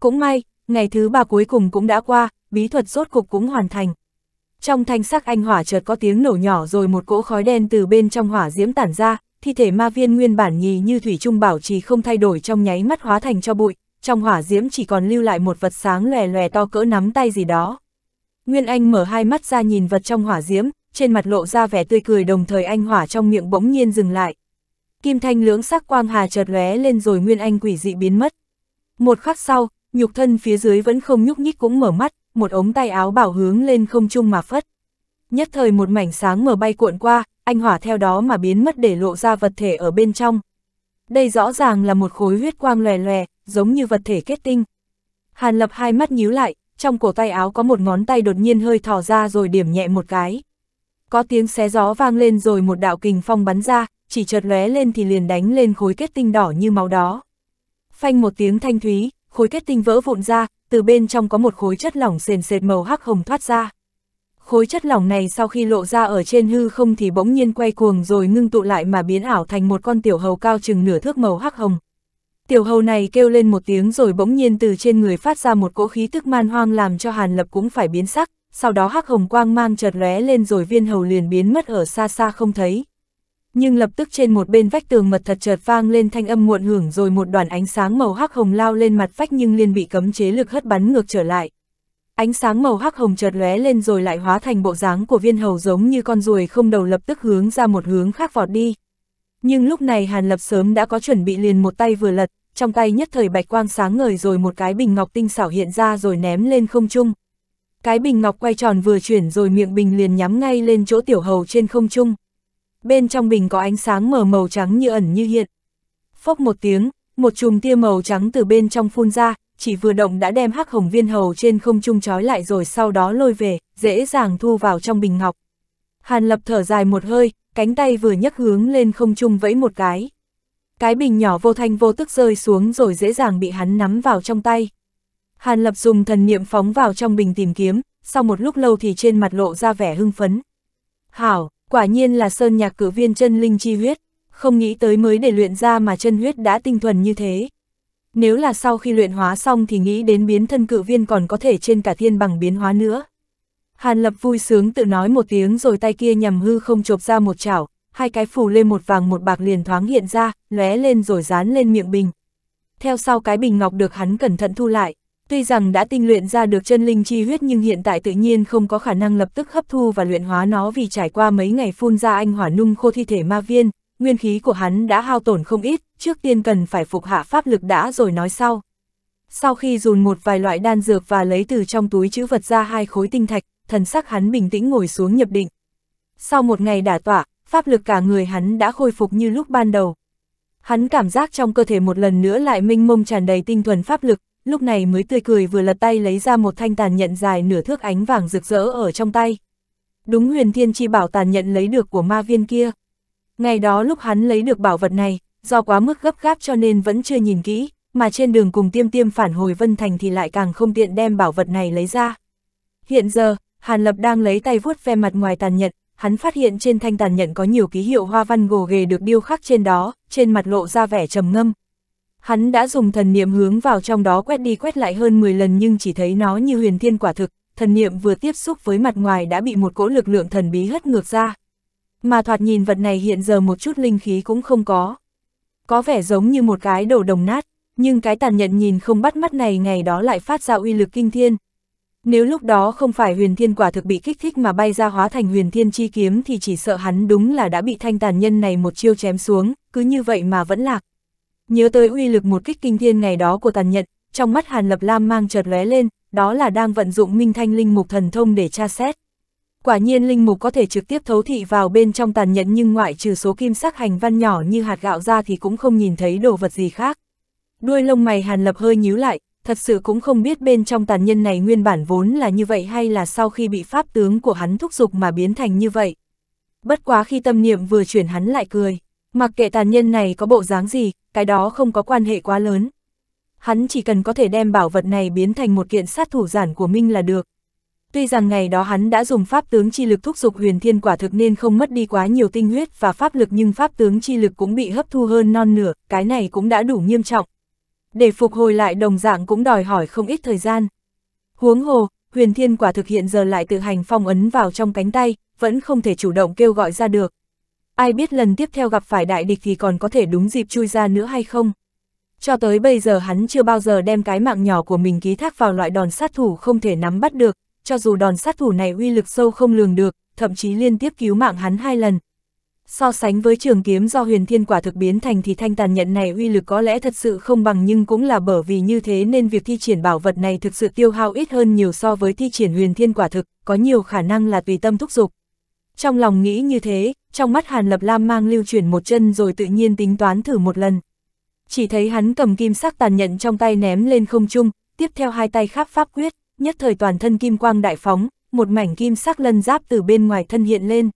Cũng may, ngày thứ ba cuối cùng cũng đã qua, bí thuật rốt cục cũng hoàn thành. Trong thanh sắc anh hỏa chợt có tiếng nổ nhỏ rồi một cỗ khói đen từ bên trong hỏa diễm tản ra, thi thể ma viên nguyên bản nhì như thủy trung bảo trì không thay đổi trong nháy mắt hóa thành cho bụi, trong hỏa diễm chỉ còn lưu lại một vật sáng lòe lòe to cỡ nắm tay gì đó. Nguyên Anh mở hai mắt ra nhìn vật trong hỏa diễm, trên mặt lộ ra vẻ tươi cười đồng thời anh hỏa trong miệng bỗng nhiên dừng lại. Kim thanh lưỡng sắc quang hà chợt lóe lên rồi Nguyên Anh quỷ dị biến mất. Một khắc sau, nhục thân phía dưới vẫn không nhúc nhích cũng mở mắt, một ống tay áo bảo hướng lên không trung mà phất nhất thời một mảnh sáng mờ bay cuộn qua, anh hỏa theo đó mà biến mất để lộ ra vật thể ở bên trong. Đây rõ ràng là một khối huyết quang lòe lòe, giống như vật thể kết tinh. Hàn lập hai mắt nhíu lại, trong cổ tay áo có một ngón tay đột nhiên hơi thò ra rồi điểm nhẹ một cái. Có tiếng xé gió vang lên rồi một đạo kình phong bắn ra, chỉ chợt lóe lên thì liền đánh lên khối kết tinh đỏ như máu đó. Phanh một tiếng thanh thúy, khối kết tinh vỡ vụn ra, từ bên trong có một khối chất lỏng sền sệt màu hắc hồng thoát ra khối chất lỏng này sau khi lộ ra ở trên hư không thì bỗng nhiên quay cuồng rồi ngưng tụ lại mà biến ảo thành một con tiểu hầu cao chừng nửa thước màu hắc hồng. Tiểu hầu này kêu lên một tiếng rồi bỗng nhiên từ trên người phát ra một cỗ khí tức man hoang làm cho Hàn Lập cũng phải biến sắc, sau đó hắc hồng quang mang chợt lóe lên rồi viên hầu liền biến mất ở xa xa không thấy. Nhưng lập tức trên một bên vách tường mật thật chợt vang lên thanh âm muộn hưởng rồi một đoàn ánh sáng màu hắc hồng lao lên mặt vách nhưng liền bị cấm chế lực hất bắn ngược trở lại. Ánh sáng màu hắc hồng chợt lóe lên rồi lại hóa thành bộ dáng của viên hầu giống như con ruồi không đầu lập tức hướng ra một hướng khác vọt đi. Nhưng lúc này Hàn Lập sớm đã có chuẩn bị liền một tay vừa lật, trong tay nhất thời bạch quang sáng ngời rồi một cái bình ngọc tinh xảo hiện ra rồi ném lên không trung. Cái bình ngọc quay tròn vừa chuyển rồi miệng bình liền nhắm ngay lên chỗ tiểu hầu trên không trung. Bên trong bình có ánh sáng mờ màu trắng như ẩn như hiện. Phốc một tiếng, một chùm tia màu trắng từ bên trong phun ra, chỉ vừa động đã đem hắc hồng viên hầu trên không trung trói lại rồi sau đó lôi về, dễ dàng thu vào trong bình ngọc. Hàn lập thở dài một hơi, cánh tay vừa nhấc hướng lên không trung vẫy một cái. Cái bình nhỏ vô thanh vô tức rơi xuống rồi dễ dàng bị hắn nắm vào trong tay. Hàn lập dùng thần niệm phóng vào trong bình tìm kiếm, sau một lúc lâu thì trên mặt lộ ra vẻ hưng phấn. Hảo, quả nhiên là sơn nhạc cử viên chân linh chi huyết, không nghĩ tới mới để luyện ra mà chân huyết đã tinh thuần như thế nếu là sau khi luyện hóa xong thì nghĩ đến biến thân cự viên còn có thể trên cả thiên bằng biến hóa nữa. Hàn Lập vui sướng tự nói một tiếng rồi tay kia nhằm hư không chộp ra một chảo, hai cái phủ lên một vàng một bạc liền thoáng hiện ra, lóe lên rồi dán lên miệng bình. Theo sau cái bình ngọc được hắn cẩn thận thu lại, tuy rằng đã tinh luyện ra được chân linh chi huyết nhưng hiện tại tự nhiên không có khả năng lập tức hấp thu và luyện hóa nó vì trải qua mấy ngày phun ra anh hỏa nung khô thi thể ma viên, nguyên khí của hắn đã hao tổn không ít, trước tiên cần phải phục hạ pháp lực đã rồi nói sau. Sau khi dùn một vài loại đan dược và lấy từ trong túi chữ vật ra hai khối tinh thạch, thần sắc hắn bình tĩnh ngồi xuống nhập định. Sau một ngày đả tỏa, pháp lực cả người hắn đã khôi phục như lúc ban đầu. Hắn cảm giác trong cơ thể một lần nữa lại minh mông tràn đầy tinh thuần pháp lực, lúc này mới tươi cười vừa lật tay lấy ra một thanh tàn nhận dài nửa thước ánh vàng rực rỡ ở trong tay. Đúng huyền thiên chi bảo tàn nhận lấy được của ma viên kia. Ngày đó lúc hắn lấy được bảo vật này, do quá mức gấp gáp cho nên vẫn chưa nhìn kỹ, mà trên đường cùng tiêm tiêm phản hồi Vân Thành thì lại càng không tiện đem bảo vật này lấy ra. Hiện giờ, Hàn Lập đang lấy tay vuốt ve mặt ngoài tàn nhật, hắn phát hiện trên thanh tàn nhẫn có nhiều ký hiệu hoa văn gồ ghề được điêu khắc trên đó, trên mặt lộ ra vẻ trầm ngâm. Hắn đã dùng thần niệm hướng vào trong đó quét đi quét lại hơn 10 lần nhưng chỉ thấy nó như huyền thiên quả thực, thần niệm vừa tiếp xúc với mặt ngoài đã bị một cỗ lực lượng thần bí hất ngược ra mà thoạt nhìn vật này hiện giờ một chút linh khí cũng không có. Có vẻ giống như một cái đồ đồng nát, nhưng cái tàn nhận nhìn không bắt mắt này ngày đó lại phát ra uy lực kinh thiên. Nếu lúc đó không phải huyền thiên quả thực bị kích thích mà bay ra hóa thành huyền thiên chi kiếm thì chỉ sợ hắn đúng là đã bị thanh tàn nhân này một chiêu chém xuống, cứ như vậy mà vẫn lạc. Nhớ tới uy lực một kích kinh thiên ngày đó của tàn nhận, trong mắt Hàn Lập Lam mang chợt lóe lên, đó là đang vận dụng minh thanh linh mục thần thông để tra xét quả nhiên linh mục có thể trực tiếp thấu thị vào bên trong tàn nhẫn nhưng ngoại trừ số kim sắc hành văn nhỏ như hạt gạo ra thì cũng không nhìn thấy đồ vật gì khác. Đuôi lông mày hàn lập hơi nhíu lại, thật sự cũng không biết bên trong tàn nhân này nguyên bản vốn là như vậy hay là sau khi bị pháp tướng của hắn thúc giục mà biến thành như vậy. Bất quá khi tâm niệm vừa chuyển hắn lại cười, mặc kệ tàn nhân này có bộ dáng gì, cái đó không có quan hệ quá lớn. Hắn chỉ cần có thể đem bảo vật này biến thành một kiện sát thủ giản của Minh là được, Tuy rằng ngày đó hắn đã dùng pháp tướng chi lực thúc giục huyền thiên quả thực nên không mất đi quá nhiều tinh huyết và pháp lực nhưng pháp tướng chi lực cũng bị hấp thu hơn non nửa, cái này cũng đã đủ nghiêm trọng. Để phục hồi lại đồng dạng cũng đòi hỏi không ít thời gian. Huống hồ, huyền thiên quả thực hiện giờ lại tự hành phong ấn vào trong cánh tay, vẫn không thể chủ động kêu gọi ra được. Ai biết lần tiếp theo gặp phải đại địch thì còn có thể đúng dịp chui ra nữa hay không? Cho tới bây giờ hắn chưa bao giờ đem cái mạng nhỏ của mình ký thác vào loại đòn sát thủ không thể nắm bắt được, cho dù đòn sát thủ này uy lực sâu không lường được, thậm chí liên tiếp cứu mạng hắn hai lần. So sánh với trường kiếm do huyền thiên quả thực biến thành thì thanh tàn nhận này uy lực có lẽ thật sự không bằng nhưng cũng là bởi vì như thế nên việc thi triển bảo vật này thực sự tiêu hao ít hơn nhiều so với thi triển huyền thiên quả thực, có nhiều khả năng là tùy tâm thúc dục. Trong lòng nghĩ như thế, trong mắt Hàn Lập Lam mang lưu chuyển một chân rồi tự nhiên tính toán thử một lần. Chỉ thấy hắn cầm kim sắc tàn nhận trong tay ném lên không trung, tiếp theo hai tay khắp pháp quyết nhất thời toàn thân kim quang đại phóng, một mảnh kim sắc lân giáp từ bên ngoài thân hiện lên.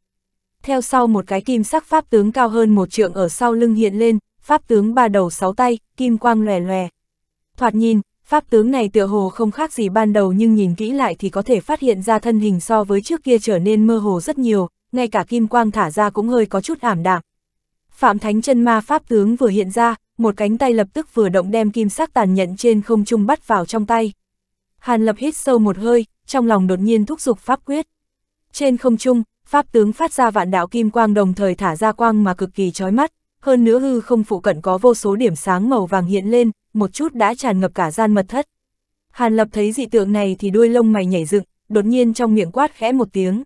Theo sau một cái kim sắc pháp tướng cao hơn một trượng ở sau lưng hiện lên, pháp tướng ba đầu sáu tay, kim quang lòe lòe. Thoạt nhìn, pháp tướng này tựa hồ không khác gì ban đầu nhưng nhìn kỹ lại thì có thể phát hiện ra thân hình so với trước kia trở nên mơ hồ rất nhiều, ngay cả kim quang thả ra cũng hơi có chút ảm đạm. Phạm Thánh chân ma pháp tướng vừa hiện ra, một cánh tay lập tức vừa động đem kim sắc tàn nhận trên không trung bắt vào trong tay. Hàn Lập hít sâu một hơi, trong lòng đột nhiên thúc giục pháp quyết. Trên không trung, pháp tướng phát ra vạn đạo kim quang đồng thời thả ra quang mà cực kỳ chói mắt, hơn nữa hư không phụ cận có vô số điểm sáng màu vàng hiện lên, một chút đã tràn ngập cả gian mật thất. Hàn Lập thấy dị tượng này thì đuôi lông mày nhảy dựng, đột nhiên trong miệng quát khẽ một tiếng.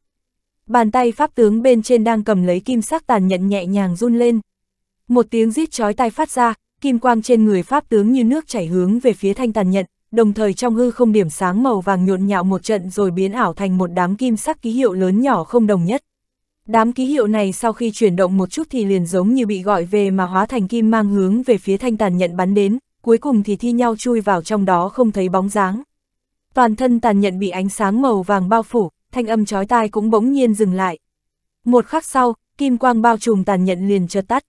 Bàn tay pháp tướng bên trên đang cầm lấy kim sắc tàn nhận nhẹ nhàng run lên. Một tiếng rít chói tai phát ra, kim quang trên người pháp tướng như nước chảy hướng về phía thanh tàn nhận, đồng thời trong hư không điểm sáng màu vàng nhộn nhạo một trận rồi biến ảo thành một đám kim sắc ký hiệu lớn nhỏ không đồng nhất. Đám ký hiệu này sau khi chuyển động một chút thì liền giống như bị gọi về mà hóa thành kim mang hướng về phía thanh tàn nhận bắn đến, cuối cùng thì thi nhau chui vào trong đó không thấy bóng dáng. Toàn thân tàn nhận bị ánh sáng màu vàng bao phủ, thanh âm chói tai cũng bỗng nhiên dừng lại. Một khắc sau, kim quang bao trùm tàn nhận liền chợt tắt.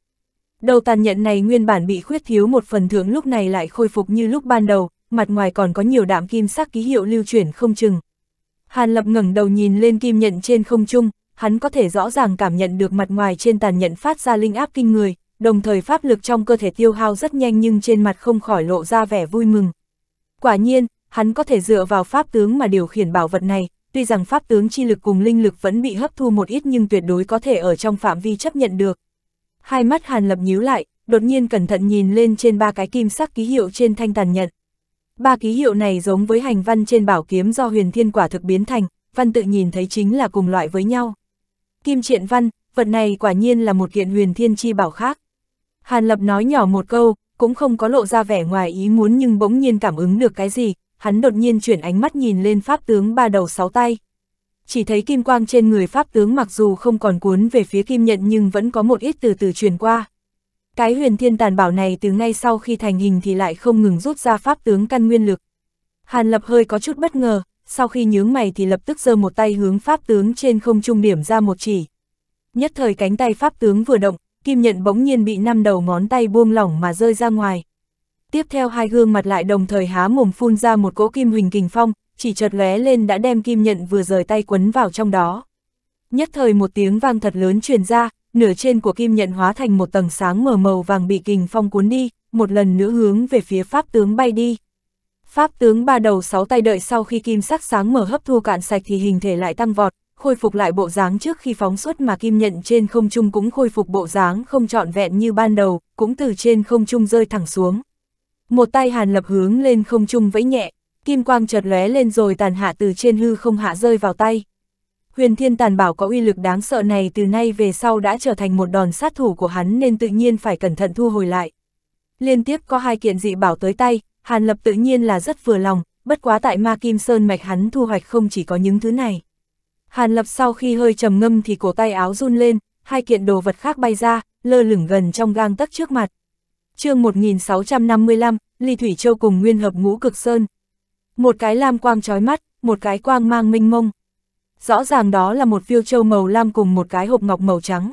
Đầu tàn nhận này nguyên bản bị khuyết thiếu một phần thưởng lúc này lại khôi phục như lúc ban đầu, mặt ngoài còn có nhiều đạm kim sắc ký hiệu lưu chuyển không chừng. Hàn Lập ngẩng đầu nhìn lên kim nhận trên không trung, hắn có thể rõ ràng cảm nhận được mặt ngoài trên tàn nhận phát ra linh áp kinh người, đồng thời pháp lực trong cơ thể tiêu hao rất nhanh nhưng trên mặt không khỏi lộ ra vẻ vui mừng. Quả nhiên, hắn có thể dựa vào pháp tướng mà điều khiển bảo vật này, tuy rằng pháp tướng chi lực cùng linh lực vẫn bị hấp thu một ít nhưng tuyệt đối có thể ở trong phạm vi chấp nhận được. Hai mắt Hàn Lập nhíu lại, đột nhiên cẩn thận nhìn lên trên ba cái kim sắc ký hiệu trên thanh tàn nhận. Ba ký hiệu này giống với hành văn trên bảo kiếm do huyền thiên quả thực biến thành, văn tự nhìn thấy chính là cùng loại với nhau. Kim triện văn, vật này quả nhiên là một kiện huyền thiên chi bảo khác. Hàn Lập nói nhỏ một câu, cũng không có lộ ra vẻ ngoài ý muốn nhưng bỗng nhiên cảm ứng được cái gì, hắn đột nhiên chuyển ánh mắt nhìn lên pháp tướng ba đầu sáu tay. Chỉ thấy kim quang trên người pháp tướng mặc dù không còn cuốn về phía kim nhận nhưng vẫn có một ít từ từ truyền qua. Cái huyền thiên tàn bảo này từ ngay sau khi thành hình thì lại không ngừng rút ra pháp tướng căn nguyên lực. Hàn lập hơi có chút bất ngờ, sau khi nhướng mày thì lập tức giơ một tay hướng pháp tướng trên không trung điểm ra một chỉ. Nhất thời cánh tay pháp tướng vừa động, kim nhận bỗng nhiên bị năm đầu ngón tay buông lỏng mà rơi ra ngoài. Tiếp theo hai gương mặt lại đồng thời há mồm phun ra một cỗ kim huỳnh kình phong, chỉ chợt lóe lên đã đem kim nhận vừa rời tay quấn vào trong đó. Nhất thời một tiếng vang thật lớn truyền ra, nửa trên của kim nhận hóa thành một tầng sáng mờ màu vàng bị kình phong cuốn đi, một lần nữa hướng về phía pháp tướng bay đi. Pháp tướng ba đầu sáu tay đợi sau khi kim sắc sáng mở hấp thu cạn sạch thì hình thể lại tăng vọt, khôi phục lại bộ dáng trước khi phóng xuất mà kim nhận trên không trung cũng khôi phục bộ dáng không trọn vẹn như ban đầu, cũng từ trên không trung rơi thẳng xuống. Một tay hàn lập hướng lên không trung vẫy nhẹ, kim quang chợt lóe lên rồi tàn hạ từ trên hư không hạ rơi vào tay huyền thiên tàn bảo có uy lực đáng sợ này từ nay về sau đã trở thành một đòn sát thủ của hắn nên tự nhiên phải cẩn thận thu hồi lại. Liên tiếp có hai kiện dị bảo tới tay, Hàn Lập tự nhiên là rất vừa lòng, bất quá tại Ma Kim Sơn mạch hắn thu hoạch không chỉ có những thứ này. Hàn Lập sau khi hơi trầm ngâm thì cổ tay áo run lên, hai kiện đồ vật khác bay ra, lơ lửng gần trong gang tấc trước mặt. chương 1655, Ly Thủy Châu cùng Nguyên Hợp Ngũ Cực Sơn. Một cái lam quang trói mắt, một cái quang mang minh mông. Rõ ràng đó là một viêu châu màu lam cùng một cái hộp ngọc màu trắng.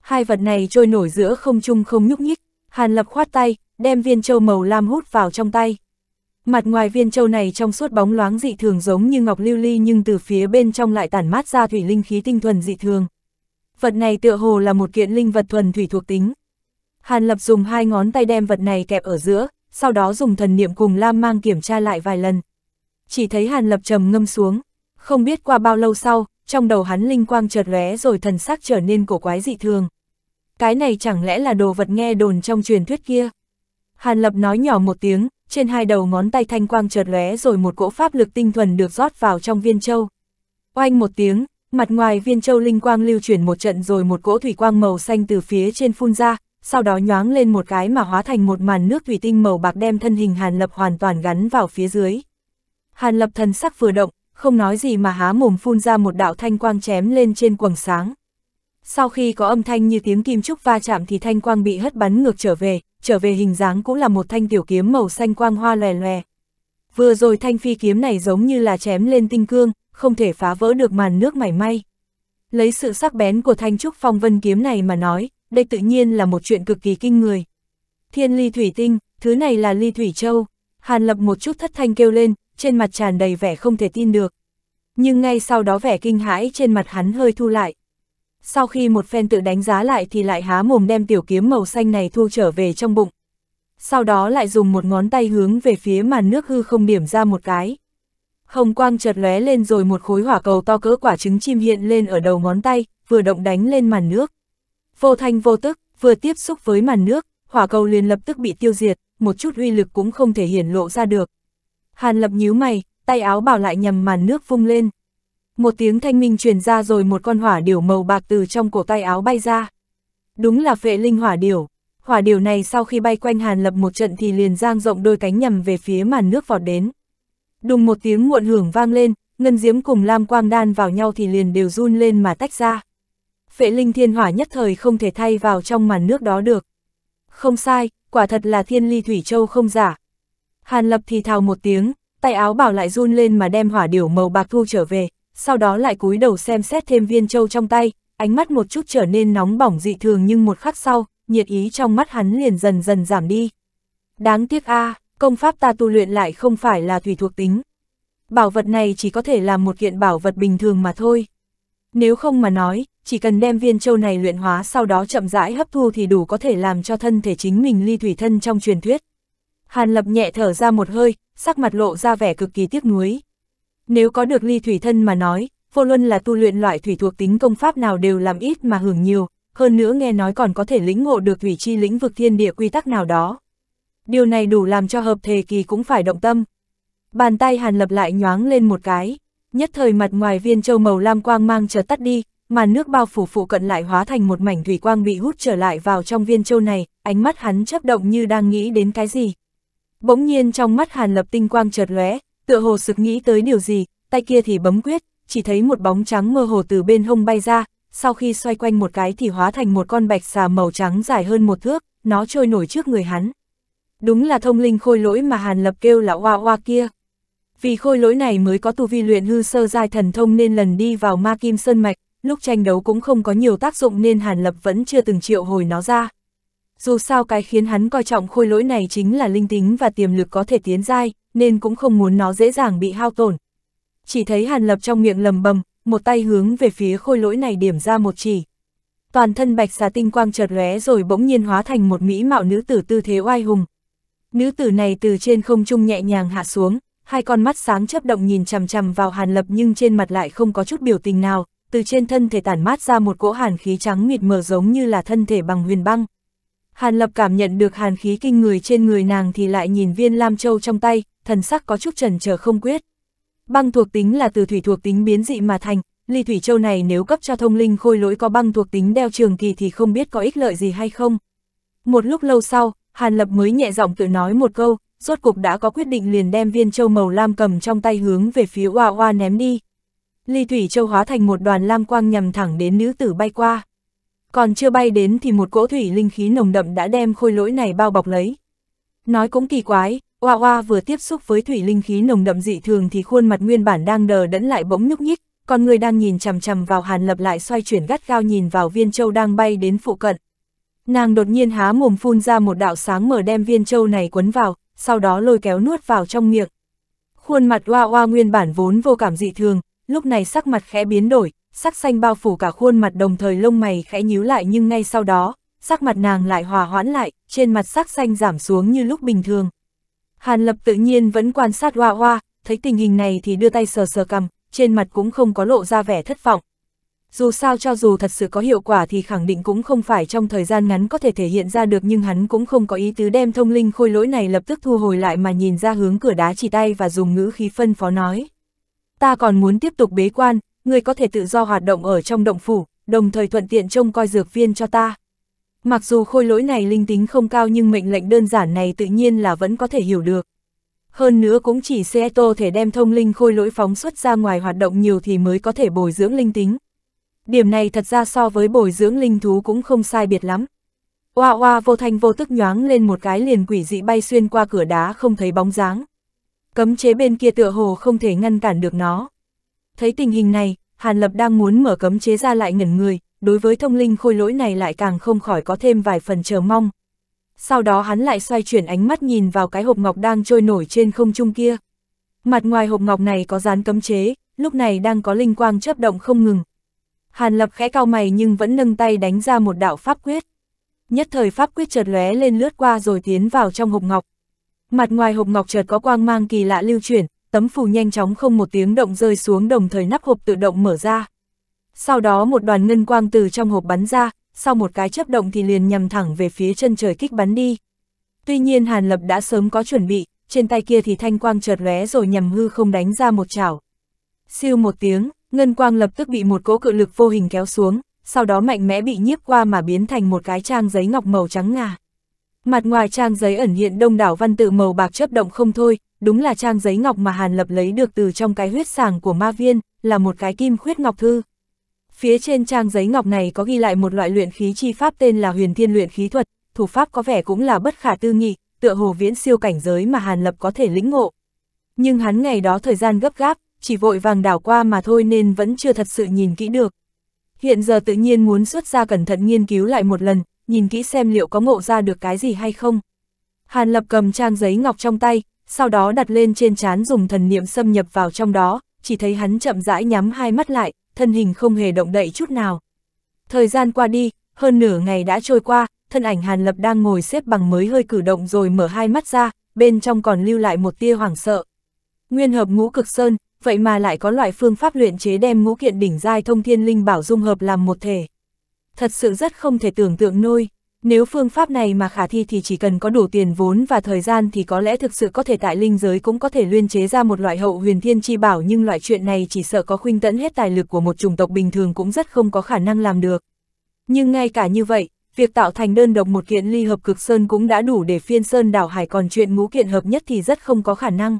Hai vật này trôi nổi giữa không trung không nhúc nhích, Hàn Lập khoát tay, đem viên châu màu lam hút vào trong tay. Mặt ngoài viên châu này trong suốt bóng loáng dị thường giống như ngọc lưu ly nhưng từ phía bên trong lại tản mát ra thủy linh khí tinh thuần dị thường. Vật này tựa hồ là một kiện linh vật thuần thủy thuộc tính. Hàn Lập dùng hai ngón tay đem vật này kẹp ở giữa, sau đó dùng thần niệm cùng Lam Mang kiểm tra lại vài lần. Chỉ thấy Hàn Lập trầm ngâm xuống, không biết qua bao lâu sau, trong đầu hắn linh quang chợt lóe rồi thần sắc trở nên cổ quái dị thường. Cái này chẳng lẽ là đồ vật nghe đồn trong truyền thuyết kia? Hàn Lập nói nhỏ một tiếng, trên hai đầu ngón tay thanh quang chợt lóe rồi một cỗ pháp lực tinh thuần được rót vào trong viên châu. Oanh một tiếng, mặt ngoài viên châu linh quang lưu chuyển một trận rồi một cỗ thủy quang màu xanh từ phía trên phun ra, sau đó nhoáng lên một cái mà hóa thành một màn nước thủy tinh màu bạc đem thân hình Hàn Lập hoàn toàn gắn vào phía dưới. Hàn Lập thần sắc vừa động, không nói gì mà há mồm phun ra một đạo thanh quang chém lên trên quầng sáng. Sau khi có âm thanh như tiếng kim trúc va chạm thì thanh quang bị hất bắn ngược trở về, trở về hình dáng cũng là một thanh tiểu kiếm màu xanh quang hoa lòe lòe. Vừa rồi thanh phi kiếm này giống như là chém lên tinh cương, không thể phá vỡ được màn nước mảy may. Lấy sự sắc bén của thanh trúc phong vân kiếm này mà nói, đây tự nhiên là một chuyện cực kỳ kinh người. Thiên ly thủy tinh, thứ này là ly thủy châu. Hàn lập một chút thất thanh kêu lên, trên mặt tràn đầy vẻ không thể tin được. Nhưng ngay sau đó vẻ kinh hãi trên mặt hắn hơi thu lại. Sau khi một phen tự đánh giá lại thì lại há mồm đem tiểu kiếm màu xanh này thu trở về trong bụng. Sau đó lại dùng một ngón tay hướng về phía màn nước hư không điểm ra một cái. Hồng quang chợt lóe lên rồi một khối hỏa cầu to cỡ quả trứng chim hiện lên ở đầu ngón tay, vừa động đánh lên màn nước. Vô thanh vô tức, vừa tiếp xúc với màn nước, hỏa cầu liền lập tức bị tiêu diệt, một chút uy lực cũng không thể hiển lộ ra được. Hàn lập nhíu mày, tay áo bảo lại nhầm màn nước phung lên. Một tiếng thanh minh truyền ra rồi một con hỏa điểu màu bạc từ trong cổ tay áo bay ra. Đúng là phệ linh hỏa điểu. Hỏa điểu này sau khi bay quanh Hàn Lập một trận thì liền giang rộng đôi cánh nhầm về phía màn nước vọt đến. Đùng một tiếng muộn hưởng vang lên, ngân diếm cùng Lam Quang Đan vào nhau thì liền đều run lên mà tách ra. Phệ linh thiên hỏa nhất thời không thể thay vào trong màn nước đó được. Không sai, quả thật là thiên ly thủy châu không giả, Hàn Lập thì thào một tiếng, tay áo bảo lại run lên mà đem hỏa điểu màu bạc thu trở về, sau đó lại cúi đầu xem xét thêm viên châu trong tay, ánh mắt một chút trở nên nóng bỏng dị thường nhưng một khắc sau, nhiệt ý trong mắt hắn liền dần dần giảm đi. Đáng tiếc a, à, công pháp ta tu luyện lại không phải là thủy thuộc tính. Bảo vật này chỉ có thể là một kiện bảo vật bình thường mà thôi. Nếu không mà nói, chỉ cần đem viên châu này luyện hóa sau đó chậm rãi hấp thu thì đủ có thể làm cho thân thể chính mình ly thủy thân trong truyền thuyết, Hàn Lập nhẹ thở ra một hơi, sắc mặt lộ ra vẻ cực kỳ tiếc nuối. Nếu có được ly thủy thân mà nói, vô luân là tu luyện loại thủy thuộc tính công pháp nào đều làm ít mà hưởng nhiều, hơn nữa nghe nói còn có thể lĩnh ngộ được thủy chi lĩnh vực thiên địa quy tắc nào đó. Điều này đủ làm cho hợp thể kỳ cũng phải động tâm. Bàn tay Hàn Lập lại nhoáng lên một cái, nhất thời mặt ngoài viên châu màu lam quang mang chợt tắt đi, mà nước bao phủ phụ cận lại hóa thành một mảnh thủy quang bị hút trở lại vào trong viên châu này, ánh mắt hắn chấp động như đang nghĩ đến cái gì. Bỗng nhiên trong mắt Hàn Lập tinh quang chợt lóe, tựa hồ sực nghĩ tới điều gì, tay kia thì bấm quyết, chỉ thấy một bóng trắng mơ hồ từ bên hông bay ra, sau khi xoay quanh một cái thì hóa thành một con bạch xà màu trắng dài hơn một thước, nó trôi nổi trước người hắn. Đúng là thông linh khôi lỗi mà Hàn Lập kêu là oa oa kia. Vì khôi lỗi này mới có tu vi luyện hư sơ giai thần thông nên lần đi vào ma kim sơn mạch, lúc tranh đấu cũng không có nhiều tác dụng nên Hàn Lập vẫn chưa từng triệu hồi nó ra dù sao cái khiến hắn coi trọng khôi lỗi này chính là linh tính và tiềm lực có thể tiến dai, nên cũng không muốn nó dễ dàng bị hao tổn. Chỉ thấy Hàn Lập trong miệng lầm bầm, một tay hướng về phía khôi lỗi này điểm ra một chỉ. Toàn thân bạch xà tinh quang chợt lóe rồi bỗng nhiên hóa thành một mỹ mạo nữ tử tư thế oai hùng. Nữ tử này từ trên không trung nhẹ nhàng hạ xuống, hai con mắt sáng chấp động nhìn chằm chằm vào Hàn Lập nhưng trên mặt lại không có chút biểu tình nào, từ trên thân thể tản mát ra một cỗ hàn khí trắng mịt mờ giống như là thân thể bằng huyền băng. Hàn Lập cảm nhận được hàn khí kinh người trên người nàng thì lại nhìn viên Lam Châu trong tay, thần sắc có chút trần chờ không quyết. Băng thuộc tính là từ thủy thuộc tính biến dị mà thành, ly thủy châu này nếu cấp cho thông linh khôi lỗi có băng thuộc tính đeo trường kỳ thì không biết có ích lợi gì hay không. Một lúc lâu sau, Hàn Lập mới nhẹ giọng tự nói một câu, rốt cục đã có quyết định liền đem viên châu màu lam cầm trong tay hướng về phía oa oa ném đi. Ly thủy châu hóa thành một đoàn lam quang nhằm thẳng đến nữ tử bay qua còn chưa bay đến thì một cỗ thủy linh khí nồng đậm đã đem khôi lỗi này bao bọc lấy. Nói cũng kỳ quái, Hoa Hoa vừa tiếp xúc với thủy linh khí nồng đậm dị thường thì khuôn mặt nguyên bản đang đờ đẫn lại bỗng nhúc nhích, con người đang nhìn chằm chằm vào Hàn Lập lại xoay chuyển gắt gao nhìn vào viên châu đang bay đến phụ cận. Nàng đột nhiên há mồm phun ra một đạo sáng mở đem viên châu này quấn vào, sau đó lôi kéo nuốt vào trong miệng. Khuôn mặt Hoa Hoa nguyên bản vốn vô cảm dị thường, lúc này sắc mặt khẽ biến đổi, sắc xanh bao phủ cả khuôn mặt đồng thời lông mày khẽ nhíu lại nhưng ngay sau đó, sắc mặt nàng lại hòa hoãn lại, trên mặt sắc xanh giảm xuống như lúc bình thường. Hàn Lập tự nhiên vẫn quan sát Hoa Hoa, thấy tình hình này thì đưa tay sờ sờ cầm, trên mặt cũng không có lộ ra vẻ thất vọng. Dù sao cho dù thật sự có hiệu quả thì khẳng định cũng không phải trong thời gian ngắn có thể thể hiện ra được nhưng hắn cũng không có ý tứ đem thông linh khôi lỗi này lập tức thu hồi lại mà nhìn ra hướng cửa đá chỉ tay và dùng ngữ khí phân phó nói. Ta còn muốn tiếp tục bế quan, ngươi có thể tự do hoạt động ở trong động phủ, đồng thời thuận tiện trông coi dược viên cho ta. Mặc dù khôi lỗi này linh tính không cao nhưng mệnh lệnh đơn giản này tự nhiên là vẫn có thể hiểu được. Hơn nữa cũng chỉ Seato thể đem thông linh khôi lỗi phóng xuất ra ngoài hoạt động nhiều thì mới có thể bồi dưỡng linh tính. Điểm này thật ra so với bồi dưỡng linh thú cũng không sai biệt lắm. Oa oa vô thanh vô tức nhoáng lên một cái liền quỷ dị bay xuyên qua cửa đá không thấy bóng dáng. Cấm chế bên kia tựa hồ không thể ngăn cản được nó. Thấy tình hình này, Hàn Lập đang muốn mở cấm chế ra lại ngẩn người, đối với thông linh khôi lỗi này lại càng không khỏi có thêm vài phần chờ mong. Sau đó hắn lại xoay chuyển ánh mắt nhìn vào cái hộp ngọc đang trôi nổi trên không trung kia. Mặt ngoài hộp ngọc này có dán cấm chế, lúc này đang có linh quang chớp động không ngừng. Hàn Lập khẽ cao mày nhưng vẫn nâng tay đánh ra một đạo pháp quyết. Nhất thời pháp quyết chợt lóe lên lướt qua rồi tiến vào trong hộp ngọc. Mặt ngoài hộp ngọc chợt có quang mang kỳ lạ lưu chuyển, tấm phù nhanh chóng không một tiếng động rơi xuống đồng thời nắp hộp tự động mở ra. Sau đó một đoàn ngân quang từ trong hộp bắn ra, sau một cái chấp động thì liền nhằm thẳng về phía chân trời kích bắn đi. Tuy nhiên Hàn Lập đã sớm có chuẩn bị, trên tay kia thì thanh quang chợt lóe rồi nhằm hư không đánh ra một chảo. Siêu một tiếng, ngân quang lập tức bị một cỗ cự lực vô hình kéo xuống, sau đó mạnh mẽ bị nhiếp qua mà biến thành một cái trang giấy ngọc màu trắng ngà. Mặt ngoài trang giấy ẩn hiện đông đảo văn tự màu bạc chấp động không thôi, đúng là trang giấy ngọc mà Hàn Lập lấy được từ trong cái huyết sàng của ma viên, là một cái kim khuyết ngọc thư. Phía trên trang giấy ngọc này có ghi lại một loại luyện khí chi pháp tên là huyền thiên luyện khí thuật, thủ pháp có vẻ cũng là bất khả tư nghị, tựa hồ viễn siêu cảnh giới mà Hàn Lập có thể lĩnh ngộ. Nhưng hắn ngày đó thời gian gấp gáp, chỉ vội vàng đảo qua mà thôi nên vẫn chưa thật sự nhìn kỹ được. Hiện giờ tự nhiên muốn xuất ra cẩn thận nghiên cứu lại một lần, nhìn kỹ xem liệu có ngộ ra được cái gì hay không. Hàn Lập cầm trang giấy ngọc trong tay, sau đó đặt lên trên chán dùng thần niệm xâm nhập vào trong đó, chỉ thấy hắn chậm rãi nhắm hai mắt lại, thân hình không hề động đậy chút nào. Thời gian qua đi, hơn nửa ngày đã trôi qua, thân ảnh Hàn Lập đang ngồi xếp bằng mới hơi cử động rồi mở hai mắt ra, bên trong còn lưu lại một tia hoảng sợ. Nguyên hợp ngũ cực sơn, vậy mà lại có loại phương pháp luyện chế đem ngũ kiện đỉnh giai thông thiên linh bảo dung hợp làm một thể thật sự rất không thể tưởng tượng nôi. Nếu phương pháp này mà khả thi thì chỉ cần có đủ tiền vốn và thời gian thì có lẽ thực sự có thể tại linh giới cũng có thể luyên chế ra một loại hậu huyền thiên chi bảo nhưng loại chuyện này chỉ sợ có khuynh tẫn hết tài lực của một chủng tộc bình thường cũng rất không có khả năng làm được. Nhưng ngay cả như vậy, việc tạo thành đơn độc một kiện ly hợp cực sơn cũng đã đủ để phiên sơn đảo hải còn chuyện ngũ kiện hợp nhất thì rất không có khả năng.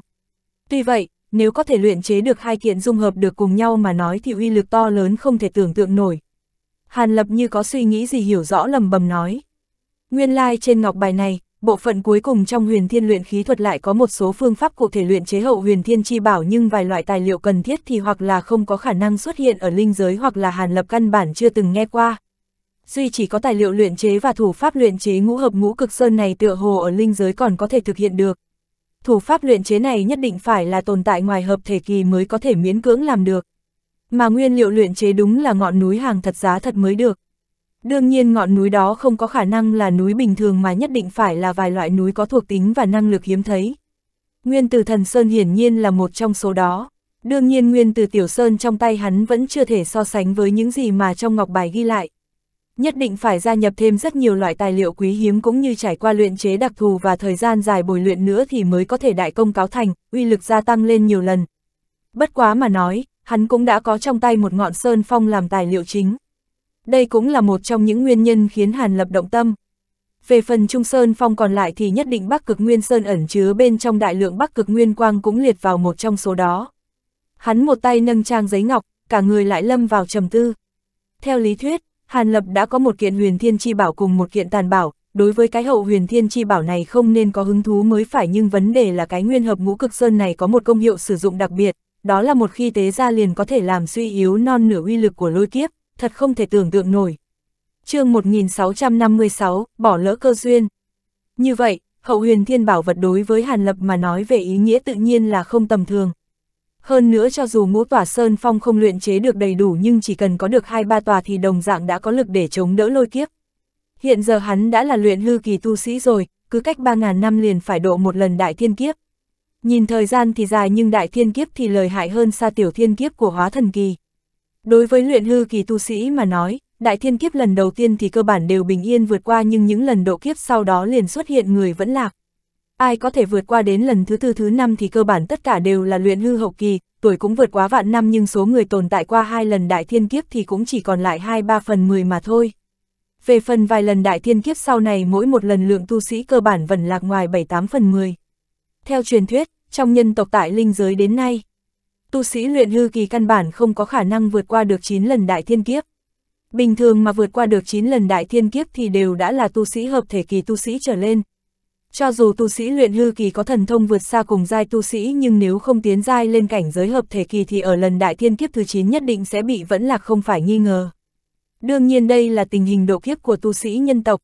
Tuy vậy, nếu có thể luyện chế được hai kiện dung hợp được cùng nhau mà nói thì uy lực to lớn không thể tưởng tượng nổi, Hàn Lập như có suy nghĩ gì hiểu rõ lầm bầm nói. Nguyên lai like trên ngọc bài này, bộ phận cuối cùng trong huyền thiên luyện khí thuật lại có một số phương pháp cụ thể luyện chế hậu huyền thiên chi bảo nhưng vài loại tài liệu cần thiết thì hoặc là không có khả năng xuất hiện ở linh giới hoặc là hàn lập căn bản chưa từng nghe qua. Duy chỉ có tài liệu luyện chế và thủ pháp luyện chế ngũ hợp ngũ cực sơn này tựa hồ ở linh giới còn có thể thực hiện được. Thủ pháp luyện chế này nhất định phải là tồn tại ngoài hợp thể kỳ mới có thể miễn cưỡng làm được. Mà nguyên liệu luyện chế đúng là ngọn núi hàng thật giá thật mới được. Đương nhiên ngọn núi đó không có khả năng là núi bình thường mà nhất định phải là vài loại núi có thuộc tính và năng lực hiếm thấy. Nguyên từ thần Sơn hiển nhiên là một trong số đó. Đương nhiên nguyên từ tiểu Sơn trong tay hắn vẫn chưa thể so sánh với những gì mà trong ngọc bài ghi lại. Nhất định phải gia nhập thêm rất nhiều loại tài liệu quý hiếm cũng như trải qua luyện chế đặc thù và thời gian dài bồi luyện nữa thì mới có thể đại công cáo thành, uy lực gia tăng lên nhiều lần. Bất quá mà nói, hắn cũng đã có trong tay một ngọn sơn phong làm tài liệu chính. Đây cũng là một trong những nguyên nhân khiến Hàn Lập động tâm. Về phần Trung Sơn Phong còn lại thì nhất định Bắc Cực Nguyên Sơn ẩn chứa bên trong đại lượng Bắc Cực Nguyên Quang cũng liệt vào một trong số đó. Hắn một tay nâng trang giấy ngọc, cả người lại lâm vào trầm tư. Theo lý thuyết, Hàn Lập đã có một kiện huyền thiên chi bảo cùng một kiện tàn bảo, đối với cái hậu huyền thiên chi bảo này không nên có hứng thú mới phải nhưng vấn đề là cái nguyên hợp ngũ cực sơn này có một công hiệu sử dụng đặc biệt, đó là một khi tế ra liền có thể làm suy yếu non nửa uy lực của lôi kiếp, thật không thể tưởng tượng nổi. chương 1656, bỏ lỡ cơ duyên. Như vậy, hậu huyền thiên bảo vật đối với Hàn Lập mà nói về ý nghĩa tự nhiên là không tầm thường. Hơn nữa cho dù ngũ tòa sơn phong không luyện chế được đầy đủ nhưng chỉ cần có được hai ba tòa thì đồng dạng đã có lực để chống đỡ lôi kiếp. Hiện giờ hắn đã là luyện hư kỳ tu sĩ rồi, cứ cách 3.000 năm liền phải độ một lần đại thiên kiếp. Nhìn thời gian thì dài nhưng đại thiên kiếp thì lời hại hơn xa tiểu thiên kiếp của hóa thần kỳ. Đối với luyện hư kỳ tu sĩ mà nói, đại thiên kiếp lần đầu tiên thì cơ bản đều bình yên vượt qua nhưng những lần độ kiếp sau đó liền xuất hiện người vẫn lạc. Ai có thể vượt qua đến lần thứ tư thứ năm thì cơ bản tất cả đều là luyện hư hậu kỳ, tuổi cũng vượt quá vạn năm nhưng số người tồn tại qua hai lần đại thiên kiếp thì cũng chỉ còn lại hai ba phần mười mà thôi. Về phần vài lần đại thiên kiếp sau này mỗi một lần lượng tu sĩ cơ bản vẫn lạc ngoài bảy tám phần mười Theo truyền thuyết, trong nhân tộc tại linh giới đến nay, tu sĩ luyện hư kỳ căn bản không có khả năng vượt qua được 9 lần đại thiên kiếp. Bình thường mà vượt qua được 9 lần đại thiên kiếp thì đều đã là tu sĩ hợp thể kỳ tu sĩ trở lên. Cho dù tu sĩ luyện hư kỳ có thần thông vượt xa cùng giai tu sĩ nhưng nếu không tiến giai lên cảnh giới hợp thể kỳ thì ở lần đại thiên kiếp thứ 9 nhất định sẽ bị vẫn là không phải nghi ngờ. Đương nhiên đây là tình hình độ kiếp của tu sĩ nhân tộc,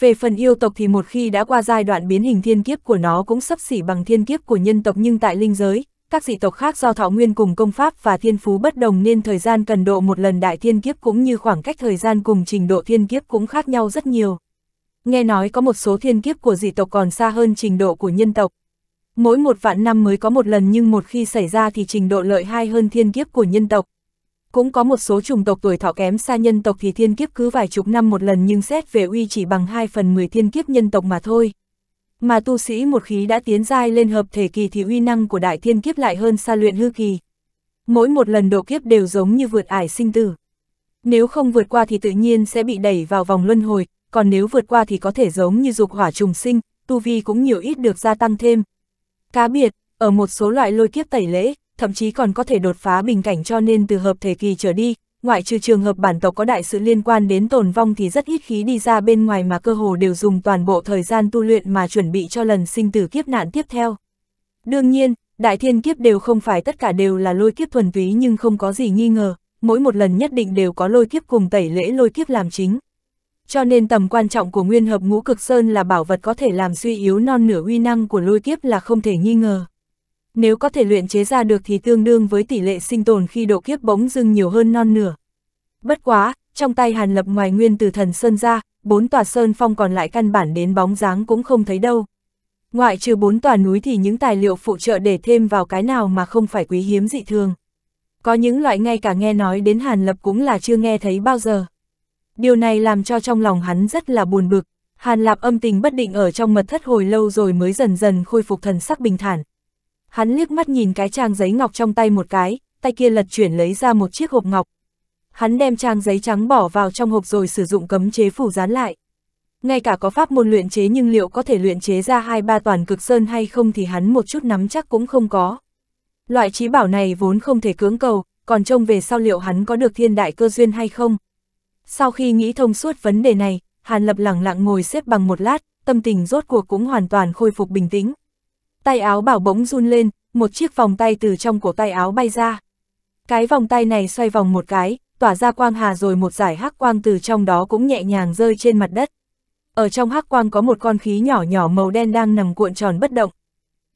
về phần yêu tộc thì một khi đã qua giai đoạn biến hình thiên kiếp của nó cũng sắp xỉ bằng thiên kiếp của nhân tộc nhưng tại linh giới, các dị tộc khác do thọ nguyên cùng công pháp và thiên phú bất đồng nên thời gian cần độ một lần đại thiên kiếp cũng như khoảng cách thời gian cùng trình độ thiên kiếp cũng khác nhau rất nhiều. Nghe nói có một số thiên kiếp của dị tộc còn xa hơn trình độ của nhân tộc. Mỗi một vạn năm mới có một lần nhưng một khi xảy ra thì trình độ lợi hai hơn thiên kiếp của nhân tộc. Cũng có một số chủng tộc tuổi thọ kém xa nhân tộc thì thiên kiếp cứ vài chục năm một lần nhưng xét về uy chỉ bằng 2 phần 10 thiên kiếp nhân tộc mà thôi. Mà tu sĩ một khí đã tiến giai lên hợp thể kỳ thì uy năng của đại thiên kiếp lại hơn xa luyện hư kỳ. Mỗi một lần độ kiếp đều giống như vượt ải sinh tử. Nếu không vượt qua thì tự nhiên sẽ bị đẩy vào vòng luân hồi, còn nếu vượt qua thì có thể giống như dục hỏa trùng sinh, tu vi cũng nhiều ít được gia tăng thêm. Cá biệt, ở một số loại lôi kiếp tẩy lễ, thậm chí còn có thể đột phá bình cảnh cho nên từ hợp thể kỳ trở đi, ngoại trừ trường hợp bản tộc có đại sự liên quan đến tồn vong thì rất ít khí đi ra bên ngoài mà cơ hồ đều dùng toàn bộ thời gian tu luyện mà chuẩn bị cho lần sinh tử kiếp nạn tiếp theo. Đương nhiên, đại thiên kiếp đều không phải tất cả đều là lôi kiếp thuần túy nhưng không có gì nghi ngờ, mỗi một lần nhất định đều có lôi kiếp cùng tẩy lễ lôi kiếp làm chính. Cho nên tầm quan trọng của nguyên hợp ngũ cực sơn là bảo vật có thể làm suy yếu non nửa uy năng của lôi kiếp là không thể nghi ngờ nếu có thể luyện chế ra được thì tương đương với tỷ lệ sinh tồn khi độ kiếp bỗng dưng nhiều hơn non nửa. Bất quá, trong tay Hàn Lập ngoài nguyên từ thần Sơn ra, bốn tòa Sơn Phong còn lại căn bản đến bóng dáng cũng không thấy đâu. Ngoại trừ bốn tòa núi thì những tài liệu phụ trợ để thêm vào cái nào mà không phải quý hiếm dị thường. Có những loại ngay cả nghe nói đến Hàn Lập cũng là chưa nghe thấy bao giờ. Điều này làm cho trong lòng hắn rất là buồn bực. Hàn Lạp âm tình bất định ở trong mật thất hồi lâu rồi mới dần dần khôi phục thần sắc bình thản, Hắn liếc mắt nhìn cái trang giấy ngọc trong tay một cái, tay kia lật chuyển lấy ra một chiếc hộp ngọc. Hắn đem trang giấy trắng bỏ vào trong hộp rồi sử dụng cấm chế phủ dán lại. Ngay cả có pháp môn luyện chế nhưng liệu có thể luyện chế ra hai ba toàn cực sơn hay không thì hắn một chút nắm chắc cũng không có. Loại trí bảo này vốn không thể cưỡng cầu, còn trông về sau liệu hắn có được thiên đại cơ duyên hay không. Sau khi nghĩ thông suốt vấn đề này, Hàn Lập lẳng lặng ngồi xếp bằng một lát, tâm tình rốt cuộc cũng hoàn toàn khôi phục bình tĩnh tay áo bảo bỗng run lên, một chiếc vòng tay từ trong của tay áo bay ra. Cái vòng tay này xoay vòng một cái, tỏa ra quang hà rồi một giải hắc quang từ trong đó cũng nhẹ nhàng rơi trên mặt đất. Ở trong hắc quang có một con khí nhỏ nhỏ màu đen đang nằm cuộn tròn bất động.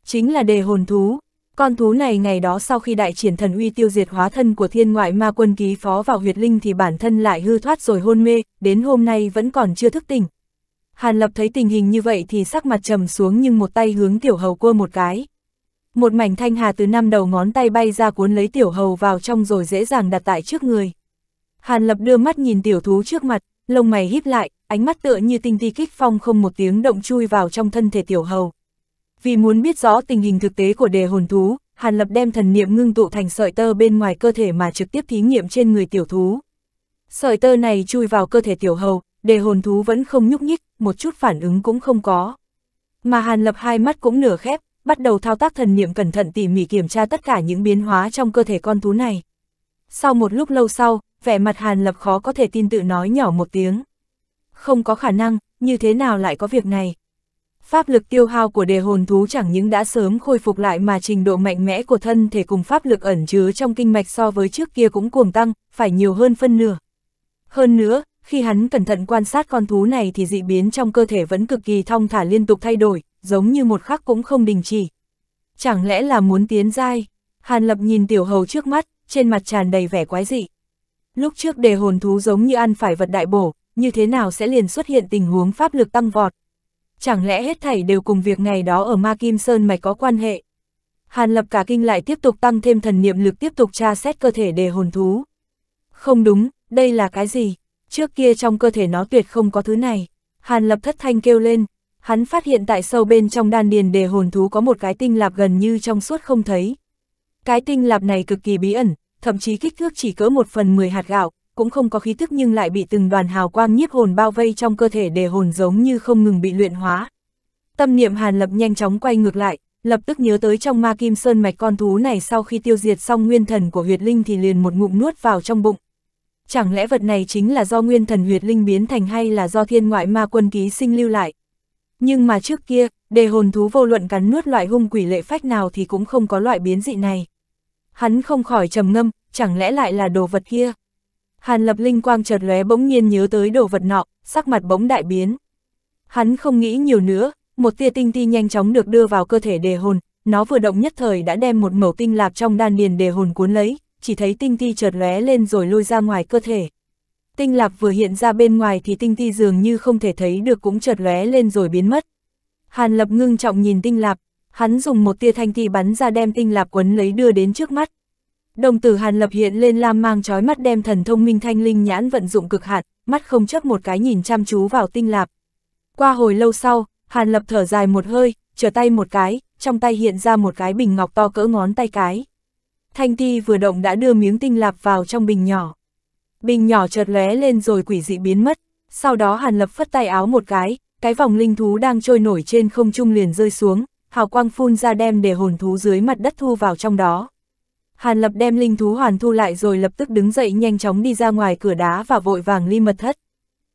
Chính là đề hồn thú. Con thú này ngày đó sau khi đại triển thần uy tiêu diệt hóa thân của thiên ngoại ma quân ký phó vào huyệt linh thì bản thân lại hư thoát rồi hôn mê, đến hôm nay vẫn còn chưa thức tỉnh. Hàn Lập thấy tình hình như vậy thì sắc mặt trầm xuống nhưng một tay hướng tiểu hầu cua một cái. Một mảnh thanh hà từ năm đầu ngón tay bay ra cuốn lấy tiểu hầu vào trong rồi dễ dàng đặt tại trước người. Hàn Lập đưa mắt nhìn tiểu thú trước mặt, lông mày híp lại, ánh mắt tựa như tinh thi kích phong không một tiếng động chui vào trong thân thể tiểu hầu. Vì muốn biết rõ tình hình thực tế của đề hồn thú, Hàn Lập đem thần niệm ngưng tụ thành sợi tơ bên ngoài cơ thể mà trực tiếp thí nghiệm trên người tiểu thú. Sợi tơ này chui vào cơ thể tiểu hầu, đề hồn thú vẫn không nhúc nhích, một chút phản ứng cũng không có. Mà Hàn Lập hai mắt cũng nửa khép, bắt đầu thao tác thần niệm cẩn thận tỉ mỉ kiểm tra tất cả những biến hóa trong cơ thể con thú này. Sau một lúc lâu sau, vẻ mặt Hàn Lập khó có thể tin tự nói nhỏ một tiếng. Không có khả năng, như thế nào lại có việc này? Pháp lực tiêu hao của đề hồn thú chẳng những đã sớm khôi phục lại mà trình độ mạnh mẽ của thân thể cùng pháp lực ẩn chứa trong kinh mạch so với trước kia cũng cuồng tăng, phải nhiều hơn phân nửa. Hơn nữa, khi hắn cẩn thận quan sát con thú này thì dị biến trong cơ thể vẫn cực kỳ thong thả liên tục thay đổi, giống như một khắc cũng không đình chỉ. Chẳng lẽ là muốn tiến dai? Hàn Lập nhìn tiểu hầu trước mắt, trên mặt tràn đầy vẻ quái dị. Lúc trước đề hồn thú giống như ăn phải vật đại bổ, như thế nào sẽ liền xuất hiện tình huống pháp lực tăng vọt? Chẳng lẽ hết thảy đều cùng việc ngày đó ở Ma Kim Sơn mày có quan hệ? Hàn Lập cả kinh lại tiếp tục tăng thêm thần niệm lực tiếp tục tra xét cơ thể đề hồn thú. Không đúng, đây là cái gì? trước kia trong cơ thể nó tuyệt không có thứ này. Hàn lập thất thanh kêu lên, hắn phát hiện tại sâu bên trong đan điền đề hồn thú có một cái tinh lạp gần như trong suốt không thấy. Cái tinh lạp này cực kỳ bí ẩn, thậm chí kích thước chỉ cỡ một phần 10 hạt gạo, cũng không có khí thức nhưng lại bị từng đoàn hào quang nhiếp hồn bao vây trong cơ thể đề hồn giống như không ngừng bị luyện hóa. Tâm niệm Hàn Lập nhanh chóng quay ngược lại, lập tức nhớ tới trong ma kim sơn mạch con thú này sau khi tiêu diệt xong nguyên thần của huyệt linh thì liền một ngụm nuốt vào trong bụng chẳng lẽ vật này chính là do nguyên thần huyệt linh biến thành hay là do thiên ngoại ma quân ký sinh lưu lại. Nhưng mà trước kia, đề hồn thú vô luận cắn nuốt loại hung quỷ lệ phách nào thì cũng không có loại biến dị này. Hắn không khỏi trầm ngâm, chẳng lẽ lại là đồ vật kia. Hàn lập linh quang chợt lóe bỗng nhiên nhớ tới đồ vật nọ, sắc mặt bỗng đại biến. Hắn không nghĩ nhiều nữa, một tia tinh ti nhanh chóng được đưa vào cơ thể đề hồn, nó vừa động nhất thời đã đem một mẩu tinh lạp trong đan điền đề hồn cuốn lấy, chỉ thấy tinh ti chợt lóe lên rồi lôi ra ngoài cơ thể. Tinh lạc vừa hiện ra bên ngoài thì tinh ti dường như không thể thấy được cũng chợt lóe lên rồi biến mất. Hàn lập ngưng trọng nhìn tinh lạc, hắn dùng một tia thanh ti bắn ra đem tinh lạc quấn lấy đưa đến trước mắt. Đồng tử Hàn Lập hiện lên lam mang trói mắt đem thần thông minh thanh linh nhãn vận dụng cực hạn, mắt không chấp một cái nhìn chăm chú vào tinh lạc Qua hồi lâu sau, Hàn Lập thở dài một hơi, trở tay một cái, trong tay hiện ra một cái bình ngọc to cỡ ngón tay cái. Thanh ti vừa động đã đưa miếng tinh lạp vào trong bình nhỏ. Bình nhỏ chợt lóe lên rồi quỷ dị biến mất, sau đó Hàn Lập phất tay áo một cái, cái vòng linh thú đang trôi nổi trên không trung liền rơi xuống, hào quang phun ra đem để hồn thú dưới mặt đất thu vào trong đó. Hàn Lập đem linh thú hoàn thu lại rồi lập tức đứng dậy nhanh chóng đi ra ngoài cửa đá và vội vàng ly mật thất.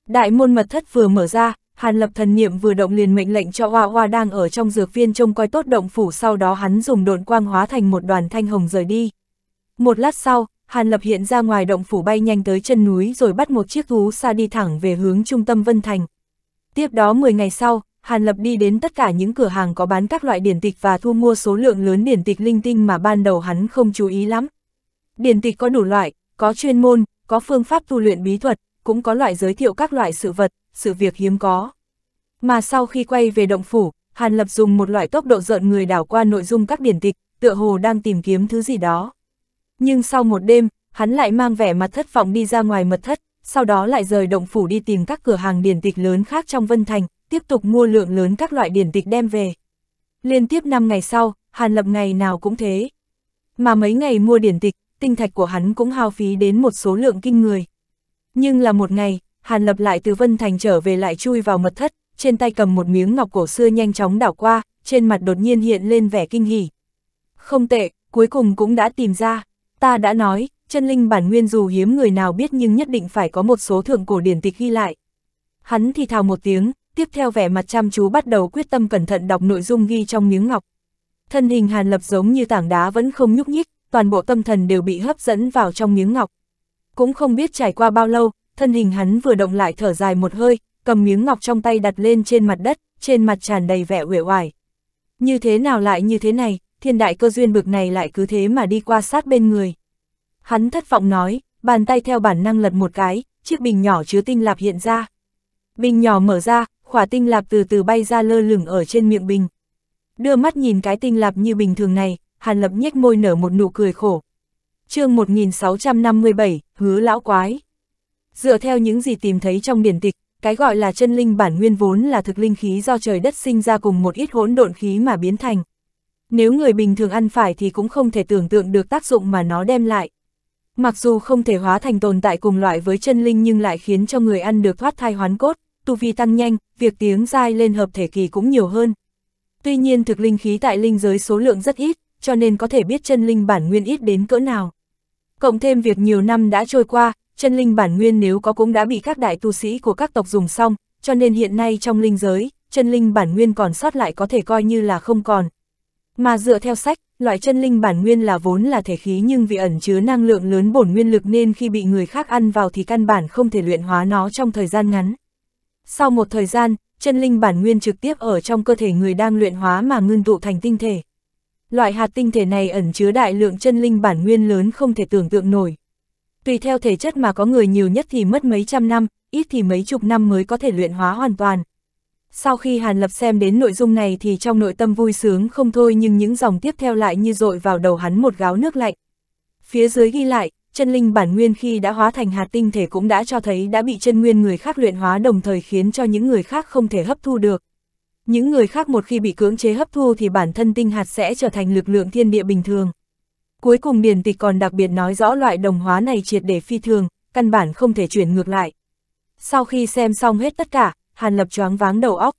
Đại môn mật thất vừa mở ra, Hàn lập thần niệm vừa động liền mệnh lệnh cho Hoa Hoa đang ở trong dược viên trông coi tốt động phủ sau đó hắn dùng độn quang hóa thành một đoàn thanh hồng rời đi. Một lát sau, Hàn lập hiện ra ngoài động phủ bay nhanh tới chân núi rồi bắt một chiếc thú xa đi thẳng về hướng trung tâm Vân Thành. Tiếp đó 10 ngày sau, Hàn Lập đi đến tất cả những cửa hàng có bán các loại điển tịch và thu mua số lượng lớn điển tịch linh tinh mà ban đầu hắn không chú ý lắm. Điển tịch có đủ loại, có chuyên môn, có phương pháp tu luyện bí thuật, cũng có loại giới thiệu các loại sự vật, sự việc hiếm có. Mà sau khi quay về động phủ, Hàn Lập dùng một loại tốc độ rợn người đảo qua nội dung các điển tịch, tựa hồ đang tìm kiếm thứ gì đó. Nhưng sau một đêm, hắn lại mang vẻ mặt thất vọng đi ra ngoài mật thất, sau đó lại rời động phủ đi tìm các cửa hàng điển tịch lớn khác trong Vân Thành, tiếp tục mua lượng lớn các loại điển tịch đem về. Liên tiếp 5 ngày sau, Hàn Lập ngày nào cũng thế. Mà mấy ngày mua điển tịch, tinh thạch của hắn cũng hao phí đến một số lượng kinh người. Nhưng là một ngày, Hàn Lập lại từ Vân Thành trở về lại chui vào mật thất, trên tay cầm một miếng ngọc cổ xưa nhanh chóng đảo qua, trên mặt đột nhiên hiện lên vẻ kinh hỉ. Không tệ, cuối cùng cũng đã tìm ra, ta đã nói, chân linh bản nguyên dù hiếm người nào biết nhưng nhất định phải có một số thượng cổ điển tịch ghi lại. Hắn thì thào một tiếng, tiếp theo vẻ mặt chăm chú bắt đầu quyết tâm cẩn thận đọc nội dung ghi trong miếng ngọc. Thân hình Hàn Lập giống như tảng đá vẫn không nhúc nhích, toàn bộ tâm thần đều bị hấp dẫn vào trong miếng ngọc. Cũng không biết trải qua bao lâu, thân hình hắn vừa động lại thở dài một hơi, cầm miếng ngọc trong tay đặt lên trên mặt đất, trên mặt tràn đầy vẻ uể oải. Như thế nào lại như thế này, thiên đại cơ duyên bực này lại cứ thế mà đi qua sát bên người. Hắn thất vọng nói, bàn tay theo bản năng lật một cái, chiếc bình nhỏ chứa tinh lạp hiện ra. Bình nhỏ mở ra, khỏa tinh lạp từ từ bay ra lơ lửng ở trên miệng bình. Đưa mắt nhìn cái tinh lạp như bình thường này, Hàn Lập nhếch môi nở một nụ cười khổ. chương 1657, Hứa Lão Quái Dựa theo những gì tìm thấy trong biển tịch, cái gọi là chân linh bản nguyên vốn là thực linh khí do trời đất sinh ra cùng một ít hỗn độn khí mà biến thành. Nếu người bình thường ăn phải thì cũng không thể tưởng tượng được tác dụng mà nó đem lại. Mặc dù không thể hóa thành tồn tại cùng loại với chân linh nhưng lại khiến cho người ăn được thoát thai hoán cốt, tu vi tăng nhanh, việc tiếng dai lên hợp thể kỳ cũng nhiều hơn. Tuy nhiên thực linh khí tại linh giới số lượng rất ít, cho nên có thể biết chân linh bản nguyên ít đến cỡ nào. Cộng thêm việc nhiều năm đã trôi qua, chân linh bản nguyên nếu có cũng đã bị các đại tu sĩ của các tộc dùng xong, cho nên hiện nay trong linh giới, chân linh bản nguyên còn sót lại có thể coi như là không còn. Mà dựa theo sách, loại chân linh bản nguyên là vốn là thể khí nhưng vì ẩn chứa năng lượng lớn bổn nguyên lực nên khi bị người khác ăn vào thì căn bản không thể luyện hóa nó trong thời gian ngắn. Sau một thời gian, chân linh bản nguyên trực tiếp ở trong cơ thể người đang luyện hóa mà ngưng tụ thành tinh thể. Loại hạt tinh thể này ẩn chứa đại lượng chân linh bản nguyên lớn không thể tưởng tượng nổi tùy theo thể chất mà có người nhiều nhất thì mất mấy trăm năm, ít thì mấy chục năm mới có thể luyện hóa hoàn toàn. Sau khi Hàn Lập xem đến nội dung này thì trong nội tâm vui sướng không thôi nhưng những dòng tiếp theo lại như dội vào đầu hắn một gáo nước lạnh. Phía dưới ghi lại, chân linh bản nguyên khi đã hóa thành hạt tinh thể cũng đã cho thấy đã bị chân nguyên người khác luyện hóa đồng thời khiến cho những người khác không thể hấp thu được. Những người khác một khi bị cưỡng chế hấp thu thì bản thân tinh hạt sẽ trở thành lực lượng thiên địa bình thường. Cuối cùng điển tịch còn đặc biệt nói rõ loại đồng hóa này triệt để phi thường, căn bản không thể chuyển ngược lại. Sau khi xem xong hết tất cả, Hàn Lập choáng váng đầu óc.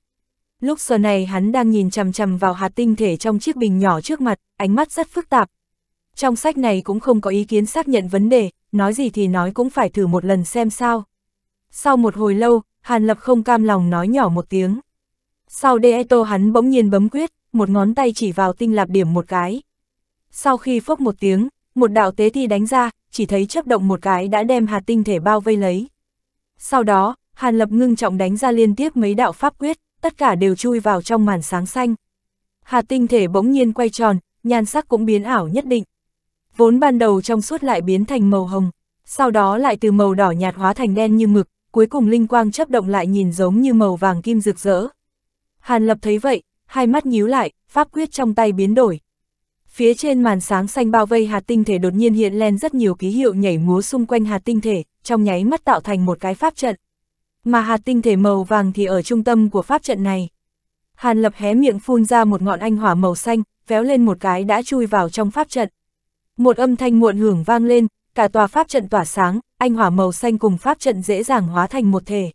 Lúc giờ này hắn đang nhìn chằm chằm vào hạt tinh thể trong chiếc bình nhỏ trước mặt, ánh mắt rất phức tạp. Trong sách này cũng không có ý kiến xác nhận vấn đề, nói gì thì nói cũng phải thử một lần xem sao. Sau một hồi lâu, Hàn Lập không cam lòng nói nhỏ một tiếng. Sau Deeto hắn bỗng nhiên bấm quyết, một ngón tay chỉ vào tinh lạp điểm một cái sau khi phốc một tiếng, một đạo tế thi đánh ra, chỉ thấy chấp động một cái đã đem hạt tinh thể bao vây lấy. Sau đó, Hàn Lập ngưng trọng đánh ra liên tiếp mấy đạo pháp quyết, tất cả đều chui vào trong màn sáng xanh. Hạt tinh thể bỗng nhiên quay tròn, nhan sắc cũng biến ảo nhất định. Vốn ban đầu trong suốt lại biến thành màu hồng, sau đó lại từ màu đỏ nhạt hóa thành đen như mực, cuối cùng linh quang chấp động lại nhìn giống như màu vàng kim rực rỡ. Hàn Lập thấy vậy, hai mắt nhíu lại, pháp quyết trong tay biến đổi. Phía trên màn sáng xanh bao vây hạt tinh thể đột nhiên hiện lên rất nhiều ký hiệu nhảy múa xung quanh hạt tinh thể, trong nháy mắt tạo thành một cái pháp trận. Mà hạt tinh thể màu vàng thì ở trung tâm của pháp trận này. Hàn Lập hé miệng phun ra một ngọn anh hỏa màu xanh, véo lên một cái đã chui vào trong pháp trận. Một âm thanh muộn hưởng vang lên, cả tòa pháp trận tỏa sáng, anh hỏa màu xanh cùng pháp trận dễ dàng hóa thành một thể.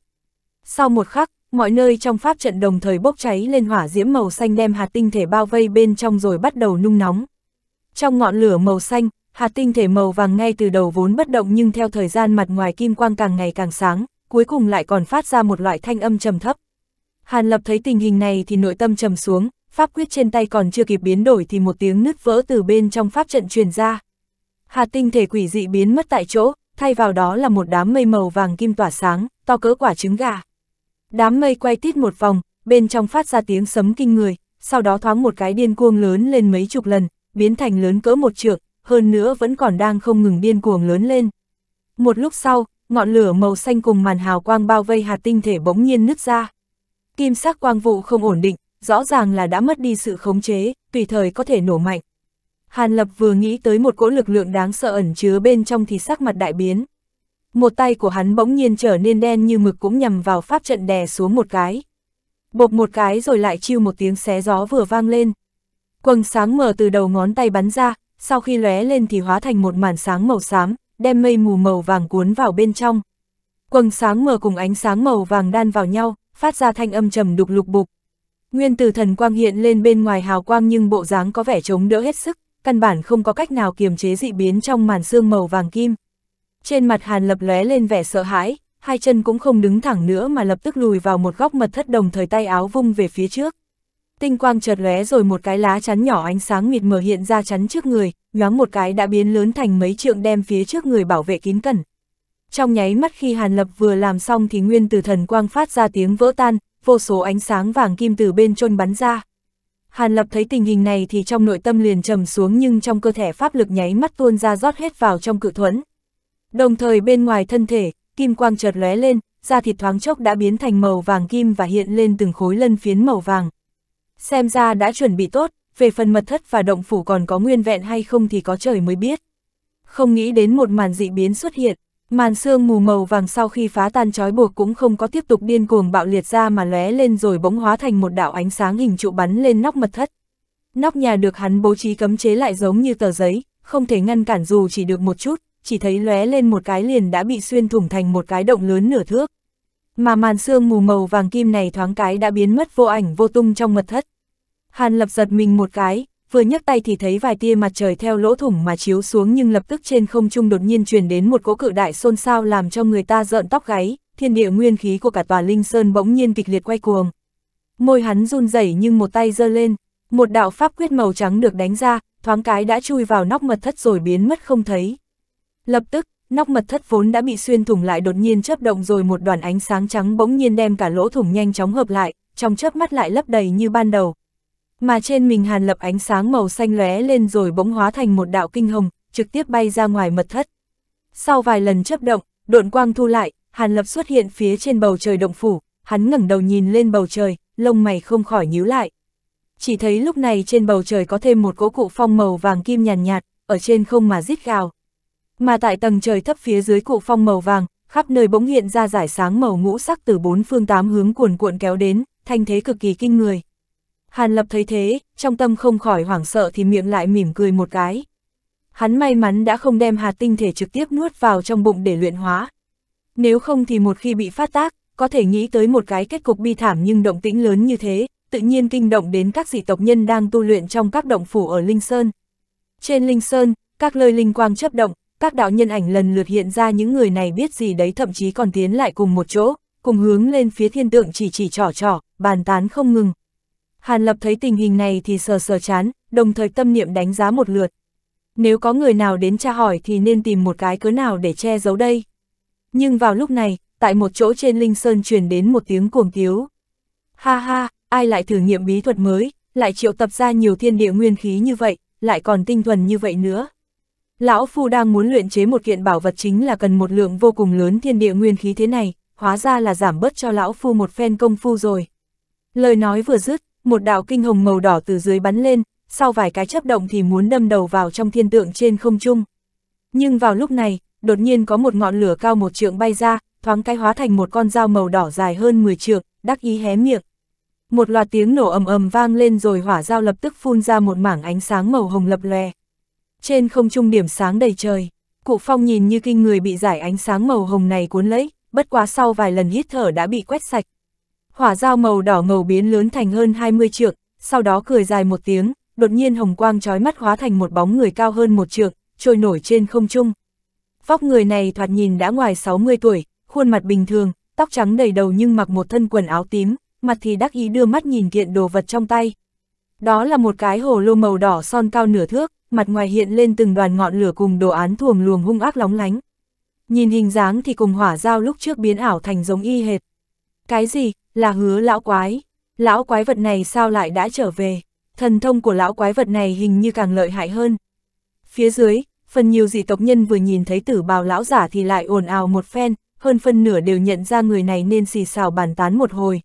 Sau một khắc, mọi nơi trong pháp trận đồng thời bốc cháy lên hỏa diễm màu xanh đem hạt tinh thể bao vây bên trong rồi bắt đầu nung nóng. Trong ngọn lửa màu xanh, hạt tinh thể màu vàng ngay từ đầu vốn bất động nhưng theo thời gian mặt ngoài kim quang càng ngày càng sáng, cuối cùng lại còn phát ra một loại thanh âm trầm thấp. Hàn Lập thấy tình hình này thì nội tâm trầm xuống, pháp quyết trên tay còn chưa kịp biến đổi thì một tiếng nứt vỡ từ bên trong pháp trận truyền ra. Hạt tinh thể quỷ dị biến mất tại chỗ, thay vào đó là một đám mây màu vàng kim tỏa sáng, to cỡ quả trứng gà. Đám mây quay tít một vòng, bên trong phát ra tiếng sấm kinh người, sau đó thoáng một cái điên cuồng lớn lên mấy chục lần, biến thành lớn cỡ một trượng, hơn nữa vẫn còn đang không ngừng điên cuồng lớn lên. Một lúc sau, ngọn lửa màu xanh cùng màn hào quang bao vây hạt tinh thể bỗng nhiên nứt ra. Kim sắc quang vụ không ổn định, rõ ràng là đã mất đi sự khống chế, tùy thời có thể nổ mạnh. Hàn Lập vừa nghĩ tới một cỗ lực lượng đáng sợ ẩn chứa bên trong thì sắc mặt đại biến một tay của hắn bỗng nhiên trở nên đen như mực cũng nhằm vào pháp trận đè xuống một cái. Bộp một cái rồi lại chiêu một tiếng xé gió vừa vang lên. Quầng sáng mờ từ đầu ngón tay bắn ra, sau khi lóe lên thì hóa thành một màn sáng màu xám, đem mây mù màu vàng cuốn vào bên trong. Quầng sáng mờ cùng ánh sáng màu vàng đan vào nhau, phát ra thanh âm trầm đục lục bục. Nguyên tử thần quang hiện lên bên ngoài hào quang nhưng bộ dáng có vẻ chống đỡ hết sức, căn bản không có cách nào kiềm chế dị biến trong màn sương màu vàng kim. Trên mặt Hàn Lập lóe lên vẻ sợ hãi, hai chân cũng không đứng thẳng nữa mà lập tức lùi vào một góc mật thất đồng thời tay áo vung về phía trước. Tinh quang chợt lóe rồi một cái lá chắn nhỏ ánh sáng mịt mờ hiện ra chắn trước người, nhoáng một cái đã biến lớn thành mấy trượng đem phía trước người bảo vệ kín cẩn. Trong nháy mắt khi Hàn Lập vừa làm xong thì nguyên từ thần quang phát ra tiếng vỡ tan, vô số ánh sáng vàng kim từ bên trôn bắn ra. Hàn Lập thấy tình hình này thì trong nội tâm liền trầm xuống nhưng trong cơ thể pháp lực nháy mắt tuôn ra rót hết vào trong cự thuẫn, Đồng thời bên ngoài thân thể, kim quang chợt lóe lên, da thịt thoáng chốc đã biến thành màu vàng kim và hiện lên từng khối lân phiến màu vàng. Xem ra đã chuẩn bị tốt, về phần mật thất và động phủ còn có nguyên vẹn hay không thì có trời mới biết. Không nghĩ đến một màn dị biến xuất hiện, màn sương mù màu vàng sau khi phá tan trói buộc cũng không có tiếp tục điên cuồng bạo liệt ra mà lóe lên rồi bỗng hóa thành một đạo ánh sáng hình trụ bắn lên nóc mật thất. Nóc nhà được hắn bố trí cấm chế lại giống như tờ giấy, không thể ngăn cản dù chỉ được một chút, chỉ thấy lóe lên một cái liền đã bị xuyên thủng thành một cái động lớn nửa thước. Mà màn sương mù màu vàng kim này thoáng cái đã biến mất vô ảnh vô tung trong mật thất. Hàn lập giật mình một cái, vừa nhấc tay thì thấy vài tia mặt trời theo lỗ thủng mà chiếu xuống nhưng lập tức trên không trung đột nhiên truyền đến một cỗ cự đại xôn xao làm cho người ta rợn tóc gáy, thiên địa nguyên khí của cả tòa linh sơn bỗng nhiên kịch liệt quay cuồng. Môi hắn run rẩy nhưng một tay giơ lên, một đạo pháp quyết màu trắng được đánh ra, thoáng cái đã chui vào nóc mật thất rồi biến mất không thấy. Lập tức, nóc mật thất vốn đã bị xuyên thủng lại đột nhiên chớp động rồi một đoàn ánh sáng trắng bỗng nhiên đem cả lỗ thủng nhanh chóng hợp lại, trong chớp mắt lại lấp đầy như ban đầu. Mà trên mình Hàn Lập ánh sáng màu xanh lóe lên rồi bỗng hóa thành một đạo kinh hồng, trực tiếp bay ra ngoài mật thất. Sau vài lần chớp động, độn quang thu lại, Hàn Lập xuất hiện phía trên bầu trời động phủ, hắn ngẩng đầu nhìn lên bầu trời, lông mày không khỏi nhíu lại. Chỉ thấy lúc này trên bầu trời có thêm một cỗ cụ phong màu vàng kim nhàn nhạt, nhạt, ở trên không mà rít gào, mà tại tầng trời thấp phía dưới cụ phong màu vàng, khắp nơi bỗng hiện ra giải sáng màu ngũ sắc từ bốn phương tám hướng cuồn cuộn kéo đến, thanh thế cực kỳ kinh người. Hàn Lập thấy thế, trong tâm không khỏi hoảng sợ thì miệng lại mỉm cười một cái. Hắn may mắn đã không đem hạt tinh thể trực tiếp nuốt vào trong bụng để luyện hóa. Nếu không thì một khi bị phát tác, có thể nghĩ tới một cái kết cục bi thảm nhưng động tĩnh lớn như thế, tự nhiên kinh động đến các dị tộc nhân đang tu luyện trong các động phủ ở Linh Sơn. Trên Linh Sơn, các lời linh quang chấp động, các đạo nhân ảnh lần lượt hiện ra những người này biết gì đấy thậm chí còn tiến lại cùng một chỗ, cùng hướng lên phía thiên tượng chỉ chỉ trỏ trỏ, bàn tán không ngừng. Hàn Lập thấy tình hình này thì sờ sờ chán, đồng thời tâm niệm đánh giá một lượt. Nếu có người nào đến tra hỏi thì nên tìm một cái cớ nào để che giấu đây. Nhưng vào lúc này, tại một chỗ trên Linh Sơn truyền đến một tiếng cuồng tiếu. Ha ha, ai lại thử nghiệm bí thuật mới, lại triệu tập ra nhiều thiên địa nguyên khí như vậy, lại còn tinh thuần như vậy nữa. Lão Phu đang muốn luyện chế một kiện bảo vật chính là cần một lượng vô cùng lớn thiên địa nguyên khí thế này, hóa ra là giảm bớt cho Lão Phu một phen công phu rồi. Lời nói vừa dứt, một đạo kinh hồng màu đỏ từ dưới bắn lên, sau vài cái chấp động thì muốn đâm đầu vào trong thiên tượng trên không trung. Nhưng vào lúc này, đột nhiên có một ngọn lửa cao một trượng bay ra, thoáng cái hóa thành một con dao màu đỏ dài hơn 10 trượng, đắc ý hé miệng. Một loạt tiếng nổ ầm ầm vang lên rồi hỏa dao lập tức phun ra một mảng ánh sáng màu hồng lập lòe. Trên không trung điểm sáng đầy trời, cụ phong nhìn như kinh người bị giải ánh sáng màu hồng này cuốn lấy, bất quá sau vài lần hít thở đã bị quét sạch. Hỏa dao màu đỏ ngầu biến lớn thành hơn 20 trượng, sau đó cười dài một tiếng, đột nhiên hồng quang trói mắt hóa thành một bóng người cao hơn một trượng, trôi nổi trên không trung. Vóc người này thoạt nhìn đã ngoài 60 tuổi, khuôn mặt bình thường, tóc trắng đầy đầu nhưng mặc một thân quần áo tím, mặt thì đắc ý đưa mắt nhìn kiện đồ vật trong tay. Đó là một cái hồ lô màu đỏ son cao nửa thước, mặt ngoài hiện lên từng đoàn ngọn lửa cùng đồ án thuồng luồng hung ác lóng lánh. Nhìn hình dáng thì cùng hỏa giao lúc trước biến ảo thành giống y hệt. Cái gì, là hứa lão quái? Lão quái vật này sao lại đã trở về? Thần thông của lão quái vật này hình như càng lợi hại hơn. Phía dưới, phần nhiều dị tộc nhân vừa nhìn thấy tử bào lão giả thì lại ồn ào một phen, hơn phân nửa đều nhận ra người này nên xì xào bàn tán một hồi.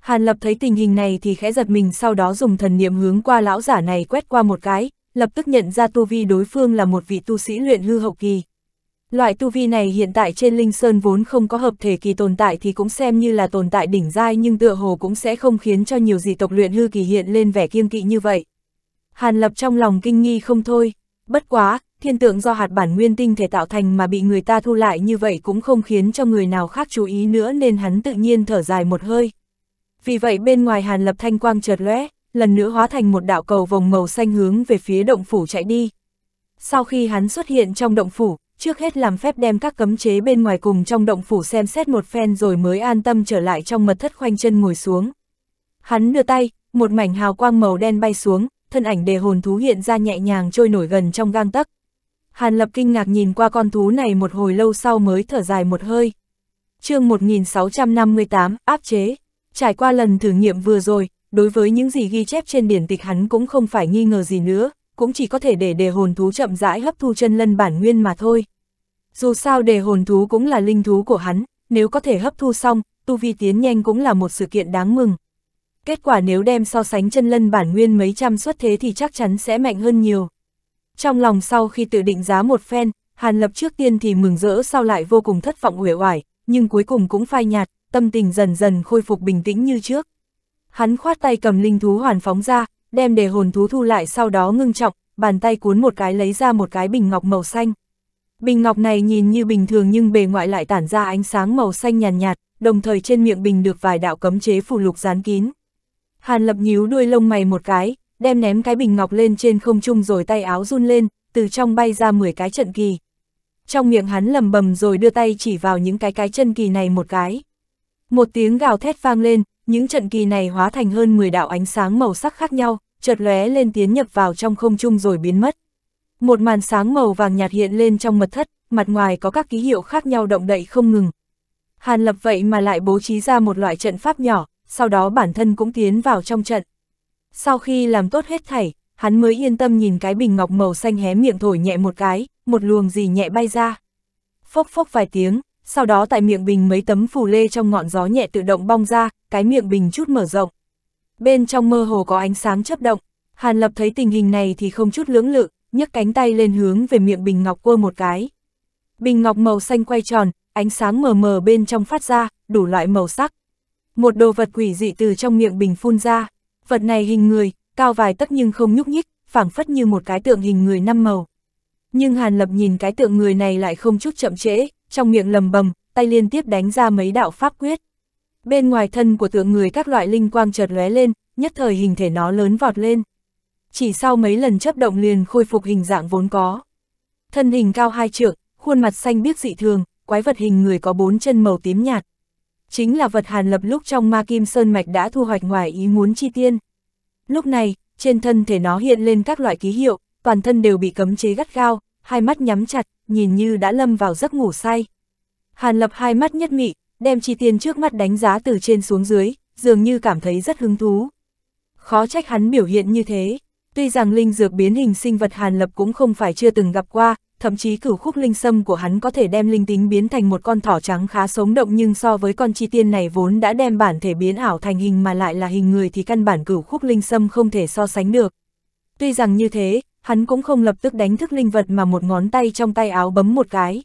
Hàn Lập thấy tình hình này thì khẽ giật mình sau đó dùng thần niệm hướng qua lão giả này quét qua một cái, lập tức nhận ra tu vi đối phương là một vị tu sĩ luyện hư hậu kỳ. Loại tu vi này hiện tại trên Linh Sơn vốn không có hợp thể kỳ tồn tại thì cũng xem như là tồn tại đỉnh giai nhưng tựa hồ cũng sẽ không khiến cho nhiều dị tộc luyện hư kỳ hiện lên vẻ kiêng kỵ như vậy. Hàn Lập trong lòng kinh nghi không thôi, bất quá, thiên tượng do hạt bản nguyên tinh thể tạo thành mà bị người ta thu lại như vậy cũng không khiến cho người nào khác chú ý nữa nên hắn tự nhiên thở dài một hơi. Vì vậy bên ngoài Hàn Lập thanh quang chợt lóe, lần nữa hóa thành một đạo cầu vòng màu xanh hướng về phía động phủ chạy đi. Sau khi hắn xuất hiện trong động phủ, trước hết làm phép đem các cấm chế bên ngoài cùng trong động phủ xem xét một phen rồi mới an tâm trở lại trong mật thất khoanh chân ngồi xuống. Hắn đưa tay, một mảnh hào quang màu đen bay xuống, thân ảnh đề hồn thú hiện ra nhẹ nhàng trôi nổi gần trong gang tấc. Hàn Lập kinh ngạc nhìn qua con thú này một hồi lâu sau mới thở dài một hơi. chương 1658, áp chế. Trải qua lần thử nghiệm vừa rồi, đối với những gì ghi chép trên điển tịch hắn cũng không phải nghi ngờ gì nữa, cũng chỉ có thể để đề hồn thú chậm rãi hấp thu chân lân bản nguyên mà thôi. Dù sao đề hồn thú cũng là linh thú của hắn, nếu có thể hấp thu xong, tu vi tiến nhanh cũng là một sự kiện đáng mừng. Kết quả nếu đem so sánh chân lân bản nguyên mấy trăm xuất thế thì chắc chắn sẽ mạnh hơn nhiều. Trong lòng sau khi tự định giá một phen, Hàn Lập trước tiên thì mừng rỡ sau lại vô cùng thất vọng uể oải, nhưng cuối cùng cũng phai nhạt, tâm tình dần dần khôi phục bình tĩnh như trước hắn khoát tay cầm linh thú hoàn phóng ra, đem để hồn thú thu lại sau đó ngưng trọng, bàn tay cuốn một cái lấy ra một cái bình ngọc màu xanh. Bình ngọc này nhìn như bình thường nhưng bề ngoại lại tản ra ánh sáng màu xanh nhàn nhạt, nhạt, đồng thời trên miệng bình được vài đạo cấm chế phù lục dán kín. Hàn lập nhíu đuôi lông mày một cái, đem ném cái bình ngọc lên trên không trung rồi tay áo run lên, từ trong bay ra 10 cái trận kỳ. Trong miệng hắn lầm bầm rồi đưa tay chỉ vào những cái cái chân kỳ này một cái. Một tiếng gào thét vang lên, những trận kỳ này hóa thành hơn 10 đạo ánh sáng màu sắc khác nhau, chợt lóe lên tiến nhập vào trong không trung rồi biến mất. Một màn sáng màu vàng nhạt hiện lên trong mật thất, mặt ngoài có các ký hiệu khác nhau động đậy không ngừng. Hàn Lập vậy mà lại bố trí ra một loại trận pháp nhỏ, sau đó bản thân cũng tiến vào trong trận. Sau khi làm tốt hết thảy, hắn mới yên tâm nhìn cái bình ngọc màu xanh hé miệng thổi nhẹ một cái, một luồng gì nhẹ bay ra. Phốc phốc vài tiếng, sau đó tại miệng bình mấy tấm phù lê trong ngọn gió nhẹ tự động bong ra, cái miệng bình chút mở rộng. Bên trong mơ hồ có ánh sáng chấp động, Hàn Lập thấy tình hình này thì không chút lưỡng lự, nhấc cánh tay lên hướng về miệng bình ngọc quơ một cái. Bình ngọc màu xanh quay tròn, ánh sáng mờ mờ bên trong phát ra, đủ loại màu sắc. Một đồ vật quỷ dị từ trong miệng bình phun ra, vật này hình người, cao vài tấc nhưng không nhúc nhích, phảng phất như một cái tượng hình người năm màu. Nhưng Hàn Lập nhìn cái tượng người này lại không chút chậm trễ, trong miệng lầm bầm, tay liên tiếp đánh ra mấy đạo pháp quyết. Bên ngoài thân của tượng người các loại linh quang chợt lóe lên, nhất thời hình thể nó lớn vọt lên. Chỉ sau mấy lần chấp động liền khôi phục hình dạng vốn có. Thân hình cao hai trượng, khuôn mặt xanh biếc dị thường, quái vật hình người có bốn chân màu tím nhạt. Chính là vật hàn lập lúc trong ma kim sơn mạch đã thu hoạch ngoài ý muốn chi tiên. Lúc này, trên thân thể nó hiện lên các loại ký hiệu, toàn thân đều bị cấm chế gắt gao, hai mắt nhắm chặt, nhìn như đã lâm vào giấc ngủ say. Hàn lập hai mắt nhất mị, đem chi tiên trước mắt đánh giá từ trên xuống dưới, dường như cảm thấy rất hứng thú. Khó trách hắn biểu hiện như thế, tuy rằng linh dược biến hình sinh vật Hàn lập cũng không phải chưa từng gặp qua, thậm chí cửu khúc linh sâm của hắn có thể đem linh tính biến thành một con thỏ trắng khá sống động nhưng so với con chi tiên này vốn đã đem bản thể biến ảo thành hình mà lại là hình người thì căn bản cửu khúc linh sâm không thể so sánh được. Tuy rằng như thế, hắn cũng không lập tức đánh thức linh vật mà một ngón tay trong tay áo bấm một cái.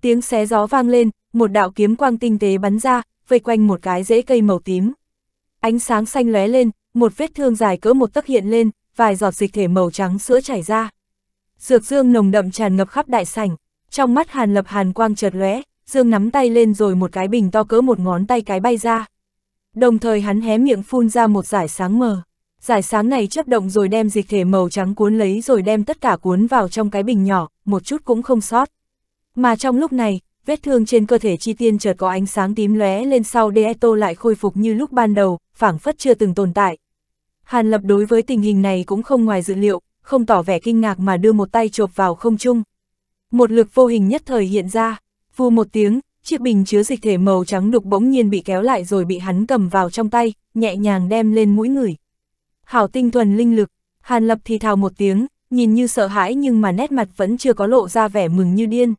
Tiếng xé gió vang lên, một đạo kiếm quang tinh tế bắn ra, vây quanh một cái rễ cây màu tím. Ánh sáng xanh lóe lên, một vết thương dài cỡ một tấc hiện lên, vài giọt dịch thể màu trắng sữa chảy ra. Dược dương nồng đậm tràn ngập khắp đại sảnh, trong mắt Hàn Lập Hàn quang chợt lóe, dương nắm tay lên rồi một cái bình to cỡ một ngón tay cái bay ra. Đồng thời hắn hé miệng phun ra một giải sáng mờ. Giải sáng này chấp động rồi đem dịch thể màu trắng cuốn lấy rồi đem tất cả cuốn vào trong cái bình nhỏ, một chút cũng không sót. Mà trong lúc này, vết thương trên cơ thể chi tiên chợt có ánh sáng tím lóe lên sau Deeto lại khôi phục như lúc ban đầu, phảng phất chưa từng tồn tại. Hàn lập đối với tình hình này cũng không ngoài dự liệu, không tỏ vẻ kinh ngạc mà đưa một tay chộp vào không trung. Một lực vô hình nhất thời hiện ra, vù một tiếng, chiếc bình chứa dịch thể màu trắng đục bỗng nhiên bị kéo lại rồi bị hắn cầm vào trong tay, nhẹ nhàng đem lên mũi người hảo tinh thuần linh lực, Hàn Lập thì thào một tiếng, nhìn như sợ hãi nhưng mà nét mặt vẫn chưa có lộ ra vẻ mừng như điên.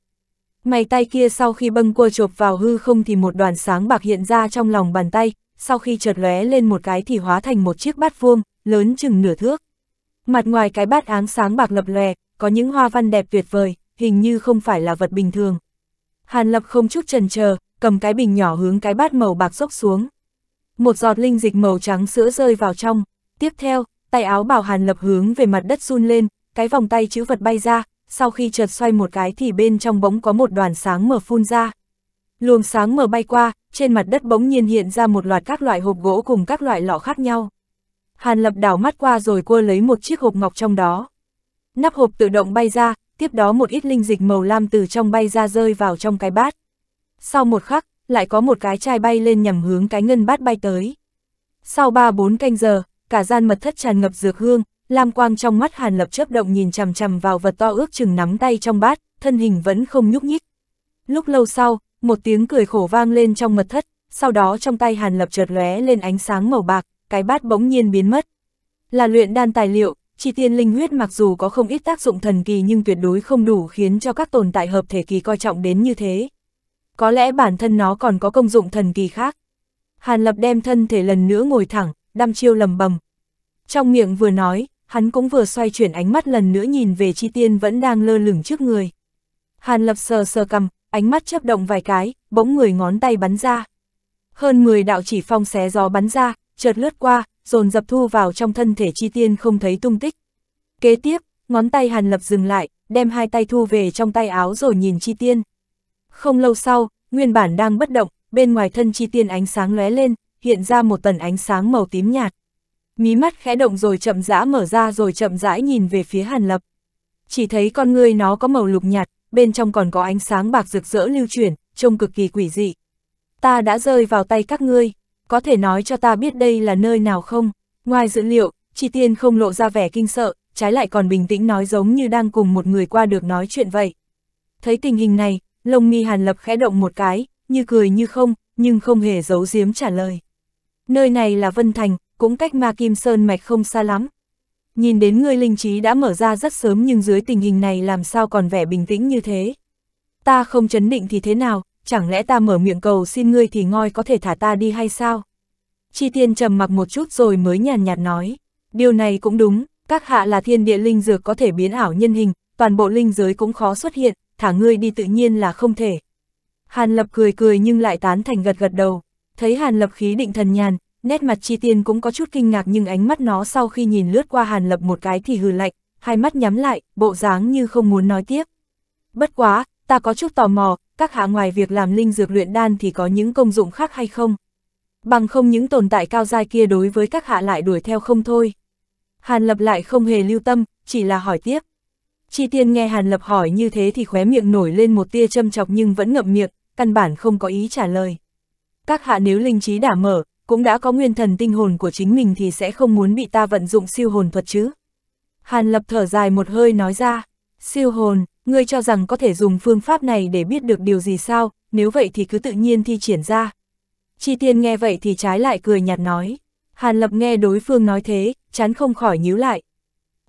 Mày tay kia sau khi bâng cua chộp vào hư không thì một đoàn sáng bạc hiện ra trong lòng bàn tay, sau khi chợt lóe lên một cái thì hóa thành một chiếc bát vuông, lớn chừng nửa thước. Mặt ngoài cái bát áng sáng bạc lập lòe, có những hoa văn đẹp tuyệt vời, hình như không phải là vật bình thường. Hàn Lập không chút chần chờ, cầm cái bình nhỏ hướng cái bát màu bạc dốc xuống. Một giọt linh dịch màu trắng sữa rơi vào trong, Tiếp theo, tay áo bảo Hàn Lập hướng về mặt đất run lên, cái vòng tay chữ vật bay ra, sau khi chợt xoay một cái thì bên trong bỗng có một đoàn sáng mở phun ra. Luồng sáng mở bay qua, trên mặt đất bỗng nhiên hiện ra một loạt các loại hộp gỗ cùng các loại lọ khác nhau. Hàn Lập đảo mắt qua rồi cua lấy một chiếc hộp ngọc trong đó. Nắp hộp tự động bay ra, tiếp đó một ít linh dịch màu lam từ trong bay ra rơi vào trong cái bát. Sau một khắc, lại có một cái chai bay lên nhằm hướng cái ngân bát bay tới. Sau ba bốn canh giờ, cả gian mật thất tràn ngập dược hương, lam quang trong mắt Hàn Lập chớp động nhìn chằm chằm vào vật to ước chừng nắm tay trong bát, thân hình vẫn không nhúc nhích. Lúc lâu sau, một tiếng cười khổ vang lên trong mật thất, sau đó trong tay Hàn Lập chợt lóe lên ánh sáng màu bạc, cái bát bỗng nhiên biến mất. Là luyện đan tài liệu, chi tiên linh huyết mặc dù có không ít tác dụng thần kỳ nhưng tuyệt đối không đủ khiến cho các tồn tại hợp thể kỳ coi trọng đến như thế. Có lẽ bản thân nó còn có công dụng thần kỳ khác. Hàn Lập đem thân thể lần nữa ngồi thẳng, đăm chiêu lầm bầm. Trong miệng vừa nói, hắn cũng vừa xoay chuyển ánh mắt lần nữa nhìn về chi tiên vẫn đang lơ lửng trước người. Hàn lập sờ sờ cầm, ánh mắt chấp động vài cái, bỗng người ngón tay bắn ra. Hơn 10 đạo chỉ phong xé gió bắn ra, chợt lướt qua, dồn dập thu vào trong thân thể chi tiên không thấy tung tích. Kế tiếp, ngón tay hàn lập dừng lại, đem hai tay thu về trong tay áo rồi nhìn chi tiên. Không lâu sau, nguyên bản đang bất động, bên ngoài thân chi tiên ánh sáng lóe lên, hiện ra một tần ánh sáng màu tím nhạt. Mí mắt khẽ động rồi chậm rãi mở ra rồi chậm rãi nhìn về phía Hàn Lập. Chỉ thấy con người nó có màu lục nhạt, bên trong còn có ánh sáng bạc rực rỡ lưu chuyển, trông cực kỳ quỷ dị. Ta đã rơi vào tay các ngươi, có thể nói cho ta biết đây là nơi nào không? Ngoài dữ liệu, Chi Tiên không lộ ra vẻ kinh sợ, trái lại còn bình tĩnh nói giống như đang cùng một người qua được nói chuyện vậy. Thấy tình hình này, lông mi Hàn Lập khẽ động một cái, như cười như không, nhưng không hề giấu giếm trả lời nơi này là Vân Thành, cũng cách Ma Kim Sơn Mạch không xa lắm. Nhìn đến ngươi linh trí đã mở ra rất sớm nhưng dưới tình hình này làm sao còn vẻ bình tĩnh như thế. Ta không chấn định thì thế nào, chẳng lẽ ta mở miệng cầu xin ngươi thì ngoi có thể thả ta đi hay sao? Chi tiên trầm mặc một chút rồi mới nhàn nhạt nói. Điều này cũng đúng, các hạ là thiên địa linh dược có thể biến ảo nhân hình, toàn bộ linh giới cũng khó xuất hiện, thả ngươi đi tự nhiên là không thể. Hàn lập cười cười nhưng lại tán thành gật gật đầu thấy Hàn Lập khí định thần nhàn, nét mặt Chi Tiên cũng có chút kinh ngạc nhưng ánh mắt nó sau khi nhìn lướt qua Hàn Lập một cái thì hừ lạnh, hai mắt nhắm lại, bộ dáng như không muốn nói tiếp. Bất quá, ta có chút tò mò, các hạ ngoài việc làm linh dược luyện đan thì có những công dụng khác hay không? Bằng không những tồn tại cao dai kia đối với các hạ lại đuổi theo không thôi. Hàn Lập lại không hề lưu tâm, chỉ là hỏi tiếp. Chi Tiên nghe Hàn Lập hỏi như thế thì khóe miệng nổi lên một tia châm chọc nhưng vẫn ngậm miệng, căn bản không có ý trả lời các hạ nếu linh trí đã mở, cũng đã có nguyên thần tinh hồn của chính mình thì sẽ không muốn bị ta vận dụng siêu hồn thuật chứ. Hàn lập thở dài một hơi nói ra, siêu hồn, ngươi cho rằng có thể dùng phương pháp này để biết được điều gì sao, nếu vậy thì cứ tự nhiên thi triển ra. Chi tiên nghe vậy thì trái lại cười nhạt nói, Hàn lập nghe đối phương nói thế, chán không khỏi nhíu lại.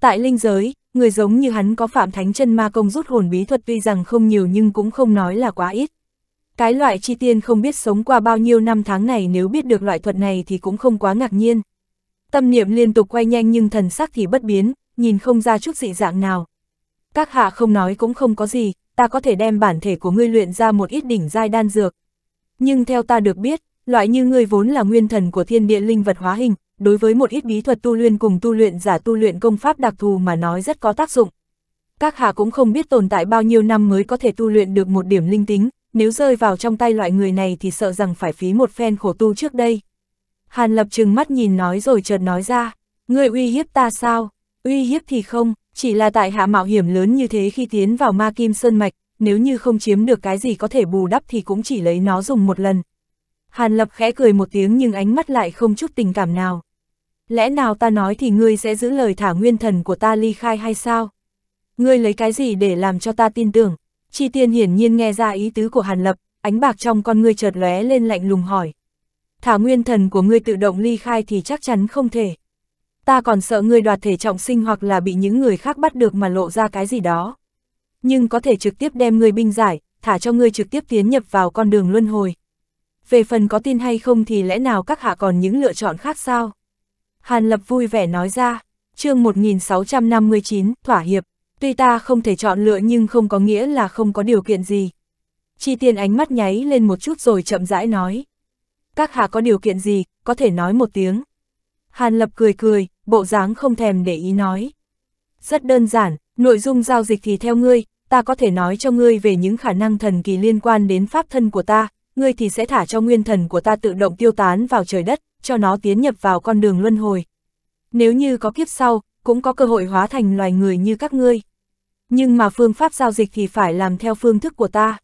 Tại linh giới, người giống như hắn có phạm thánh chân ma công rút hồn bí thuật tuy rằng không nhiều nhưng cũng không nói là quá ít. Cái loại chi tiên không biết sống qua bao nhiêu năm tháng này nếu biết được loại thuật này thì cũng không quá ngạc nhiên. Tâm niệm liên tục quay nhanh nhưng thần sắc thì bất biến, nhìn không ra chút dị dạng nào. Các hạ không nói cũng không có gì, ta có thể đem bản thể của ngươi luyện ra một ít đỉnh giai đan dược. Nhưng theo ta được biết, loại như ngươi vốn là nguyên thần của thiên địa linh vật hóa hình, đối với một ít bí thuật tu luyện cùng tu luyện giả tu luyện công pháp đặc thù mà nói rất có tác dụng. Các hạ cũng không biết tồn tại bao nhiêu năm mới có thể tu luyện được một điểm linh tính, nếu rơi vào trong tay loại người này thì sợ rằng phải phí một phen khổ tu trước đây. Hàn lập trừng mắt nhìn nói rồi chợt nói ra, ngươi uy hiếp ta sao, uy hiếp thì không, chỉ là tại hạ mạo hiểm lớn như thế khi tiến vào ma kim sơn mạch, nếu như không chiếm được cái gì có thể bù đắp thì cũng chỉ lấy nó dùng một lần. Hàn lập khẽ cười một tiếng nhưng ánh mắt lại không chút tình cảm nào. Lẽ nào ta nói thì ngươi sẽ giữ lời thả nguyên thần của ta ly khai hay sao? Ngươi lấy cái gì để làm cho ta tin tưởng? Chi Tiên hiển nhiên nghe ra ý tứ của Hàn Lập, ánh bạc trong con ngươi chợt lóe lên lạnh lùng hỏi. Thả nguyên thần của ngươi tự động ly khai thì chắc chắn không thể. Ta còn sợ ngươi đoạt thể trọng sinh hoặc là bị những người khác bắt được mà lộ ra cái gì đó. Nhưng có thể trực tiếp đem ngươi binh giải, thả cho ngươi trực tiếp tiến nhập vào con đường luân hồi. Về phần có tin hay không thì lẽ nào các hạ còn những lựa chọn khác sao? Hàn Lập vui vẻ nói ra, chương 1659, thỏa hiệp. Tuy ta không thể chọn lựa nhưng không có nghĩa là không có điều kiện gì. Chi tiên ánh mắt nháy lên một chút rồi chậm rãi nói. Các hạ có điều kiện gì, có thể nói một tiếng. Hàn lập cười cười, bộ dáng không thèm để ý nói. Rất đơn giản, nội dung giao dịch thì theo ngươi, ta có thể nói cho ngươi về những khả năng thần kỳ liên quan đến pháp thân của ta, ngươi thì sẽ thả cho nguyên thần của ta tự động tiêu tán vào trời đất, cho nó tiến nhập vào con đường luân hồi. Nếu như có kiếp sau, cũng có cơ hội hóa thành loài người như các ngươi nhưng mà phương pháp giao dịch thì phải làm theo phương thức của ta.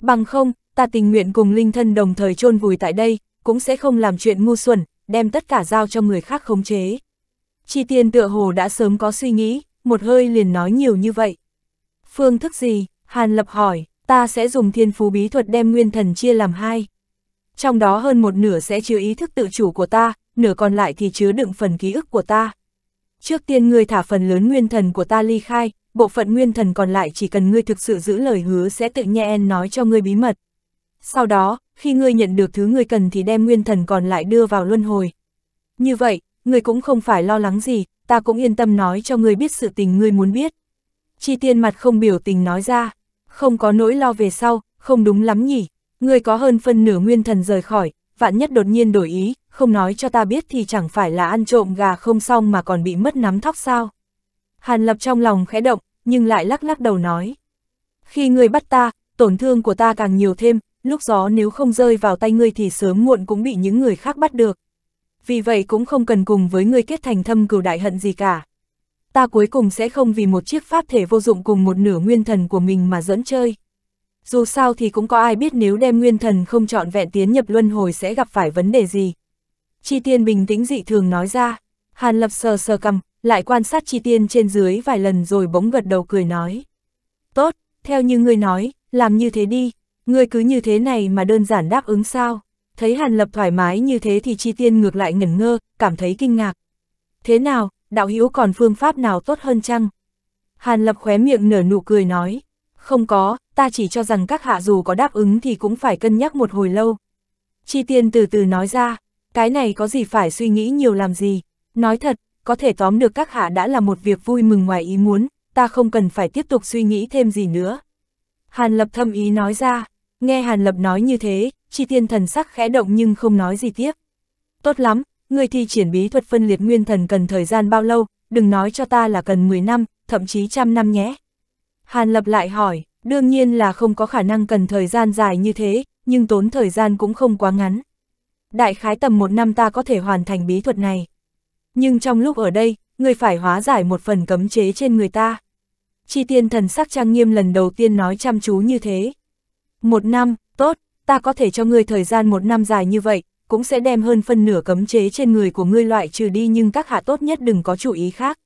Bằng không, ta tình nguyện cùng linh thân đồng thời chôn vùi tại đây, cũng sẽ không làm chuyện ngu xuẩn, đem tất cả giao cho người khác khống chế. Chi tiên tựa hồ đã sớm có suy nghĩ, một hơi liền nói nhiều như vậy. Phương thức gì? Hàn Lập hỏi, ta sẽ dùng thiên phú bí thuật đem nguyên thần chia làm hai. Trong đó hơn một nửa sẽ chứa ý thức tự chủ của ta, nửa còn lại thì chứa đựng phần ký ức của ta. Trước tiên người thả phần lớn nguyên thần của ta ly khai, bộ phận nguyên thần còn lại chỉ cần ngươi thực sự giữ lời hứa sẽ tự nhẹn nói cho ngươi bí mật. Sau đó, khi ngươi nhận được thứ ngươi cần thì đem nguyên thần còn lại đưa vào luân hồi. Như vậy, ngươi cũng không phải lo lắng gì, ta cũng yên tâm nói cho ngươi biết sự tình ngươi muốn biết. Chi tiên mặt không biểu tình nói ra, không có nỗi lo về sau, không đúng lắm nhỉ, ngươi có hơn phân nửa nguyên thần rời khỏi, vạn nhất đột nhiên đổi ý, không nói cho ta biết thì chẳng phải là ăn trộm gà không xong mà còn bị mất nắm thóc sao. Hàn Lập trong lòng khẽ động, nhưng lại lắc lắc đầu nói. Khi ngươi bắt ta, tổn thương của ta càng nhiều thêm, lúc gió nếu không rơi vào tay ngươi thì sớm muộn cũng bị những người khác bắt được. Vì vậy cũng không cần cùng với ngươi kết thành thâm cửu đại hận gì cả. Ta cuối cùng sẽ không vì một chiếc pháp thể vô dụng cùng một nửa nguyên thần của mình mà dẫn chơi. Dù sao thì cũng có ai biết nếu đem nguyên thần không chọn vẹn tiến nhập luân hồi sẽ gặp phải vấn đề gì. Chi tiên bình tĩnh dị thường nói ra, Hàn Lập sờ sờ cầm, lại quan sát chi tiên trên dưới vài lần rồi bỗng gật đầu cười nói. Tốt, theo như ngươi nói, làm như thế đi, ngươi cứ như thế này mà đơn giản đáp ứng sao. Thấy Hàn Lập thoải mái như thế thì chi tiên ngược lại ngẩn ngơ, cảm thấy kinh ngạc. Thế nào, đạo hữu còn phương pháp nào tốt hơn chăng? Hàn Lập khóe miệng nở nụ cười nói, không có, ta chỉ cho rằng các hạ dù có đáp ứng thì cũng phải cân nhắc một hồi lâu. Chi tiên từ từ nói ra, cái này có gì phải suy nghĩ nhiều làm gì, nói thật, có thể tóm được các hạ đã là một việc vui mừng ngoài ý muốn, ta không cần phải tiếp tục suy nghĩ thêm gì nữa. Hàn lập thâm ý nói ra, nghe hàn lập nói như thế, chi tiên thần sắc khẽ động nhưng không nói gì tiếp. Tốt lắm, người thi triển bí thuật phân liệt nguyên thần cần thời gian bao lâu, đừng nói cho ta là cần 10 năm, thậm chí trăm năm nhé. Hàn lập lại hỏi, đương nhiên là không có khả năng cần thời gian dài như thế, nhưng tốn thời gian cũng không quá ngắn. Đại khái tầm một năm ta có thể hoàn thành bí thuật này nhưng trong lúc ở đây, người phải hóa giải một phần cấm chế trên người ta. Chi tiên thần sắc trang nghiêm lần đầu tiên nói chăm chú như thế. Một năm, tốt, ta có thể cho ngươi thời gian một năm dài như vậy, cũng sẽ đem hơn phân nửa cấm chế trên người của ngươi loại trừ đi nhưng các hạ tốt nhất đừng có chủ ý khác.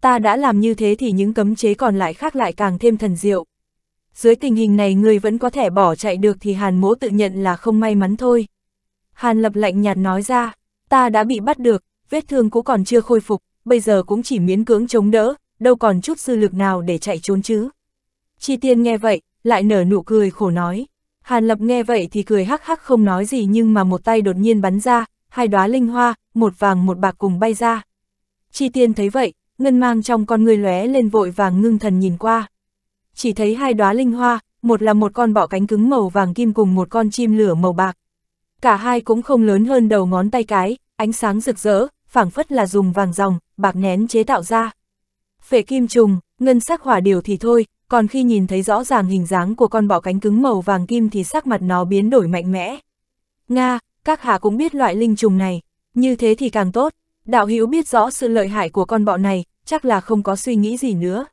Ta đã làm như thế thì những cấm chế còn lại khác lại càng thêm thần diệu. Dưới tình hình này ngươi vẫn có thể bỏ chạy được thì hàn mỗ tự nhận là không may mắn thôi. Hàn lập lạnh nhạt nói ra, ta đã bị bắt được, vết thương cũ còn chưa khôi phục, bây giờ cũng chỉ miễn cưỡng chống đỡ, đâu còn chút dư lực nào để chạy trốn chứ. Chi tiên nghe vậy, lại nở nụ cười khổ nói. Hàn lập nghe vậy thì cười hắc hắc không nói gì nhưng mà một tay đột nhiên bắn ra, hai đóa linh hoa, một vàng một bạc cùng bay ra. Chi tiên thấy vậy, ngân mang trong con người lóe lên vội vàng ngưng thần nhìn qua. Chỉ thấy hai đóa linh hoa, một là một con bọ cánh cứng màu vàng kim cùng một con chim lửa màu bạc. Cả hai cũng không lớn hơn đầu ngón tay cái, ánh sáng rực rỡ, phảng phất là dùng vàng dòng, bạc nén chế tạo ra. Phệ kim trùng, ngân sắc hỏa điều thì thôi, còn khi nhìn thấy rõ ràng hình dáng của con bọ cánh cứng màu vàng kim thì sắc mặt nó biến đổi mạnh mẽ. Nga, các hạ cũng biết loại linh trùng này, như thế thì càng tốt, đạo hữu biết rõ sự lợi hại của con bọ này, chắc là không có suy nghĩ gì nữa.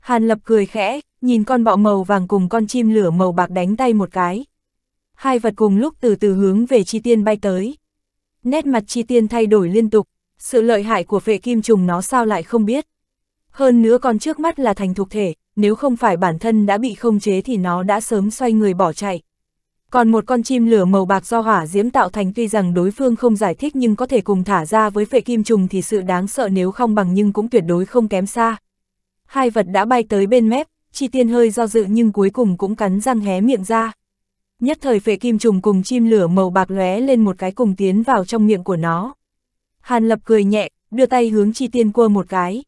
Hàn Lập cười khẽ, nhìn con bọ màu vàng cùng con chim lửa màu bạc đánh tay một cái. Hai vật cùng lúc từ từ hướng về chi tiên bay tới. Nét mặt chi tiên thay đổi liên tục, sự lợi hại của phệ kim trùng nó sao lại không biết. Hơn nữa còn trước mắt là thành thuộc thể, nếu không phải bản thân đã bị không chế thì nó đã sớm xoay người bỏ chạy. Còn một con chim lửa màu bạc do hỏa diễm tạo thành tuy rằng đối phương không giải thích nhưng có thể cùng thả ra với phệ kim trùng thì sự đáng sợ nếu không bằng nhưng cũng tuyệt đối không kém xa. Hai vật đã bay tới bên mép, chi tiên hơi do dự nhưng cuối cùng cũng cắn răng hé miệng ra nhất thời phệ kim trùng cùng chim lửa màu bạc lóe lên một cái cùng tiến vào trong miệng của nó. Hàn lập cười nhẹ, đưa tay hướng chi tiên cua một cái.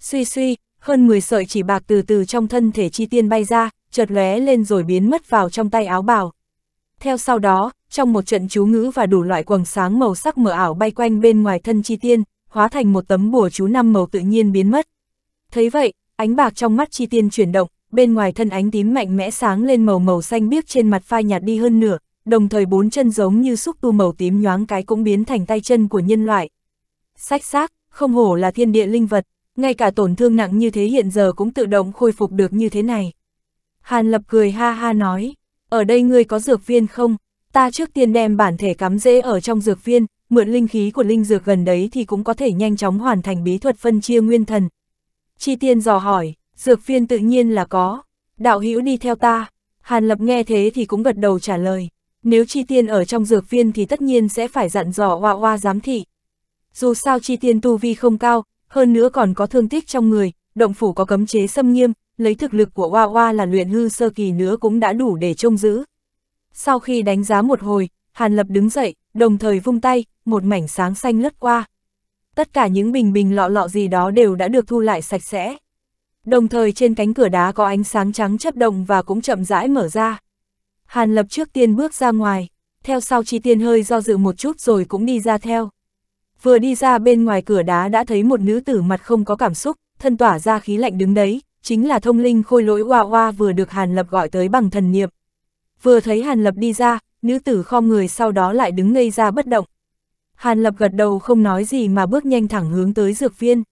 Suy suy, hơn 10 sợi chỉ bạc từ từ trong thân thể chi tiên bay ra, chợt lóe lên rồi biến mất vào trong tay áo bào. Theo sau đó, trong một trận chú ngữ và đủ loại quầng sáng màu sắc mờ ảo bay quanh bên ngoài thân chi tiên, hóa thành một tấm bùa chú năm màu tự nhiên biến mất. Thấy vậy, ánh bạc trong mắt chi tiên chuyển động, bên ngoài thân ánh tím mạnh mẽ sáng lên màu màu xanh biếc trên mặt phai nhạt đi hơn nửa, đồng thời bốn chân giống như xúc tu màu tím nhoáng cái cũng biến thành tay chân của nhân loại. Sách xác, không hổ là thiên địa linh vật, ngay cả tổn thương nặng như thế hiện giờ cũng tự động khôi phục được như thế này. Hàn lập cười ha ha nói, ở đây ngươi có dược viên không? Ta trước tiên đem bản thể cắm rễ ở trong dược viên, mượn linh khí của linh dược gần đấy thì cũng có thể nhanh chóng hoàn thành bí thuật phân chia nguyên thần. Chi tiên dò hỏi, Dược viên tự nhiên là có, đạo hữu đi theo ta. Hàn Lập nghe thế thì cũng gật đầu trả lời. Nếu chi tiên ở trong dược viên thì tất nhiên sẽ phải dặn dò hoa hoa giám thị. Dù sao chi tiên tu vi không cao, hơn nữa còn có thương tích trong người, động phủ có cấm chế xâm nghiêm, lấy thực lực của hoa hoa là luyện hư sơ kỳ nữa cũng đã đủ để trông giữ. Sau khi đánh giá một hồi, Hàn Lập đứng dậy, đồng thời vung tay, một mảnh sáng xanh lướt qua. Tất cả những bình bình lọ lọ gì đó đều đã được thu lại sạch sẽ đồng thời trên cánh cửa đá có ánh sáng trắng chấp động và cũng chậm rãi mở ra. Hàn Lập trước tiên bước ra ngoài, theo sau Chi Tiên hơi do dự một chút rồi cũng đi ra theo. Vừa đi ra bên ngoài cửa đá đã thấy một nữ tử mặt không có cảm xúc, thân tỏa ra khí lạnh đứng đấy, chính là thông linh khôi lỗi hoa hoa vừa được Hàn Lập gọi tới bằng thần niệm. Vừa thấy Hàn Lập đi ra, nữ tử khom người sau đó lại đứng ngây ra bất động. Hàn Lập gật đầu không nói gì mà bước nhanh thẳng hướng tới dược viên.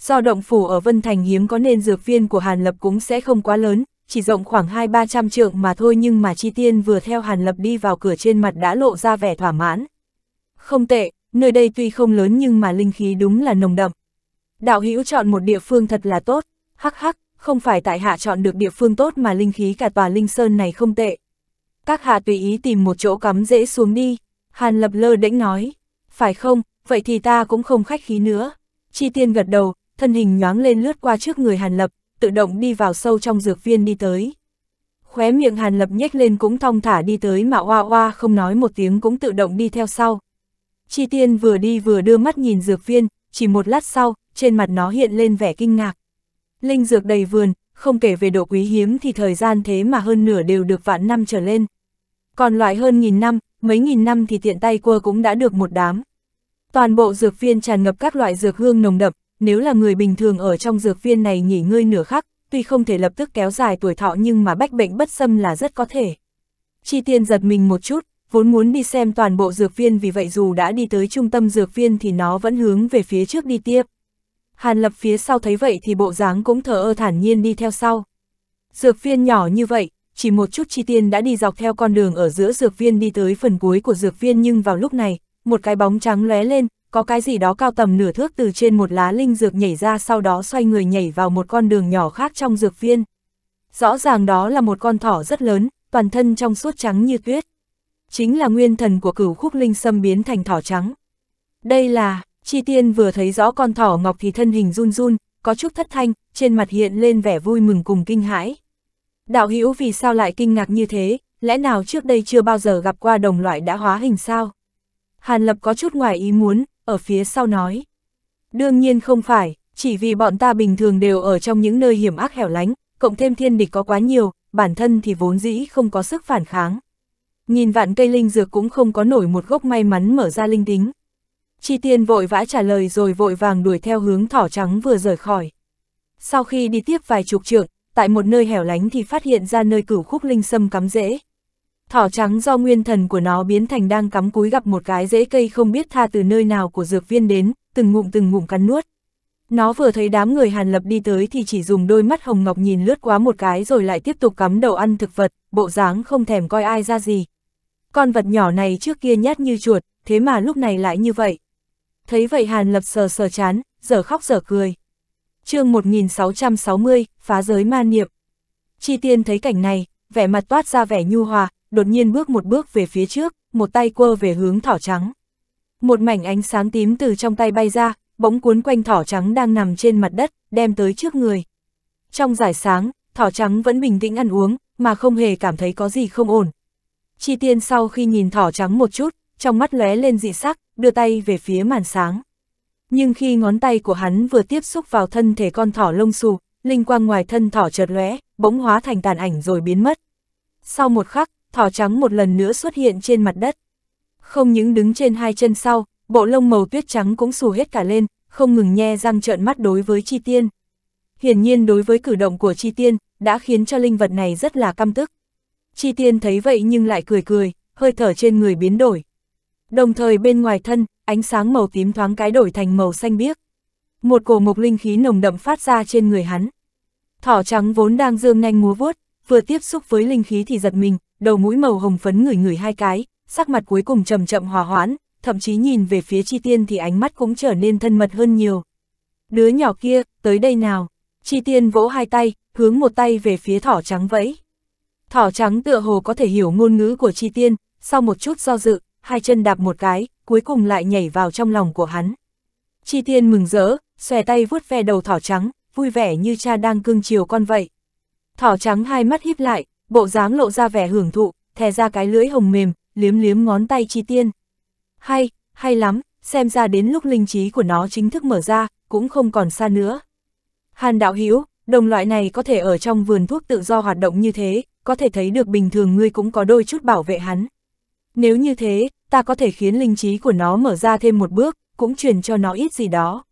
Do động phủ ở Vân Thành hiếm có nên dược viên của Hàn Lập cũng sẽ không quá lớn, chỉ rộng khoảng 2-300 trượng mà thôi nhưng mà Chi Tiên vừa theo Hàn Lập đi vào cửa trên mặt đã lộ ra vẻ thỏa mãn. Không tệ, nơi đây tuy không lớn nhưng mà linh khí đúng là nồng đậm. Đạo hữu chọn một địa phương thật là tốt, hắc hắc, không phải tại hạ chọn được địa phương tốt mà linh khí cả tòa linh sơn này không tệ. Các hạ tùy ý tìm một chỗ cắm dễ xuống đi, Hàn Lập lơ đễnh nói, phải không, vậy thì ta cũng không khách khí nữa. Chi Tiên gật đầu, thân hình nhoáng lên lướt qua trước người Hàn Lập, tự động đi vào sâu trong dược viên đi tới. Khóe miệng Hàn Lập nhếch lên cũng thong thả đi tới mà oa oa không nói một tiếng cũng tự động đi theo sau. Chi tiên vừa đi vừa đưa mắt nhìn dược viên, chỉ một lát sau, trên mặt nó hiện lên vẻ kinh ngạc. Linh dược đầy vườn, không kể về độ quý hiếm thì thời gian thế mà hơn nửa đều được vạn năm trở lên. Còn loại hơn nghìn năm, mấy nghìn năm thì tiện tay qua cũng đã được một đám. Toàn bộ dược viên tràn ngập các loại dược hương nồng đậm, nếu là người bình thường ở trong dược viên này nghỉ ngơi nửa khắc, tuy không thể lập tức kéo dài tuổi thọ nhưng mà bách bệnh bất xâm là rất có thể. Chi tiên giật mình một chút, vốn muốn đi xem toàn bộ dược viên vì vậy dù đã đi tới trung tâm dược viên thì nó vẫn hướng về phía trước đi tiếp. Hàn lập phía sau thấy vậy thì bộ dáng cũng thở ơ thản nhiên đi theo sau. Dược viên nhỏ như vậy, chỉ một chút chi tiên đã đi dọc theo con đường ở giữa dược viên đi tới phần cuối của dược viên nhưng vào lúc này, một cái bóng trắng lóe lên, có cái gì đó cao tầm nửa thước từ trên một lá linh dược nhảy ra sau đó xoay người nhảy vào một con đường nhỏ khác trong dược viên. Rõ ràng đó là một con thỏ rất lớn, toàn thân trong suốt trắng như tuyết. Chính là nguyên thần của cửu khúc linh xâm biến thành thỏ trắng. Đây là, chi tiên vừa thấy rõ con thỏ ngọc thì thân hình run run, có chút thất thanh, trên mặt hiện lên vẻ vui mừng cùng kinh hãi. Đạo hữu vì sao lại kinh ngạc như thế, lẽ nào trước đây chưa bao giờ gặp qua đồng loại đã hóa hình sao? Hàn Lập có chút ngoài ý muốn, ở phía sau nói. Đương nhiên không phải, chỉ vì bọn ta bình thường đều ở trong những nơi hiểm ác hẻo lánh, cộng thêm thiên địch có quá nhiều, bản thân thì vốn dĩ không có sức phản kháng. Nhìn vạn cây linh dược cũng không có nổi một gốc may mắn mở ra linh tính. Chi tiên vội vã trả lời rồi vội vàng đuổi theo hướng thỏ trắng vừa rời khỏi. Sau khi đi tiếp vài chục trượng, tại một nơi hẻo lánh thì phát hiện ra nơi cửu khúc linh sâm cắm rễ, thỏ trắng do nguyên thần của nó biến thành đang cắm cúi gặp một cái rễ cây không biết tha từ nơi nào của dược viên đến, từng ngụm từng ngụm cắn nuốt. Nó vừa thấy đám người Hàn Lập đi tới thì chỉ dùng đôi mắt hồng ngọc nhìn lướt qua một cái rồi lại tiếp tục cắm đầu ăn thực vật, bộ dáng không thèm coi ai ra gì. Con vật nhỏ này trước kia nhát như chuột, thế mà lúc này lại như vậy. Thấy vậy Hàn Lập sờ sờ chán, giờ khóc giờ cười. chương 1660, phá giới ma niệm. Chi tiên thấy cảnh này, vẻ mặt toát ra vẻ nhu hòa, đột nhiên bước một bước về phía trước, một tay quơ về hướng thỏ trắng. Một mảnh ánh sáng tím từ trong tay bay ra, bỗng cuốn quanh thỏ trắng đang nằm trên mặt đất, đem tới trước người. Trong giải sáng, thỏ trắng vẫn bình tĩnh ăn uống, mà không hề cảm thấy có gì không ổn. Chi tiên sau khi nhìn thỏ trắng một chút, trong mắt lóe lên dị sắc, đưa tay về phía màn sáng. Nhưng khi ngón tay của hắn vừa tiếp xúc vào thân thể con thỏ lông xù, linh quang ngoài thân thỏ chợt lóe, bỗng hóa thành tàn ảnh rồi biến mất. Sau một khắc, thỏ trắng một lần nữa xuất hiện trên mặt đất. Không những đứng trên hai chân sau, bộ lông màu tuyết trắng cũng xù hết cả lên, không ngừng nhe răng trợn mắt đối với chi tiên. Hiển nhiên đối với cử động của chi tiên, đã khiến cho linh vật này rất là căm tức. Chi tiên thấy vậy nhưng lại cười cười, hơi thở trên người biến đổi. Đồng thời bên ngoài thân, ánh sáng màu tím thoáng cái đổi thành màu xanh biếc. Một cổ mộc linh khí nồng đậm phát ra trên người hắn. Thỏ trắng vốn đang dương nhanh múa vuốt, vừa tiếp xúc với linh khí thì giật mình, đầu mũi màu hồng phấn ngửi ngửi hai cái, sắc mặt cuối cùng chậm chậm hòa hoãn, thậm chí nhìn về phía Chi Tiên thì ánh mắt cũng trở nên thân mật hơn nhiều. Đứa nhỏ kia, tới đây nào. Chi Tiên vỗ hai tay, hướng một tay về phía thỏ trắng vẫy. Thỏ trắng tựa hồ có thể hiểu ngôn ngữ của Chi Tiên, sau một chút do dự, hai chân đạp một cái, cuối cùng lại nhảy vào trong lòng của hắn. Chi Tiên mừng rỡ, xòe tay vuốt ve đầu thỏ trắng, vui vẻ như cha đang cưng chiều con vậy. Thỏ trắng hai mắt híp lại, bộ dáng lộ ra vẻ hưởng thụ, thè ra cái lưỡi hồng mềm, liếm liếm ngón tay chi tiên. Hay, hay lắm, xem ra đến lúc linh trí của nó chính thức mở ra, cũng không còn xa nữa. Hàn đạo Hiếu, đồng loại này có thể ở trong vườn thuốc tự do hoạt động như thế, có thể thấy được bình thường ngươi cũng có đôi chút bảo vệ hắn. Nếu như thế, ta có thể khiến linh trí của nó mở ra thêm một bước, cũng truyền cho nó ít gì đó.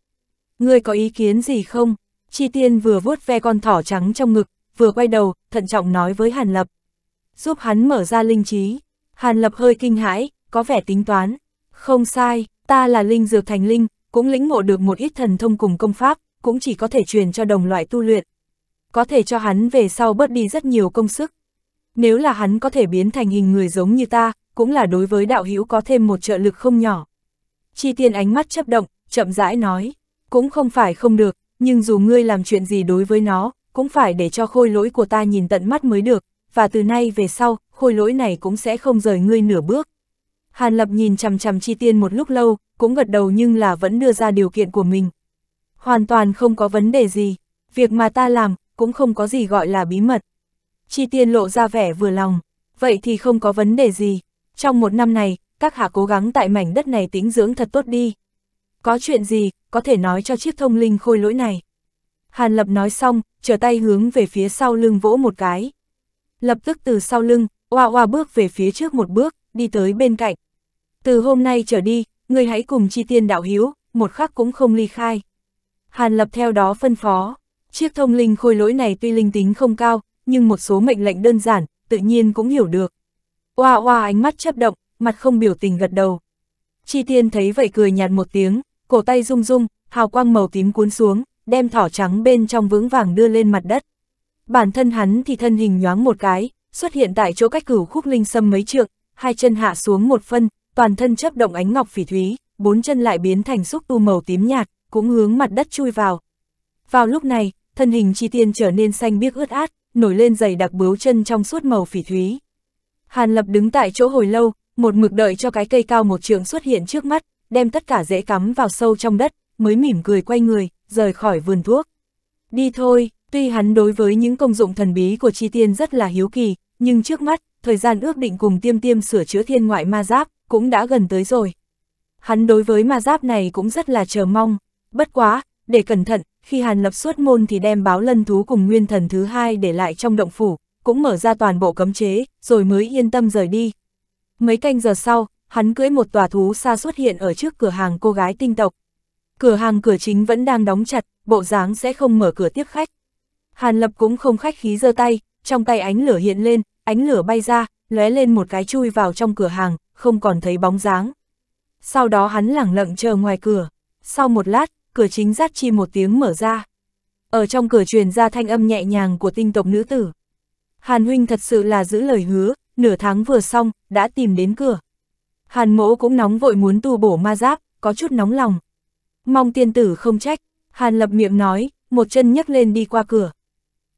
Ngươi có ý kiến gì không? Chi tiên vừa vuốt ve con thỏ trắng trong ngực, vừa quay đầu, thận trọng nói với Hàn Lập. Giúp hắn mở ra linh trí. Hàn Lập hơi kinh hãi, có vẻ tính toán. Không sai, ta là linh dược thành linh, cũng lĩnh ngộ được một ít thần thông cùng công pháp, cũng chỉ có thể truyền cho đồng loại tu luyện. Có thể cho hắn về sau bớt đi rất nhiều công sức. Nếu là hắn có thể biến thành hình người giống như ta, cũng là đối với đạo hữu có thêm một trợ lực không nhỏ. Chi tiên ánh mắt chấp động, chậm rãi nói, cũng không phải không được, nhưng dù ngươi làm chuyện gì đối với nó, cũng phải để cho khôi lỗi của ta nhìn tận mắt mới được, và từ nay về sau, khôi lỗi này cũng sẽ không rời ngươi nửa bước. Hàn Lập nhìn chằm chằm Chi Tiên một lúc lâu, cũng gật đầu nhưng là vẫn đưa ra điều kiện của mình. Hoàn toàn không có vấn đề gì, việc mà ta làm, cũng không có gì gọi là bí mật. Chi Tiên lộ ra vẻ vừa lòng, vậy thì không có vấn đề gì. Trong một năm này, các hạ cố gắng tại mảnh đất này tĩnh dưỡng thật tốt đi. Có chuyện gì, có thể nói cho chiếc thông linh khôi lỗi này. Hàn Lập nói xong, trở tay hướng về phía sau lưng vỗ một cái. Lập tức từ sau lưng, oa oa bước về phía trước một bước, đi tới bên cạnh. Từ hôm nay trở đi, ngươi hãy cùng chi tiên đạo hiếu, một khắc cũng không ly khai. Hàn Lập theo đó phân phó, chiếc thông linh khôi lỗi này tuy linh tính không cao, nhưng một số mệnh lệnh đơn giản, tự nhiên cũng hiểu được. Oa oa ánh mắt chấp động, mặt không biểu tình gật đầu. Chi tiên thấy vậy cười nhạt một tiếng, cổ tay rung rung, hào quang màu tím cuốn xuống, đem thỏ trắng bên trong vững vàng đưa lên mặt đất. Bản thân hắn thì thân hình nhoáng một cái, xuất hiện tại chỗ cách cửu khúc linh sâm mấy trượng, hai chân hạ xuống một phân, toàn thân chấp động ánh ngọc phỉ thúy, bốn chân lại biến thành xúc tu màu tím nhạt, cũng hướng mặt đất chui vào. Vào lúc này, thân hình chi tiên trở nên xanh biếc ướt át, nổi lên dày đặc bướu chân trong suốt màu phỉ thúy. Hàn Lập đứng tại chỗ hồi lâu, một mực đợi cho cái cây cao một trượng xuất hiện trước mắt, đem tất cả rễ cắm vào sâu trong đất, mới mỉm cười quay người, rời khỏi vườn thuốc. Đi thôi, tuy hắn đối với những công dụng thần bí của chi tiên rất là hiếu kỳ, nhưng trước mắt, thời gian ước định cùng tiêm tiêm sửa chữa thiên ngoại ma giáp, cũng đã gần tới rồi. Hắn đối với ma giáp này cũng rất là chờ mong, bất quá, để cẩn thận, khi Hàn lập xuất môn thì đem báo lân thú cùng nguyên thần thứ hai để lại trong động phủ, cũng mở ra toàn bộ cấm chế, rồi mới yên tâm rời đi. Mấy canh giờ sau, hắn cưỡi một tòa thú xa xuất hiện ở trước cửa hàng cô gái tinh tộc, Cửa hàng cửa chính vẫn đang đóng chặt, bộ dáng sẽ không mở cửa tiếp khách. Hàn Lập cũng không khách khí giơ tay, trong tay ánh lửa hiện lên, ánh lửa bay ra, lóe lên một cái chui vào trong cửa hàng, không còn thấy bóng dáng. Sau đó hắn lẳng lặng chờ ngoài cửa. Sau một lát, cửa chính rát chi một tiếng mở ra. Ở trong cửa truyền ra thanh âm nhẹ nhàng của tinh tộc nữ tử. Hàn huynh thật sự là giữ lời hứa, nửa tháng vừa xong, đã tìm đến cửa. Hàn mỗ cũng nóng vội muốn tu bổ ma giáp, có chút nóng lòng, Mong tiên tử không trách, Hàn lập miệng nói, một chân nhấc lên đi qua cửa.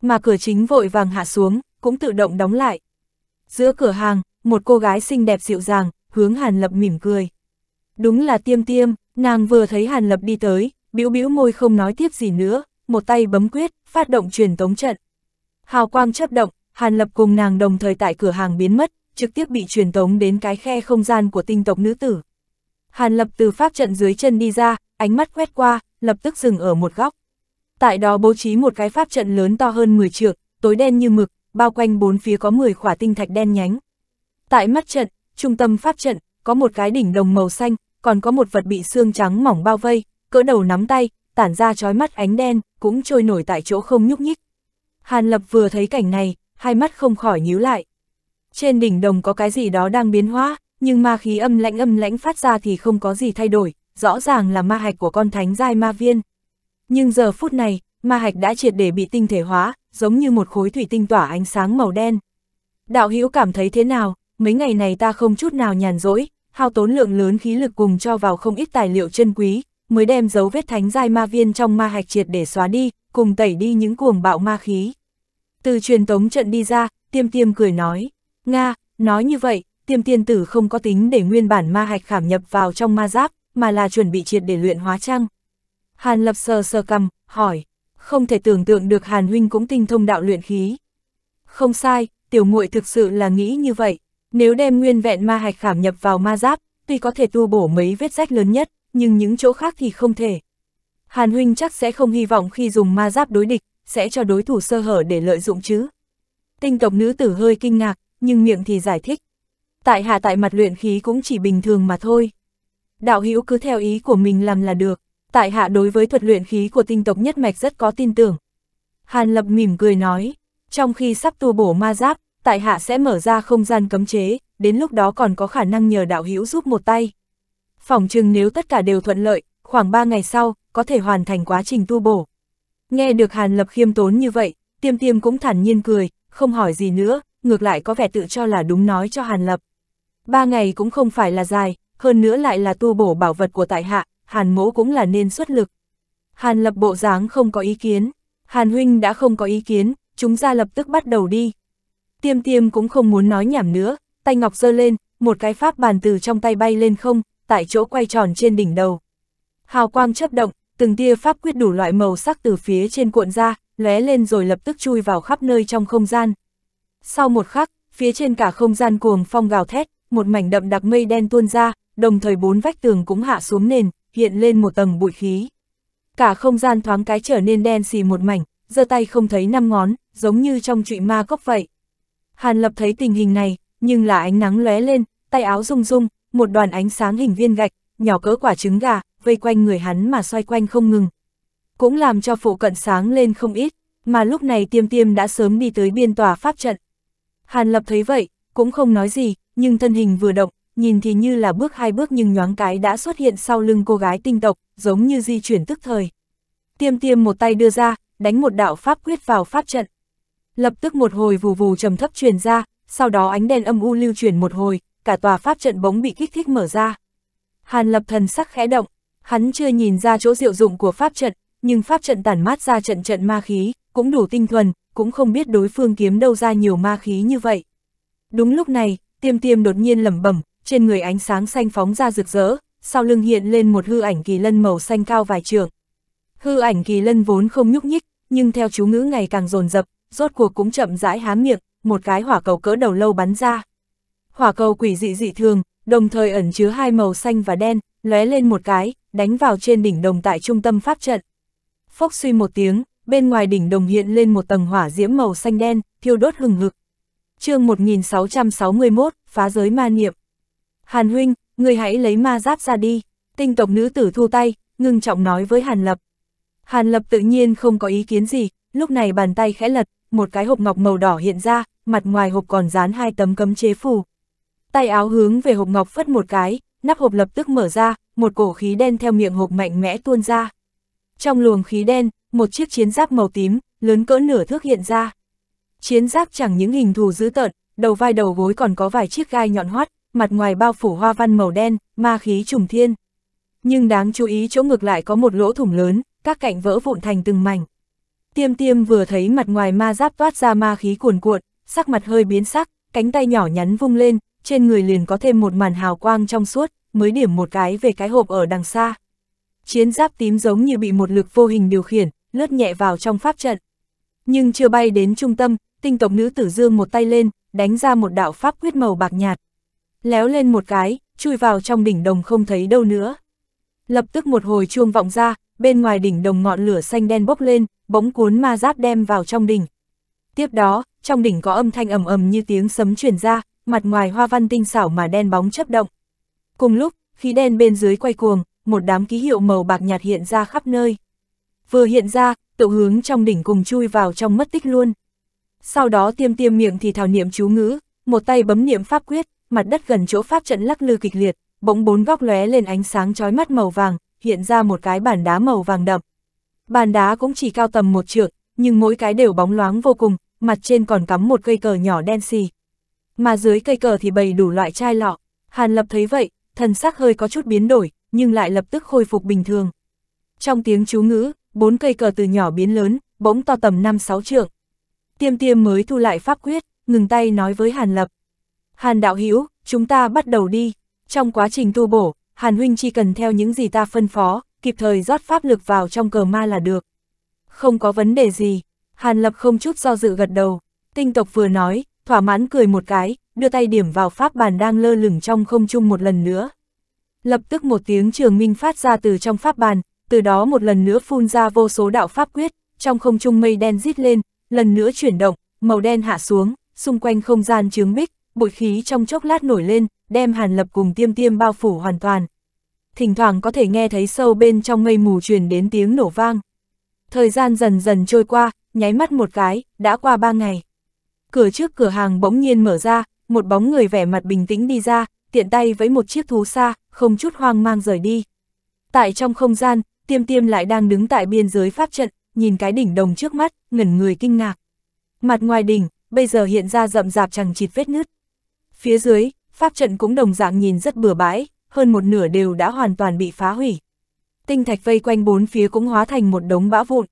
Mà cửa chính vội vàng hạ xuống, cũng tự động đóng lại. Giữa cửa hàng, một cô gái xinh đẹp dịu dàng, hướng Hàn lập mỉm cười. Đúng là tiêm tiêm, nàng vừa thấy Hàn lập đi tới, bĩu bĩu môi không nói tiếp gì nữa, một tay bấm quyết, phát động truyền tống trận. Hào quang chấp động, Hàn lập cùng nàng đồng thời tại cửa hàng biến mất, trực tiếp bị truyền tống đến cái khe không gian của tinh tộc nữ tử. Hàn lập từ pháp trận dưới chân đi ra, ánh mắt quét qua, lập tức dừng ở một góc. Tại đó bố trí một cái pháp trận lớn to hơn 10 trượng, tối đen như mực, bao quanh bốn phía có 10 khỏa tinh thạch đen nhánh. Tại mắt trận, trung tâm pháp trận, có một cái đỉnh đồng màu xanh, còn có một vật bị xương trắng mỏng bao vây, cỡ đầu nắm tay, tản ra chói mắt ánh đen, cũng trôi nổi tại chỗ không nhúc nhích. Hàn Lập vừa thấy cảnh này, hai mắt không khỏi nhíu lại. Trên đỉnh đồng có cái gì đó đang biến hóa, nhưng ma khí âm lãnh âm lãnh phát ra thì không có gì thay đổi, rõ ràng là ma hạch của con thánh giai ma viên. Nhưng giờ phút này, ma hạch đã triệt để bị tinh thể hóa, giống như một khối thủy tinh tỏa ánh sáng màu đen. Đạo hữu cảm thấy thế nào, mấy ngày này ta không chút nào nhàn rỗi, hao tốn lượng lớn khí lực cùng cho vào không ít tài liệu chân quý, mới đem dấu vết thánh giai ma viên trong ma hạch triệt để xóa đi, cùng tẩy đi những cuồng bạo ma khí. Từ truyền tống trận đi ra, tiêm tiêm cười nói, Nga, nói như vậy, tiêm tiên tử không có tính để nguyên bản ma hạch khảm nhập vào trong ma giáp, mà là chuẩn bị triệt để luyện hóa chăng? Hàn lập sờ sờ cầm, hỏi, không thể tưởng tượng được Hàn huynh cũng tinh thông đạo luyện khí. Không sai, tiểu muội thực sự là nghĩ như vậy, nếu đem nguyên vẹn ma hạch khảm nhập vào ma giáp, tuy có thể tu bổ mấy vết rách lớn nhất, nhưng những chỗ khác thì không thể. Hàn huynh chắc sẽ không hy vọng khi dùng ma giáp đối địch, sẽ cho đối thủ sơ hở để lợi dụng chứ. Tinh tộc nữ tử hơi kinh ngạc, nhưng miệng thì giải thích. Tại hạ tại mặt luyện khí cũng chỉ bình thường mà thôi đạo hữu cứ theo ý của mình làm là được, tại hạ đối với thuật luyện khí của tinh tộc nhất mạch rất có tin tưởng. Hàn Lập mỉm cười nói, trong khi sắp tu bổ ma giáp, tại hạ sẽ mở ra không gian cấm chế, đến lúc đó còn có khả năng nhờ đạo hữu giúp một tay. phòng chừng nếu tất cả đều thuận lợi, khoảng 3 ngày sau, có thể hoàn thành quá trình tu bổ. Nghe được Hàn Lập khiêm tốn như vậy, tiêm tiêm cũng thản nhiên cười, không hỏi gì nữa, ngược lại có vẻ tự cho là đúng nói cho Hàn Lập. Ba ngày cũng không phải là dài, hơn nữa lại là tu bổ bảo vật của tại hạ, Hàn mỗ cũng là nên xuất lực. Hàn lập bộ dáng không có ý kiến, Hàn huynh đã không có ý kiến, chúng ta lập tức bắt đầu đi. Tiêm tiêm cũng không muốn nói nhảm nữa, tay ngọc giơ lên, một cái pháp bàn từ trong tay bay lên không, tại chỗ quay tròn trên đỉnh đầu. Hào quang chấp động, từng tia pháp quyết đủ loại màu sắc từ phía trên cuộn ra, lóe lên rồi lập tức chui vào khắp nơi trong không gian. Sau một khắc, phía trên cả không gian cuồng phong gào thét, một mảnh đậm đặc mây đen tuôn ra, đồng thời bốn vách tường cũng hạ xuống nền, hiện lên một tầng bụi khí. Cả không gian thoáng cái trở nên đen xì một mảnh, giơ tay không thấy năm ngón, giống như trong trụy ma cốc vậy. Hàn Lập thấy tình hình này, nhưng là ánh nắng lóe lên, tay áo rung rung, một đoàn ánh sáng hình viên gạch, nhỏ cỡ quả trứng gà, vây quanh người hắn mà xoay quanh không ngừng. Cũng làm cho phụ cận sáng lên không ít, mà lúc này tiêm tiêm đã sớm đi tới biên tòa pháp trận. Hàn Lập thấy vậy, cũng không nói gì, nhưng thân hình vừa động, nhìn thì như là bước hai bước nhưng nhoáng cái đã xuất hiện sau lưng cô gái tinh tộc, giống như di chuyển tức thời. Tiêm tiêm một tay đưa ra, đánh một đạo pháp quyết vào pháp trận. Lập tức một hồi vù vù trầm thấp truyền ra, sau đó ánh đèn âm u lưu truyền một hồi, cả tòa pháp trận bóng bị kích thích mở ra. Hàn lập thần sắc khẽ động, hắn chưa nhìn ra chỗ diệu dụng của pháp trận, nhưng pháp trận tản mát ra trận trận ma khí, cũng đủ tinh thuần, cũng không biết đối phương kiếm đâu ra nhiều ma khí như vậy. Đúng lúc này, tiêm tiêm đột nhiên lẩm bẩm, trên người ánh sáng xanh phóng ra rực rỡ, sau lưng hiện lên một hư ảnh kỳ lân màu xanh cao vài trường. Hư ảnh kỳ lân vốn không nhúc nhích, nhưng theo chú ngữ ngày càng dồn dập, rốt cuộc cũng chậm rãi há miệng, một cái hỏa cầu cỡ đầu lâu bắn ra. Hỏa cầu quỷ dị dị thường, đồng thời ẩn chứa hai màu xanh và đen, lóe lên một cái, đánh vào trên đỉnh đồng tại trung tâm pháp trận. Phốc suy một tiếng, bên ngoài đỉnh đồng hiện lên một tầng hỏa diễm màu xanh đen, thiêu đốt hừng hực chương 1661, phá giới ma niệm. Hàn huynh, người hãy lấy ma giáp ra đi, tinh tộc nữ tử thu tay, ngưng trọng nói với Hàn Lập. Hàn Lập tự nhiên không có ý kiến gì, lúc này bàn tay khẽ lật, một cái hộp ngọc màu đỏ hiện ra, mặt ngoài hộp còn dán hai tấm cấm chế phù. Tay áo hướng về hộp ngọc phất một cái, nắp hộp lập tức mở ra, một cổ khí đen theo miệng hộp mạnh mẽ tuôn ra. Trong luồng khí đen, một chiếc chiến giáp màu tím, lớn cỡ nửa thước hiện ra. Chiến giáp chẳng những hình thù dữ tợn, đầu vai đầu gối còn có vài chiếc gai nhọn hoắt, mặt ngoài bao phủ hoa văn màu đen, ma khí trùng thiên. Nhưng đáng chú ý chỗ ngược lại có một lỗ thủng lớn, các cạnh vỡ vụn thành từng mảnh. Tiêm tiêm vừa thấy mặt ngoài ma giáp toát ra ma khí cuồn cuộn, sắc mặt hơi biến sắc, cánh tay nhỏ nhắn vung lên, trên người liền có thêm một màn hào quang trong suốt, mới điểm một cái về cái hộp ở đằng xa. Chiến giáp tím giống như bị một lực vô hình điều khiển, lướt nhẹ vào trong pháp trận. Nhưng chưa bay đến trung tâm, tinh tộc nữ tử dương một tay lên, đánh ra một đạo pháp quyết màu bạc nhạt. Léo lên một cái, chui vào trong đỉnh đồng không thấy đâu nữa. Lập tức một hồi chuông vọng ra, bên ngoài đỉnh đồng ngọn lửa xanh đen bốc lên, bỗng cuốn ma giáp đem vào trong đỉnh. Tiếp đó, trong đỉnh có âm thanh ầm ầm như tiếng sấm truyền ra, mặt ngoài hoa văn tinh xảo mà đen bóng chấp động. Cùng lúc, khí đen bên dưới quay cuồng, một đám ký hiệu màu bạc nhạt hiện ra khắp nơi. Vừa hiện ra, tụ hướng trong đỉnh cùng chui vào trong mất tích luôn sau đó tiêm tiêm miệng thì thảo niệm chú ngữ, một tay bấm niệm pháp quyết, mặt đất gần chỗ pháp trận lắc lư kịch liệt, bỗng bốn góc lóe lên ánh sáng chói mắt màu vàng, hiện ra một cái bàn đá màu vàng đậm. Bàn đá cũng chỉ cao tầm một trượng, nhưng mỗi cái đều bóng loáng vô cùng, mặt trên còn cắm một cây cờ nhỏ đen xì. Mà dưới cây cờ thì bày đủ loại chai lọ. Hàn Lập thấy vậy, thần sắc hơi có chút biến đổi, nhưng lại lập tức khôi phục bình thường. Trong tiếng chú ngữ, bốn cây cờ từ nhỏ biến lớn, bỗng to tầm 5-6 trượng, tiêm tiêm mới thu lại pháp quyết, ngừng tay nói với Hàn Lập. Hàn đạo hữu chúng ta bắt đầu đi. Trong quá trình tu bổ, Hàn huynh chỉ cần theo những gì ta phân phó, kịp thời rót pháp lực vào trong cờ ma là được. Không có vấn đề gì, Hàn Lập không chút do dự gật đầu. Tinh tộc vừa nói, thỏa mãn cười một cái, đưa tay điểm vào pháp bàn đang lơ lửng trong không trung một lần nữa. Lập tức một tiếng trường minh phát ra từ trong pháp bàn, từ đó một lần nữa phun ra vô số đạo pháp quyết, trong không trung mây đen rít lên, lần nữa chuyển động, màu đen hạ xuống, xung quanh không gian chướng bích, bụi khí trong chốc lát nổi lên, đem hàn lập cùng tiêm tiêm bao phủ hoàn toàn. Thỉnh thoảng có thể nghe thấy sâu bên trong mây mù truyền đến tiếng nổ vang. Thời gian dần dần trôi qua, nháy mắt một cái, đã qua ba ngày. Cửa trước cửa hàng bỗng nhiên mở ra, một bóng người vẻ mặt bình tĩnh đi ra, tiện tay với một chiếc thú xa, không chút hoang mang rời đi. Tại trong không gian, tiêm tiêm lại đang đứng tại biên giới pháp trận, nhìn cái đỉnh đồng trước mắt, ngẩn người kinh ngạc. Mặt ngoài đỉnh, bây giờ hiện ra rậm rạp chẳng chịt vết nứt. Phía dưới, pháp trận cũng đồng dạng nhìn rất bừa bãi, hơn một nửa đều đã hoàn toàn bị phá hủy. Tinh thạch vây quanh bốn phía cũng hóa thành một đống bã vụn.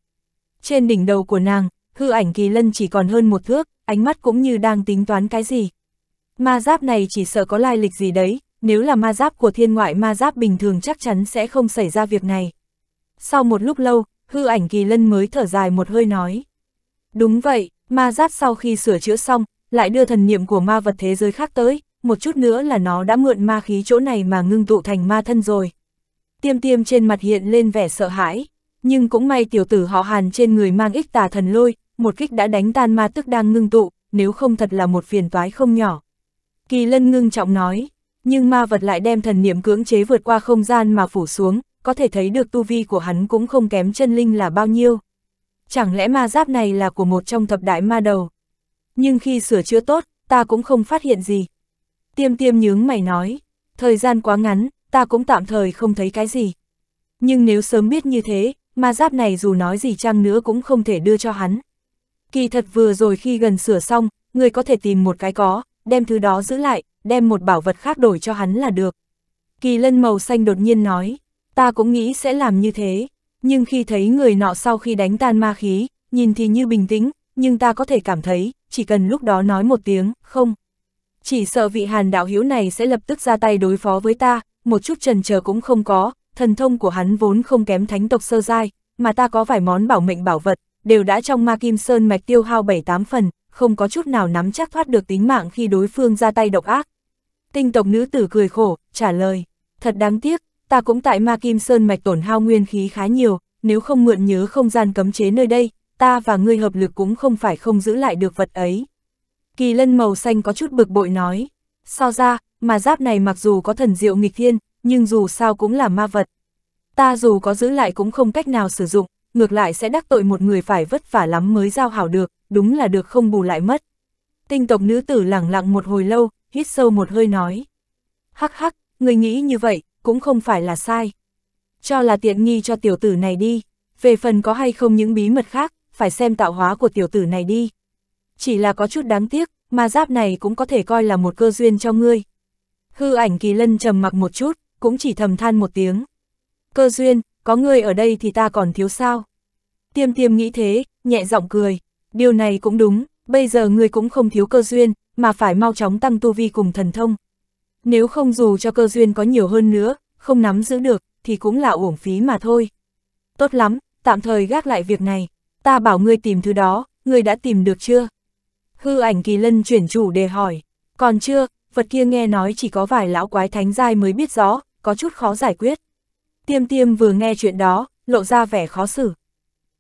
Trên đỉnh đầu của nàng, hư ảnh kỳ lân chỉ còn hơn một thước, ánh mắt cũng như đang tính toán cái gì. Ma giáp này chỉ sợ có lai lịch gì đấy, nếu là ma giáp của thiên ngoại ma giáp bình thường chắc chắn sẽ không xảy ra việc này. Sau một lúc lâu, hư ảnh kỳ lân mới thở dài một hơi nói. Đúng vậy, ma giáp sau khi sửa chữa xong, lại đưa thần niệm của ma vật thế giới khác tới, một chút nữa là nó đã mượn ma khí chỗ này mà ngưng tụ thành ma thân rồi. Tiêm tiêm trên mặt hiện lên vẻ sợ hãi, nhưng cũng may tiểu tử họ hàn trên người mang ích tà thần lôi, một kích đã đánh tan ma tức đang ngưng tụ, nếu không thật là một phiền toái không nhỏ. Kỳ lân ngưng trọng nói, nhưng ma vật lại đem thần niệm cưỡng chế vượt qua không gian mà phủ xuống, có thể thấy được tu vi của hắn cũng không kém chân linh là bao nhiêu. Chẳng lẽ ma giáp này là của một trong thập đại ma đầu? Nhưng khi sửa chữa tốt, ta cũng không phát hiện gì. Tiêm tiêm nhướng mày nói, thời gian quá ngắn, ta cũng tạm thời không thấy cái gì. Nhưng nếu sớm biết như thế, ma giáp này dù nói gì chăng nữa cũng không thể đưa cho hắn. Kỳ thật vừa rồi khi gần sửa xong, người có thể tìm một cái có, đem thứ đó giữ lại, đem một bảo vật khác đổi cho hắn là được. Kỳ lân màu xanh đột nhiên nói, Ta cũng nghĩ sẽ làm như thế, nhưng khi thấy người nọ sau khi đánh tan ma khí, nhìn thì như bình tĩnh, nhưng ta có thể cảm thấy, chỉ cần lúc đó nói một tiếng, không. Chỉ sợ vị hàn đạo hiếu này sẽ lập tức ra tay đối phó với ta, một chút trần chờ cũng không có, thần thông của hắn vốn không kém thánh tộc sơ giai, mà ta có vài món bảo mệnh bảo vật, đều đã trong ma kim sơn mạch tiêu hao 7-8 phần, không có chút nào nắm chắc thoát được tính mạng khi đối phương ra tay độc ác. Tinh tộc nữ tử cười khổ, trả lời, thật đáng tiếc, ta cũng tại ma kim sơn mạch tổn hao nguyên khí khá nhiều, nếu không mượn nhớ không gian cấm chế nơi đây, ta và ngươi hợp lực cũng không phải không giữ lại được vật ấy. Kỳ lân màu xanh có chút bực bội nói, so ra, mà giáp này mặc dù có thần diệu nghịch thiên, nhưng dù sao cũng là ma vật. Ta dù có giữ lại cũng không cách nào sử dụng, ngược lại sẽ đắc tội một người phải vất vả lắm mới giao hảo được, đúng là được không bù lại mất. Tinh tộc nữ tử lẳng lặng một hồi lâu, hít sâu một hơi nói. Hắc hắc, người nghĩ như vậy, cũng không phải là sai. Cho là tiện nghi cho tiểu tử này đi, về phần có hay không những bí mật khác, phải xem tạo hóa của tiểu tử này đi. Chỉ là có chút đáng tiếc, mà giáp này cũng có thể coi là một cơ duyên cho ngươi. Hư ảnh kỳ lân trầm mặc một chút, cũng chỉ thầm than một tiếng. Cơ duyên, có ngươi ở đây thì ta còn thiếu sao. Tiêm tiêm nghĩ thế, nhẹ giọng cười. Điều này cũng đúng, bây giờ ngươi cũng không thiếu cơ duyên, mà phải mau chóng tăng tu vi cùng thần thông, nếu không dù cho cơ duyên có nhiều hơn nữa, không nắm giữ được, thì cũng là uổng phí mà thôi. Tốt lắm, tạm thời gác lại việc này. Ta bảo ngươi tìm thứ đó, ngươi đã tìm được chưa? Hư ảnh kỳ lân chuyển chủ đề hỏi. Còn chưa, vật kia nghe nói chỉ có vài lão quái thánh giai mới biết rõ, có chút khó giải quyết. Tiêm tiêm vừa nghe chuyện đó, lộ ra vẻ khó xử.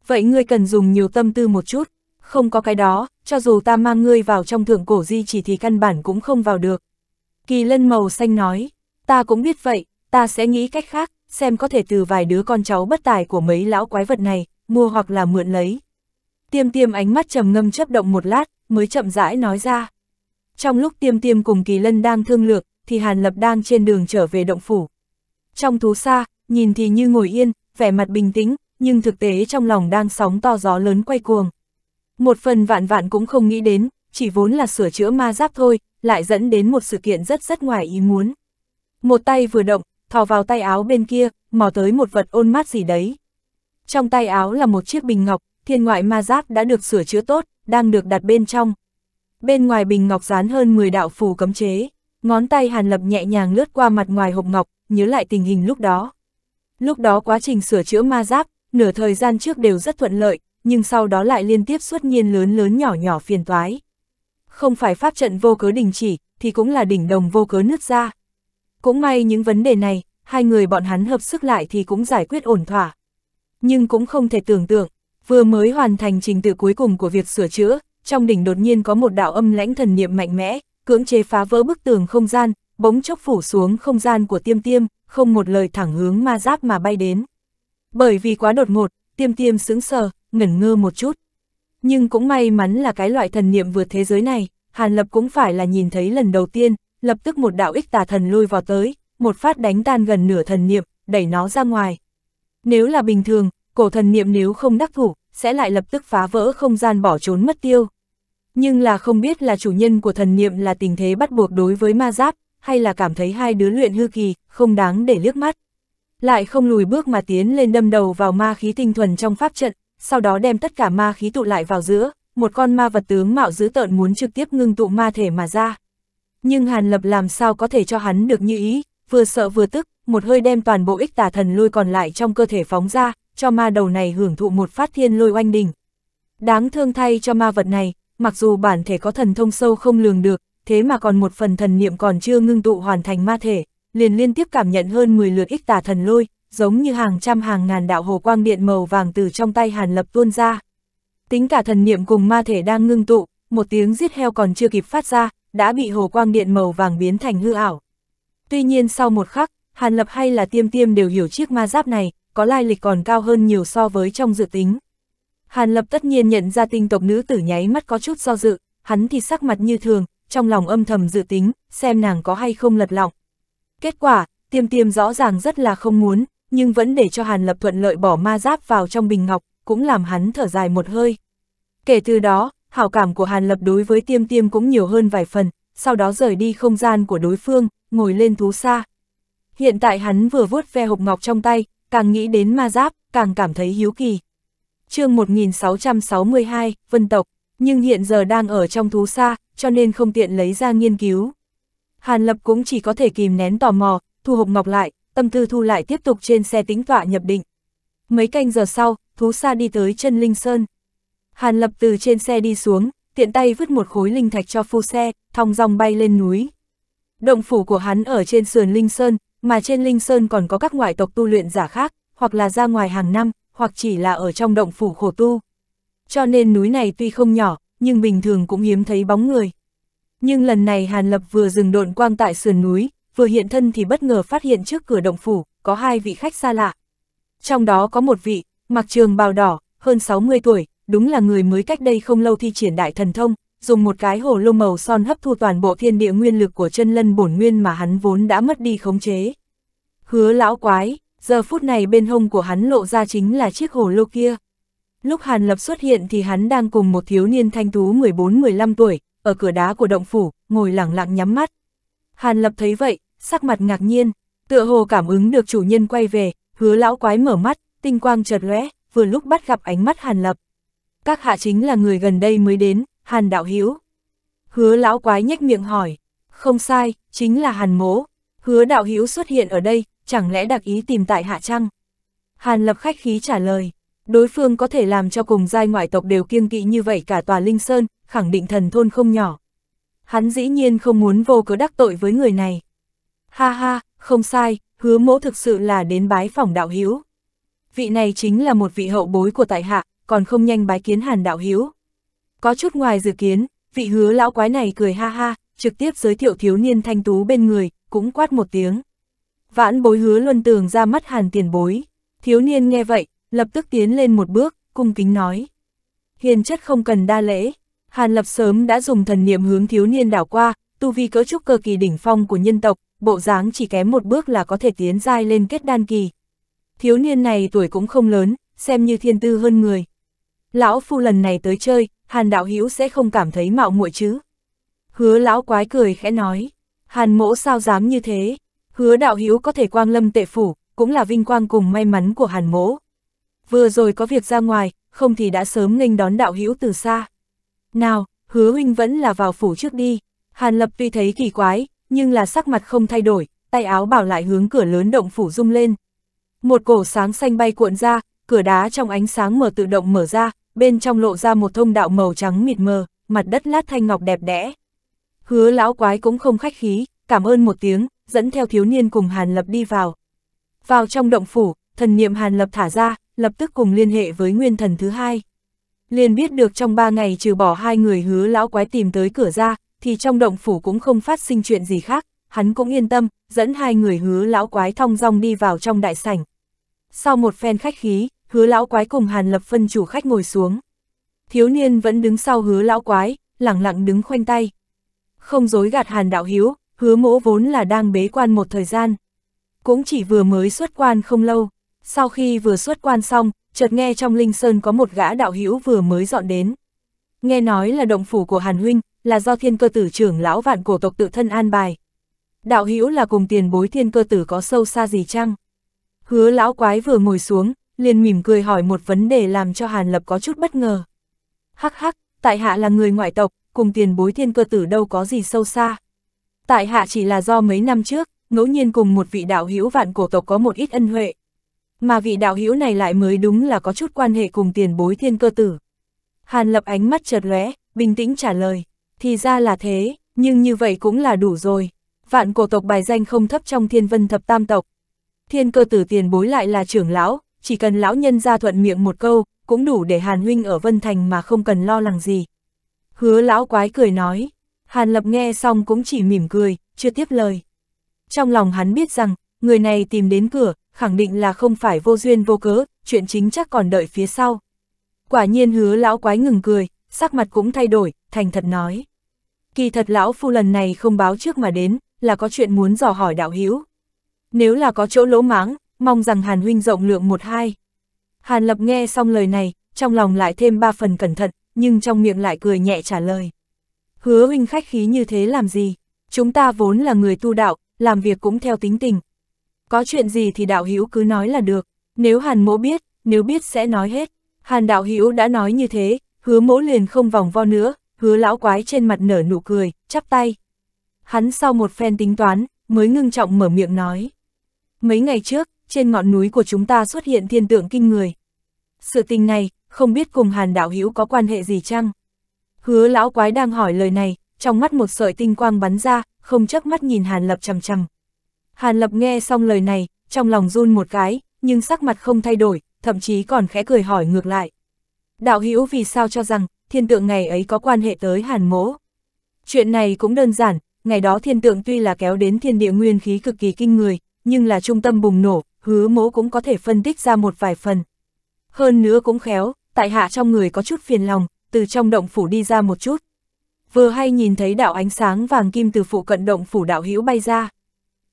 Vậy ngươi cần dùng nhiều tâm tư một chút, không có cái đó, cho dù ta mang ngươi vào trong thượng cổ di chỉ thì căn bản cũng không vào được. Kỳ lân màu xanh nói, ta cũng biết vậy, ta sẽ nghĩ cách khác, xem có thể từ vài đứa con cháu bất tài của mấy lão quái vật này, mua hoặc là mượn lấy. Tiêm tiêm ánh mắt trầm ngâm chấp động một lát, mới chậm rãi nói ra. Trong lúc tiêm tiêm cùng kỳ lân đang thương lược, thì Hàn Lập đang trên đường trở về động phủ. Trong thú xa, nhìn thì như ngồi yên, vẻ mặt bình tĩnh, nhưng thực tế trong lòng đang sóng to gió lớn quay cuồng. Một phần vạn vạn cũng không nghĩ đến, chỉ vốn là sửa chữa ma giáp thôi, lại dẫn đến một sự kiện rất rất ngoài ý muốn. Một tay vừa động, thò vào tay áo bên kia, mò tới một vật ôn mát gì đấy. Trong tay áo là một chiếc bình ngọc, thiên ngoại ma giáp đã được sửa chữa tốt, đang được đặt bên trong. Bên ngoài bình ngọc dán hơn 10 đạo phù cấm chế, ngón tay Hàn Lập nhẹ nhàng lướt qua mặt ngoài hộp ngọc, nhớ lại tình hình lúc đó. Lúc đó quá trình sửa chữa ma giáp, nửa thời gian trước đều rất thuận lợi, nhưng sau đó lại liên tiếp xuất nhiên lớn lớn nhỏ nhỏ phiền toái không phải pháp trận vô cớ đình chỉ, thì cũng là đỉnh đồng vô cớ nứt ra. Cũng may những vấn đề này, hai người bọn hắn hợp sức lại thì cũng giải quyết ổn thỏa. Nhưng cũng không thể tưởng tượng, vừa mới hoàn thành trình tự cuối cùng của việc sửa chữa, trong đỉnh đột nhiên có một đạo âm lãnh thần niệm mạnh mẽ, cưỡng chế phá vỡ bức tường không gian, bỗng chốc phủ xuống không gian của tiêm tiêm, không một lời thẳng hướng ma giáp mà bay đến. Bởi vì quá đột ngột, tiêm tiêm sững sờ, ngẩn ngơ một chút. Nhưng cũng may mắn là cái loại thần niệm vượt thế giới này, Hàn Lập cũng phải là nhìn thấy lần đầu tiên, lập tức một đạo ích tà thần lôi vào tới, một phát đánh tan gần nửa thần niệm, đẩy nó ra ngoài. Nếu là bình thường, cổ thần niệm nếu không đắc thủ, sẽ lại lập tức phá vỡ không gian bỏ trốn mất tiêu. Nhưng là không biết là chủ nhân của thần niệm là tình thế bắt buộc đối với ma giáp, hay là cảm thấy hai đứa luyện hư kỳ, không đáng để liếc mắt. Lại không lùi bước mà tiến lên đâm đầu vào ma khí tinh thuần trong pháp trận, sau đó đem tất cả ma khí tụ lại vào giữa, một con ma vật tướng mạo dữ tợn muốn trực tiếp ngưng tụ ma thể mà ra. Nhưng Hàn Lập làm sao có thể cho hắn được như ý, vừa sợ vừa tức, một hơi đem toàn bộ ích tà thần lôi còn lại trong cơ thể phóng ra, cho ma đầu này hưởng thụ một phát thiên lôi oanh đỉnh. Đáng thương thay cho ma vật này, mặc dù bản thể có thần thông sâu không lường được, thế mà còn một phần thần niệm còn chưa ngưng tụ hoàn thành ma thể, liền liên tiếp cảm nhận hơn 10 lượt ích tà thần lôi, giống như hàng trăm hàng ngàn đạo hồ quang điện màu vàng từ trong tay Hàn Lập tuôn ra. Tính cả thần niệm cùng ma thể đang ngưng tụ, một tiếng giết heo còn chưa kịp phát ra, đã bị hồ quang điện màu vàng biến thành hư ảo. Tuy nhiên sau một khắc, Hàn Lập hay là tiêm tiêm đều hiểu chiếc ma giáp này, có lai lịch còn cao hơn nhiều so với trong dự tính. Hàn Lập tất nhiên nhận ra tinh tộc nữ tử nháy mắt có chút do dự, hắn thì sắc mặt như thường, trong lòng âm thầm dự tính, xem nàng có hay không lật lọng. Kết quả, tiêm tiêm rõ ràng rất là không muốn, nhưng vẫn để cho Hàn Lập thuận lợi bỏ ma giáp vào trong bình ngọc, cũng làm hắn thở dài một hơi. Kể từ đó, hảo cảm của Hàn Lập đối với tiêm tiêm cũng nhiều hơn vài phần, sau đó rời đi không gian của đối phương, ngồi lên thú xa. Hiện tại hắn vừa vuốt ve hộp ngọc trong tay, càng nghĩ đến ma giáp, càng cảm thấy hiếu kỳ. chương 1662, Vân Tộc, nhưng hiện giờ đang ở trong thú xa, cho nên không tiện lấy ra nghiên cứu. Hàn Lập cũng chỉ có thể kìm nén tò mò, thu hộp ngọc lại, tâm tư thu lại tiếp tục trên xe tính tọa nhập định. Mấy canh giờ sau, thú xa đi tới chân Linh Sơn. Hàn Lập từ trên xe đi xuống, tiện tay vứt một khối linh thạch cho phu xe, thong dong bay lên núi. Động phủ của hắn ở trên sườn Linh Sơn, mà trên Linh Sơn còn có các ngoại tộc tu luyện giả khác, hoặc là ra ngoài hàng năm, hoặc chỉ là ở trong động phủ khổ tu. Cho nên núi này tuy không nhỏ, nhưng bình thường cũng hiếm thấy bóng người. Nhưng lần này Hàn Lập vừa dừng độn quang tại sườn núi, vừa hiện thân thì bất ngờ phát hiện trước cửa động phủ, có hai vị khách xa lạ. Trong đó có một vị, mặc trường bào đỏ, hơn 60 tuổi, đúng là người mới cách đây không lâu thi triển đại thần thông, dùng một cái hồ lô màu son hấp thu toàn bộ thiên địa nguyên lực của chân lân bổn nguyên mà hắn vốn đã mất đi khống chế. Hứa lão quái, giờ phút này bên hông của hắn lộ ra chính là chiếc hồ lô kia. Lúc Hàn Lập xuất hiện thì hắn đang cùng một thiếu niên thanh tú 14-15 tuổi, ở cửa đá của động phủ, ngồi lẳng lặng nhắm mắt. Hàn Lập thấy vậy, sắc mặt ngạc nhiên, tựa hồ cảm ứng được chủ nhân quay về, hứa lão quái mở mắt, tinh quang chợt lóe, vừa lúc bắt gặp ánh mắt Hàn Lập. Các hạ chính là người gần đây mới đến, Hàn Đạo Hiếu. Hứa lão quái nhếch miệng hỏi, không sai, chính là Hàn Mố. Hứa Đạo hiếu xuất hiện ở đây, chẳng lẽ đặc ý tìm tại hạ trăng? Hàn Lập khách khí trả lời, đối phương có thể làm cho cùng giai ngoại tộc đều kiêng kỵ như vậy cả tòa Linh Sơn, khẳng định thần thôn không nhỏ. Hắn dĩ nhiên không muốn vô cớ đắc tội với người này. Ha ha, không sai, hứa mỗ thực sự là đến bái phòng đạo hiếu. Vị này chính là một vị hậu bối của tại hạ, còn không nhanh bái kiến hàn đạo hiếu. Có chút ngoài dự kiến, vị hứa lão quái này cười ha ha, trực tiếp giới thiệu thiếu niên thanh tú bên người, cũng quát một tiếng. Vãn bối hứa luân tường ra mắt hàn tiền bối. Thiếu niên nghe vậy, lập tức tiến lên một bước, cung kính nói. Hiền chất không cần đa lễ. Hàn lập sớm đã dùng thần niệm hướng thiếu niên đảo qua, tu vi cỡ trúc cơ kỳ đỉnh phong của nhân tộc, bộ dáng chỉ kém một bước là có thể tiến dai lên kết đan kỳ. Thiếu niên này tuổi cũng không lớn, xem như thiên tư hơn người. Lão phu lần này tới chơi, Hàn đạo hữu sẽ không cảm thấy mạo muội chứ. Hứa lão quái cười khẽ nói, Hàn mỗ sao dám như thế, hứa đạo hữu có thể quang lâm tệ phủ, cũng là vinh quang cùng may mắn của Hàn mỗ. Vừa rồi có việc ra ngoài, không thì đã sớm nghênh đón đạo hữu từ xa. Nào, hứa huynh vẫn là vào phủ trước đi. Hàn lập tuy thấy kỳ quái, nhưng là sắc mặt không thay đổi, tay áo bảo lại hướng cửa lớn động phủ rung lên. Một cổ sáng xanh bay cuộn ra, cửa đá trong ánh sáng mở tự động mở ra, bên trong lộ ra một thông đạo màu trắng mịt mờ, mặt đất lát thanh ngọc đẹp đẽ. Hứa lão quái cũng không khách khí, cảm ơn một tiếng, dẫn theo thiếu niên cùng Hàn Lập đi vào. Vào trong động phủ, thần niệm Hàn Lập thả ra, lập tức cùng liên hệ với nguyên thần thứ hai. Liền biết được trong ba ngày trừ bỏ hai người hứa lão quái tìm tới cửa ra, thì trong động phủ cũng không phát sinh chuyện gì khác, hắn cũng yên tâm, dẫn hai người hứa lão quái thong dong đi vào trong đại sảnh. Sau một phen khách khí, hứa lão quái cùng hàn lập phân chủ khách ngồi xuống. Thiếu niên vẫn đứng sau hứa lão quái, lặng lặng đứng khoanh tay. Không dối gạt hàn đạo hiếu, hứa mỗ vốn là đang bế quan một thời gian. Cũng chỉ vừa mới xuất quan không lâu, sau khi vừa xuất quan xong, chợt nghe trong linh sơn có một gã đạo hiếu vừa mới dọn đến. Nghe nói là động phủ của Hàn Huynh, là do thiên cơ tử trưởng lão vạn cổ tộc tự thân an bài. Đạo hữu là cùng tiền bối thiên cơ tử có sâu xa gì chăng? Hứa lão quái vừa ngồi xuống, liền mỉm cười hỏi một vấn đề làm cho Hàn Lập có chút bất ngờ. Hắc hắc, tại hạ là người ngoại tộc, cùng tiền bối thiên cơ tử đâu có gì sâu xa. Tại hạ chỉ là do mấy năm trước, ngẫu nhiên cùng một vị đạo hữu vạn cổ tộc có một ít ân huệ. Mà vị đạo hữu này lại mới đúng là có chút quan hệ cùng tiền bối thiên cơ tử. Hàn lập ánh mắt chợt lóe, bình tĩnh trả lời. Thì ra là thế, nhưng như vậy cũng là đủ rồi. Vạn cổ tộc bài danh không thấp trong thiên vân thập tam tộc. Thiên cơ tử tiền bối lại là trưởng lão, chỉ cần lão nhân ra thuận miệng một câu, cũng đủ để Hàn Huynh ở Vân Thành mà không cần lo lắng gì. Hứa lão quái cười nói, Hàn Lập nghe xong cũng chỉ mỉm cười, chưa tiếp lời. Trong lòng hắn biết rằng, người này tìm đến cửa, khẳng định là không phải vô duyên vô cớ, chuyện chính chắc còn đợi phía sau. Quả nhiên hứa lão quái ngừng cười, sắc mặt cũng thay đổi, thành thật nói kỳ thật lão phu lần này không báo trước mà đến, là có chuyện muốn dò hỏi đạo hiếu. Nếu là có chỗ lỗ máng, mong rằng Hàn huynh rộng lượng một hai. Hàn lập nghe xong lời này, trong lòng lại thêm ba phần cẩn thận, nhưng trong miệng lại cười nhẹ trả lời. Hứa huynh khách khí như thế làm gì? Chúng ta vốn là người tu đạo, làm việc cũng theo tính tình. Có chuyện gì thì đạo hiếu cứ nói là được, nếu Hàn mỗ biết, nếu biết sẽ nói hết. Hàn đạo hiếu đã nói như thế, hứa mỗ liền không vòng vo nữa, hứa lão quái trên mặt nở nụ cười, chắp tay. Hắn sau một phen tính toán, mới ngưng trọng mở miệng nói. Mấy ngày trước, trên ngọn núi của chúng ta xuất hiện thiên tượng kinh người. Sự tình này, không biết cùng hàn đạo hữu có quan hệ gì chăng? Hứa lão quái đang hỏi lời này, trong mắt một sợi tinh quang bắn ra, không chớp mắt nhìn hàn lập chầm chầm. Hàn lập nghe xong lời này, trong lòng run một cái, nhưng sắc mặt không thay đổi, thậm chí còn khẽ cười hỏi ngược lại. Đạo hữu vì sao cho rằng, thiên tượng ngày ấy có quan hệ tới hàn mỗ. Chuyện này cũng đơn giản, ngày đó thiên tượng tuy là kéo đến thiên địa nguyên khí cực kỳ kinh người, nhưng là trung tâm bùng nổ, hứa mỗ cũng có thể phân tích ra một vài phần. Hơn nữa cũng khéo, tại hạ trong người có chút phiền lòng, từ trong động phủ đi ra một chút. Vừa hay nhìn thấy đạo ánh sáng vàng kim từ phụ cận động phủ đạo hữu bay ra.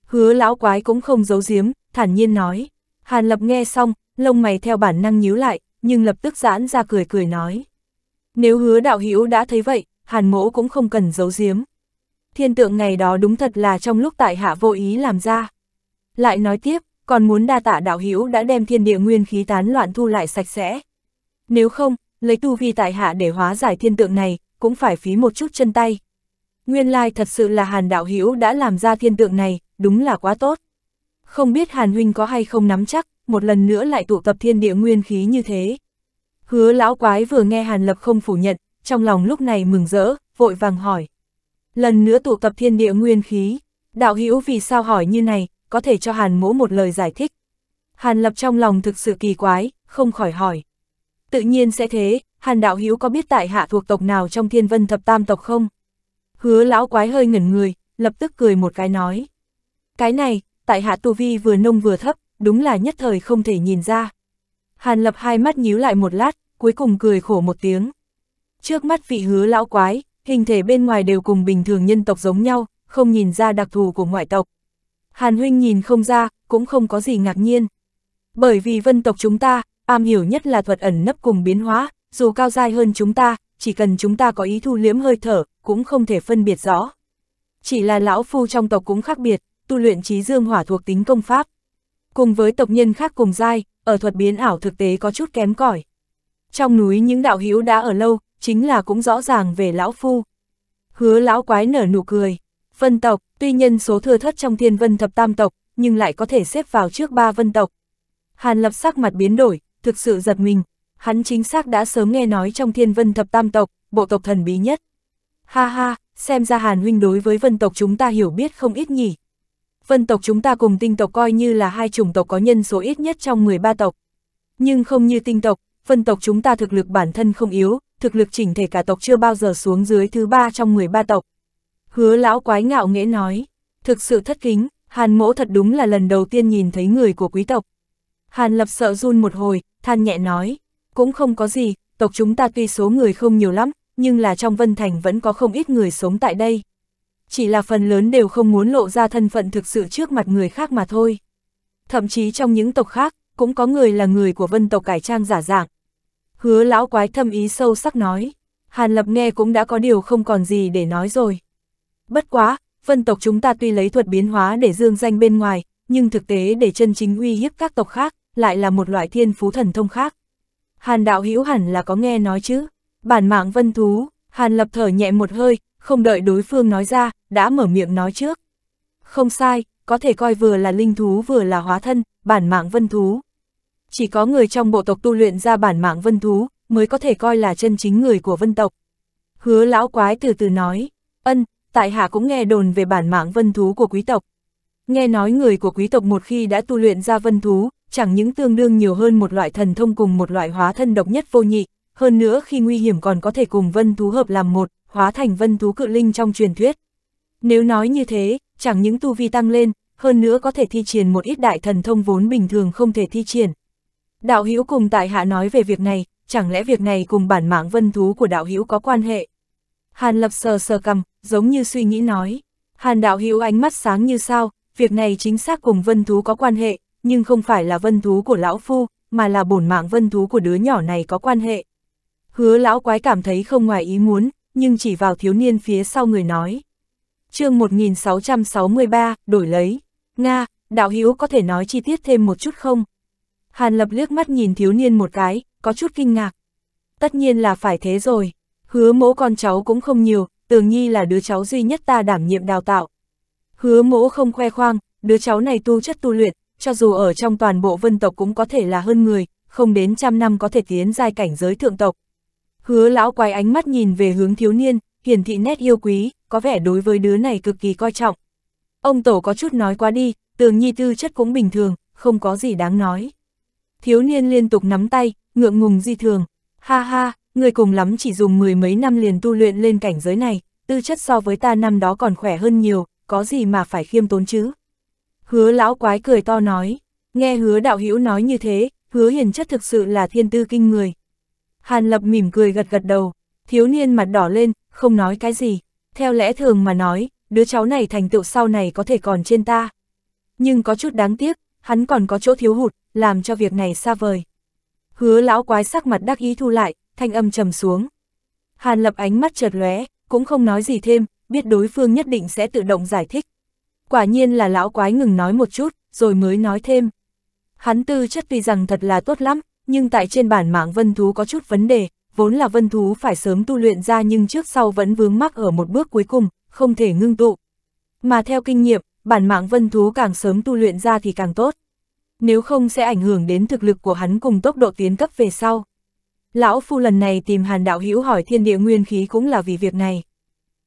Hứa lão quái cũng không giấu giếm, thản nhiên nói. Hàn lập nghe xong, lông mày theo bản năng nhíu lại, nhưng lập tức giãn ra cười cười nói. Nếu hứa đạo hữu đã thấy vậy, hàn mỗ cũng không cần giấu giếm. Thiên tượng ngày đó đúng thật là trong lúc tại hạ vô ý làm ra. Lại nói tiếp, còn muốn đa tạ đạo hữu đã đem thiên địa nguyên khí tán loạn thu lại sạch sẽ. Nếu không, lấy tu vi tại hạ để hóa giải thiên tượng này, cũng phải phí một chút chân tay. Nguyên lai thật sự là Hàn đạo hữu đã làm ra thiên tượng này, đúng là quá tốt. Không biết Hàn huynh có hay không nắm chắc, một lần nữa lại tụ tập thiên địa nguyên khí như thế. Hứa lão quái vừa nghe Hàn Lập không phủ nhận, trong lòng lúc này mừng rỡ, vội vàng hỏi. Lần nữa tụ tập thiên địa nguyên khí, đạo hữu vì sao hỏi như này, có thể cho Hàn mỗ một lời giải thích. Hàn Lập trong lòng thực sự kỳ quái, không khỏi hỏi. Tự nhiên sẽ thế, Hàn đạo hữu có biết tại hạ thuộc tộc nào trong thiên vân thập tam tộc không? Hứa lão quái hơi ngẩn người, lập tức cười một cái nói. Cái này, tại hạ tu vi vừa nông vừa thấp, đúng là nhất thời không thể nhìn ra. Hàn Lập hai mắt nhíu lại một lát, cuối cùng cười khổ một tiếng. Trước mắt vị hứa lão quái, hình thể bên ngoài đều cùng bình thường nhân tộc giống nhau, không nhìn ra đặc thù của ngoại tộc. Hàn huynh nhìn không ra, cũng không có gì ngạc nhiên. Bởi vì vân tộc chúng ta, am hiểu nhất là thuật ẩn nấp cùng biến hóa, dù cao dai hơn chúng ta, chỉ cần chúng ta có ý thu liếm hơi thở, cũng không thể phân biệt rõ. Chỉ là lão phu trong tộc cũng khác biệt, tu luyện trí dương hỏa thuộc tính công pháp. Cùng với tộc nhân khác cùng dai, ở thuật biến ảo thực tế có chút kém cỏi. Trong núi những đạo hữu đã ở lâu, chính là cũng rõ ràng về lão phu. Hứa lão quái nở nụ cười. Vân tộc, tuy nhân số thừa thất trong thiên vân thập tam tộc, nhưng lại có thể xếp vào trước ba vân tộc. Hàn lập sắc mặt biến đổi, thực sự giật mình. Hắn chính xác đã sớm nghe nói trong thiên vân thập tam tộc, bộ tộc thần bí nhất. Ha ha, xem ra Hàn huynh đối với vân tộc chúng ta hiểu biết không ít nhỉ, vân tộc chúng ta cùng tinh tộc coi như là hai chủng tộc có nhân số ít nhất trong 13 tộc. Nhưng không như tinh tộc, vân tộc chúng ta thực lực bản thân không yếu, thực lực chỉnh thể cả tộc chưa bao giờ xuống dưới thứ ba trong 13 tộc. Hứa lão quái ngạo nghễ nói, thực sự thất kính, hàn mỗ thật đúng là lần đầu tiên nhìn thấy người của quý tộc. Hàn lập sợ run một hồi, than nhẹ nói, cũng không có gì, tộc chúng ta tuy số người không nhiều lắm, nhưng là trong Vân Thành vẫn có không ít người sống tại đây chỉ là phần lớn đều không muốn lộ ra thân phận thực sự trước mặt người khác mà thôi. Thậm chí trong những tộc khác, cũng có người là người của vân tộc cải trang giả dạng. Hứa lão quái thâm ý sâu sắc nói, Hàn Lập nghe cũng đã có điều không còn gì để nói rồi. Bất quá, vân tộc chúng ta tuy lấy thuật biến hóa để dương danh bên ngoài, nhưng thực tế để chân chính uy hiếp các tộc khác, lại là một loại thiên phú thần thông khác. Hàn đạo hữu hẳn là có nghe nói chứ, bản mạng vân thú, Hàn Lập thở nhẹ một hơi, không đợi đối phương nói ra, đã mở miệng nói trước. Không sai, có thể coi vừa là linh thú vừa là hóa thân, bản mạng vân thú. Chỉ có người trong bộ tộc tu luyện ra bản mạng vân thú, mới có thể coi là chân chính người của vân tộc. Hứa lão quái từ từ nói, ân, tại hạ cũng nghe đồn về bản mạng vân thú của quý tộc. Nghe nói người của quý tộc một khi đã tu luyện ra vân thú, chẳng những tương đương nhiều hơn một loại thần thông cùng một loại hóa thân độc nhất vô nhị, hơn nữa khi nguy hiểm còn có thể cùng vân thú hợp làm một, hóa thành vân thú cự linh trong truyền thuyết. Nếu nói như thế, chẳng những tu vi tăng lên, hơn nữa có thể thi triển một ít đại thần thông vốn bình thường không thể thi triển. Đạo Hữu cùng tại hạ nói về việc này, chẳng lẽ việc này cùng bản mạng vân thú của đạo Hữu có quan hệ? Hàn Lập sờ sờ cầm, giống như suy nghĩ nói. Hàn đạo Hữu ánh mắt sáng như sao, việc này chính xác cùng vân thú có quan hệ, nhưng không phải là vân thú của lão phu, mà là bổn mạng vân thú của đứa nhỏ này có quan hệ. Hứa lão quái cảm thấy không ngoài ý muốn, nhưng chỉ vào thiếu niên phía sau người nói chương 1663, đổi lấy. Nga, đạo hữu có thể nói chi tiết thêm một chút không? Hàn lập liếc mắt nhìn thiếu niên một cái, có chút kinh ngạc. Tất nhiên là phải thế rồi, hứa mỗ con cháu cũng không nhiều, tường nhi là đứa cháu duy nhất ta đảm nhiệm đào tạo. Hứa mỗ không khoe khoang, đứa cháu này tu chất tu luyện, cho dù ở trong toàn bộ vân tộc cũng có thể là hơn người, không đến trăm năm có thể tiến giai cảnh giới thượng tộc. Hứa lão quay ánh mắt nhìn về hướng thiếu niên, hiển thị nét yêu quý, có vẻ đối với đứa này cực kỳ coi trọng. Ông Tổ có chút nói quá đi, tường nhi tư chất cũng bình thường, không có gì đáng nói. Thiếu niên liên tục nắm tay, ngượng ngùng di thường. Ha ha, người cùng lắm chỉ dùng mười mấy năm liền tu luyện lên cảnh giới này, tư chất so với ta năm đó còn khỏe hơn nhiều, có gì mà phải khiêm tốn chứ. Hứa lão quái cười to nói, nghe hứa đạo hữu nói như thế, hứa hiền chất thực sự là thiên tư kinh người. Hàn lập mỉm cười gật gật đầu, thiếu niên mặt đỏ lên, không nói cái gì. Theo lẽ thường mà nói, đứa cháu này thành tựu sau này có thể còn trên ta. Nhưng có chút đáng tiếc, hắn còn có chỗ thiếu hụt, làm cho việc này xa vời. Hứa lão quái sắc mặt đắc ý thu lại, thanh âm trầm xuống. Hàn lập ánh mắt chợt lóe, cũng không nói gì thêm, biết đối phương nhất định sẽ tự động giải thích. Quả nhiên là lão quái ngừng nói một chút, rồi mới nói thêm. Hắn tư chất tuy rằng thật là tốt lắm, nhưng tại trên bản mạng vân thú có chút vấn đề, vốn là vân thú phải sớm tu luyện ra nhưng trước sau vẫn vướng mắc ở một bước cuối cùng, không thể ngưng tụ. Mà theo kinh nghiệm, bản mạng vân thú càng sớm tu luyện ra thì càng tốt. Nếu không sẽ ảnh hưởng đến thực lực của hắn cùng tốc độ tiến cấp về sau. Lão Phu lần này tìm Hàn Đạo Hữu hỏi thiên địa nguyên khí cũng là vì việc này.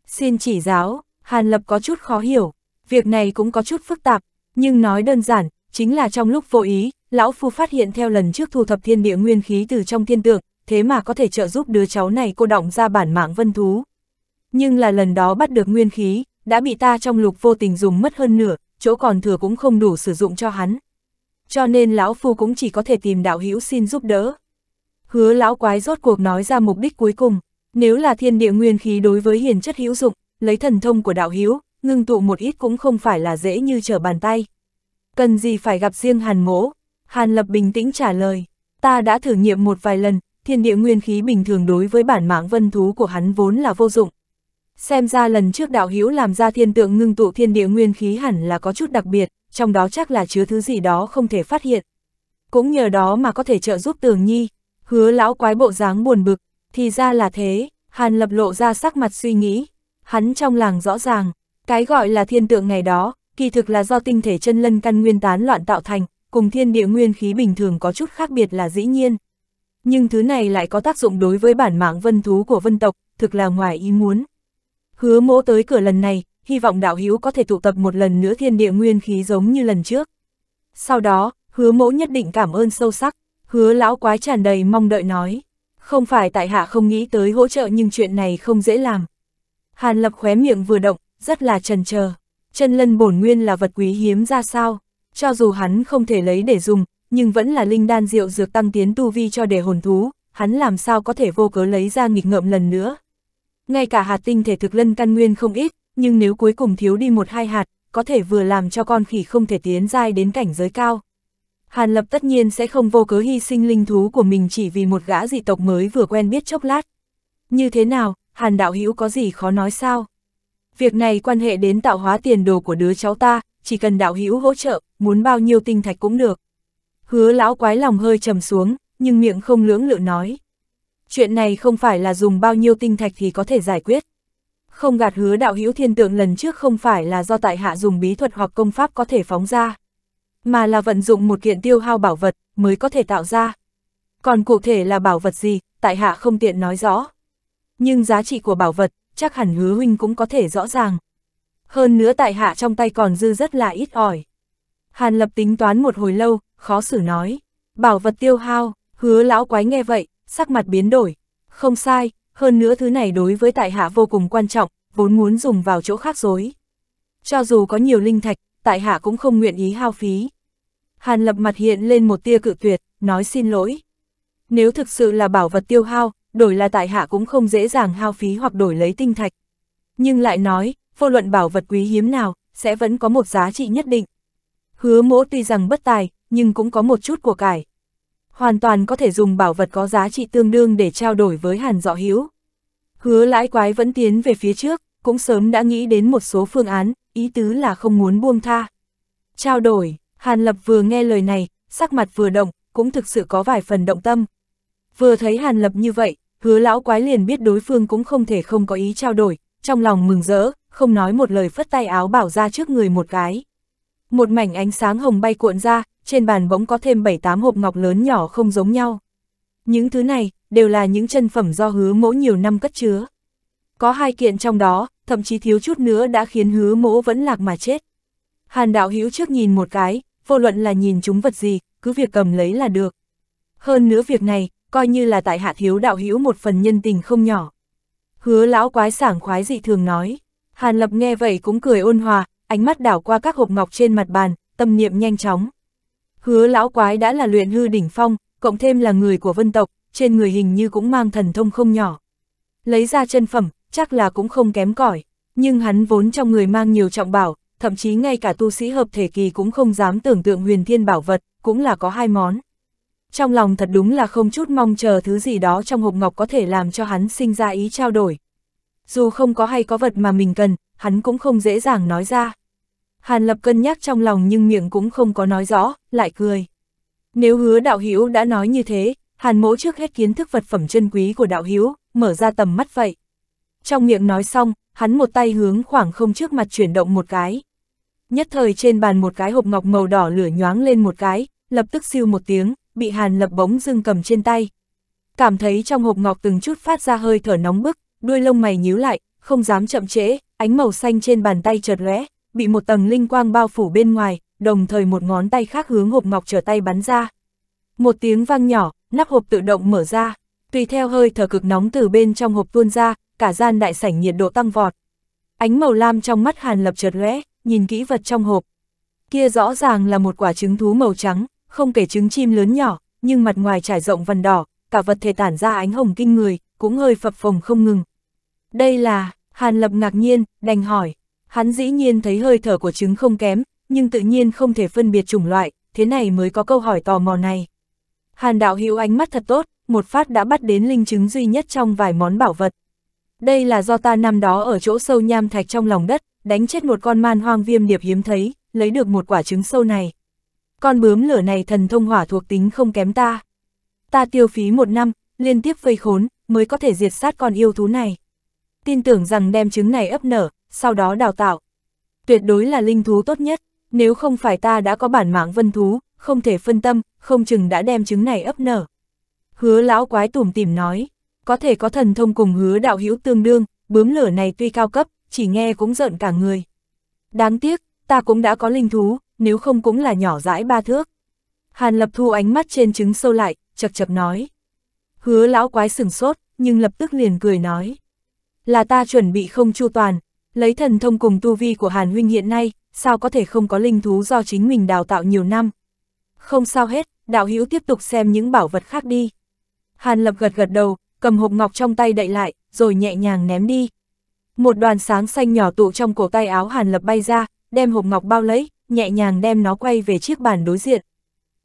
Xin chỉ giáo, Hàn Lập có chút khó hiểu, việc này cũng có chút phức tạp, nhưng nói đơn giản, chính là trong lúc vô ý, Lão Phu phát hiện theo lần trước thu thập thiên địa nguyên khí từ trong thiên tượng, thế mà có thể trợ giúp đứa cháu này cô động ra bản mạng vân thú. Nhưng là lần đó bắt được nguyên khí, đã bị ta trong lục vô tình dùng mất hơn nửa, chỗ còn thừa cũng không đủ sử dụng cho hắn. Cho nên lão phu cũng chỉ có thể tìm đạo hữu xin giúp đỡ. Hứa lão quái rốt cuộc nói ra mục đích cuối cùng, nếu là thiên địa nguyên khí đối với hiền chất hữu dụng, lấy thần thông của đạo hữu, ngưng tụ một ít cũng không phải là dễ như trở bàn tay. Cần gì phải gặp riêng Hàn Mỗ? Hàn Lập bình tĩnh trả lời, ta đã thử nghiệm một vài lần, thiên địa nguyên khí bình thường đối với bản mạng vân thú của hắn vốn là vô dụng. Xem ra lần trước đạo hữu làm ra thiên tượng ngưng tụ thiên địa nguyên khí hẳn là có chút đặc biệt, trong đó chắc là chứa thứ gì đó không thể phát hiện. Cũng nhờ đó mà có thể trợ giúp tường nhi, hứa lão quái bộ dáng buồn bực, thì ra là thế, hàn lập lộ ra sắc mặt suy nghĩ, hắn trong làng rõ ràng, cái gọi là thiên tượng ngày đó, kỳ thực là do tinh thể chân lân căn nguyên tán loạn tạo thành, cùng thiên địa nguyên khí bình thường có chút khác biệt là dĩ nhiên nhưng thứ này lại có tác dụng đối với bản mạng vân thú của vân tộc, thực là ngoài ý muốn. Hứa mỗ tới cửa lần này, hy vọng đạo hữu có thể tụ tập một lần nữa thiên địa nguyên khí giống như lần trước. Sau đó, hứa mỗ nhất định cảm ơn sâu sắc, hứa lão quái tràn đầy mong đợi nói. Không phải tại hạ không nghĩ tới hỗ trợ nhưng chuyện này không dễ làm. Hàn lập khóe miệng vừa động, rất là trần chờ Chân lân bổn nguyên là vật quý hiếm ra sao, cho dù hắn không thể lấy để dùng, nhưng vẫn là linh đan diệu dược tăng tiến tu vi cho đề hồn thú, hắn làm sao có thể vô cớ lấy ra nghịch ngợm lần nữa. Ngay cả hạt tinh thể thực lân căn nguyên không ít, nhưng nếu cuối cùng thiếu đi một hai hạt, có thể vừa làm cho con khỉ không thể tiến dai đến cảnh giới cao. Hàn Lập tất nhiên sẽ không vô cớ hy sinh linh thú của mình chỉ vì một gã dị tộc mới vừa quen biết chốc lát. Như thế nào, Hàn Đạo Hữu có gì khó nói sao? Việc này quan hệ đến tạo hóa tiền đồ của đứa cháu ta, chỉ cần Đạo Hữu hỗ trợ, muốn bao nhiêu tinh thạch cũng được. Hứa lão quái lòng hơi trầm xuống, nhưng miệng không lưỡng lự nói. Chuyện này không phải là dùng bao nhiêu tinh thạch thì có thể giải quyết. Không gạt hứa đạo hữu thiên tượng lần trước không phải là do tại hạ dùng bí thuật hoặc công pháp có thể phóng ra, mà là vận dụng một kiện tiêu hao bảo vật mới có thể tạo ra. Còn cụ thể là bảo vật gì, tại hạ không tiện nói rõ. Nhưng giá trị của bảo vật, chắc hẳn hứa huynh cũng có thể rõ ràng. Hơn nữa tại hạ trong tay còn dư rất là ít ỏi. Hàn lập tính toán một hồi lâu, khó xử nói. Bảo vật tiêu hao, hứa lão quái nghe vậy, sắc mặt biến đổi. Không sai, hơn nữa thứ này đối với tại hạ vô cùng quan trọng, vốn muốn dùng vào chỗ khác dối Cho dù có nhiều linh thạch, tại hạ cũng không nguyện ý hao phí. Hàn lập mặt hiện lên một tia cự tuyệt, nói xin lỗi. Nếu thực sự là bảo vật tiêu hao, đổi là tại hạ cũng không dễ dàng hao phí hoặc đổi lấy tinh thạch. Nhưng lại nói, vô luận bảo vật quý hiếm nào, sẽ vẫn có một giá trị nhất định. Hứa mỗ tuy rằng bất tài, nhưng cũng có một chút của cải. Hoàn toàn có thể dùng bảo vật có giá trị tương đương để trao đổi với Hàn Dọ Hiếu. Hứa lãi quái vẫn tiến về phía trước, cũng sớm đã nghĩ đến một số phương án, ý tứ là không muốn buông tha. Trao đổi, Hàn Lập vừa nghe lời này, sắc mặt vừa động, cũng thực sự có vài phần động tâm. Vừa thấy Hàn Lập như vậy, hứa lão quái liền biết đối phương cũng không thể không có ý trao đổi, trong lòng mừng rỡ, không nói một lời phất tay áo bảo ra trước người một cái. Một mảnh ánh sáng hồng bay cuộn ra, trên bàn bỗng có thêm 7-8 hộp ngọc lớn nhỏ không giống nhau. Những thứ này, đều là những chân phẩm do hứa mỗ nhiều năm cất chứa. Có hai kiện trong đó, thậm chí thiếu chút nữa đã khiến hứa mỗ vẫn lạc mà chết. Hàn đạo hữu trước nhìn một cái, vô luận là nhìn chúng vật gì, cứ việc cầm lấy là được. Hơn nữa việc này, coi như là tại hạ thiếu đạo hữu một phần nhân tình không nhỏ. Hứa lão quái sảng khoái dị thường nói. Hàn lập nghe vậy cũng cười ôn hòa, ánh mắt đảo qua các hộp ngọc trên mặt bàn, tâm niệm nhanh chóng, Hứa lão quái đã là luyện hư đỉnh phong, cộng thêm là người của vân tộc, trên người hình như cũng mang thần thông không nhỏ. Lấy ra chân phẩm, chắc là cũng không kém cỏi nhưng hắn vốn trong người mang nhiều trọng bảo, thậm chí ngay cả tu sĩ hợp thể kỳ cũng không dám tưởng tượng huyền thiên bảo vật, cũng là có hai món. Trong lòng thật đúng là không chút mong chờ thứ gì đó trong hộp ngọc có thể làm cho hắn sinh ra ý trao đổi. Dù không có hay có vật mà mình cần, hắn cũng không dễ dàng nói ra. Hàn Lập cân nhắc trong lòng nhưng miệng cũng không có nói rõ, lại cười. Nếu hứa đạo hữu đã nói như thế, Hàn mỗ trước hết kiến thức vật phẩm chân quý của đạo hữu, mở ra tầm mắt vậy. Trong miệng nói xong, hắn một tay hướng khoảng không trước mặt chuyển động một cái. Nhất thời trên bàn một cái hộp ngọc màu đỏ lửa nhoáng lên một cái, lập tức siêu một tiếng, bị Hàn Lập bỗng dưng cầm trên tay. Cảm thấy trong hộp ngọc từng chút phát ra hơi thở nóng bức, đuôi lông mày nhíu lại, không dám chậm trễ, ánh màu xanh trên bàn tay chợt lóe, bị một tầng linh quang bao phủ bên ngoài, đồng thời một ngón tay khác hướng hộp ngọc trở tay bắn ra. Một tiếng vang nhỏ, nắp hộp tự động mở ra, tùy theo hơi thở cực nóng từ bên trong hộp tuôn ra, cả gian đại sảnh nhiệt độ tăng vọt. Ánh màu lam trong mắt Hàn Lập chợt lóe, nhìn kỹ vật trong hộp. Kia rõ ràng là một quả trứng thú màu trắng, không kể trứng chim lớn nhỏ, nhưng mặt ngoài trải rộng vằn đỏ, cả vật thể tản ra ánh hồng kinh người, cũng hơi phập phồng không ngừng. Đây là, Hàn Lập ngạc nhiên, đành hỏi. Hắn dĩ nhiên thấy hơi thở của trứng không kém, nhưng tự nhiên không thể phân biệt chủng loại, thế này mới có câu hỏi tò mò này. Hàn đạo hữu ánh mắt thật tốt, một phát đã bắt đến linh trứng duy nhất trong vài món bảo vật. Đây là do ta năm đó ở chỗ sâu nham thạch trong lòng đất, đánh chết một con man hoang viêm điệp hiếm thấy, lấy được một quả trứng sâu này. Con bướm lửa này thần thông hỏa thuộc tính không kém ta. Ta tiêu phí một năm, liên tiếp vây khốn, mới có thể diệt sát con yêu thú này. Tin tưởng rằng đem trứng này ấp nở, sau đó đào tạo. Tuyệt đối là linh thú tốt nhất, nếu không phải ta đã có bản mạng vân thú, không thể phân tâm, không chừng đã đem trứng này ấp nở. Hứa lão quái tủm tỉm nói, có thể có thần thông cùng hứa đạo hữu tương đương, bướm lửa này tuy cao cấp, chỉ nghe cũng giận cả người. Đáng tiếc, ta cũng đã có linh thú, nếu không cũng là nhỏ dãi ba thước. Hàn lập thu ánh mắt trên trứng sâu lại, chật chập nói. Hứa lão quái sừng sốt, nhưng lập tức liền cười nói. Là ta chuẩn bị không chu toàn, Lấy thần thông cùng tu vi của Hàn Huynh hiện nay, sao có thể không có linh thú do chính mình đào tạo nhiều năm. Không sao hết, đạo hữu tiếp tục xem những bảo vật khác đi. Hàn Lập gật gật đầu, cầm hộp ngọc trong tay đậy lại, rồi nhẹ nhàng ném đi. Một đoàn sáng xanh nhỏ tụ trong cổ tay áo Hàn Lập bay ra, đem hộp ngọc bao lấy, nhẹ nhàng đem nó quay về chiếc bàn đối diện.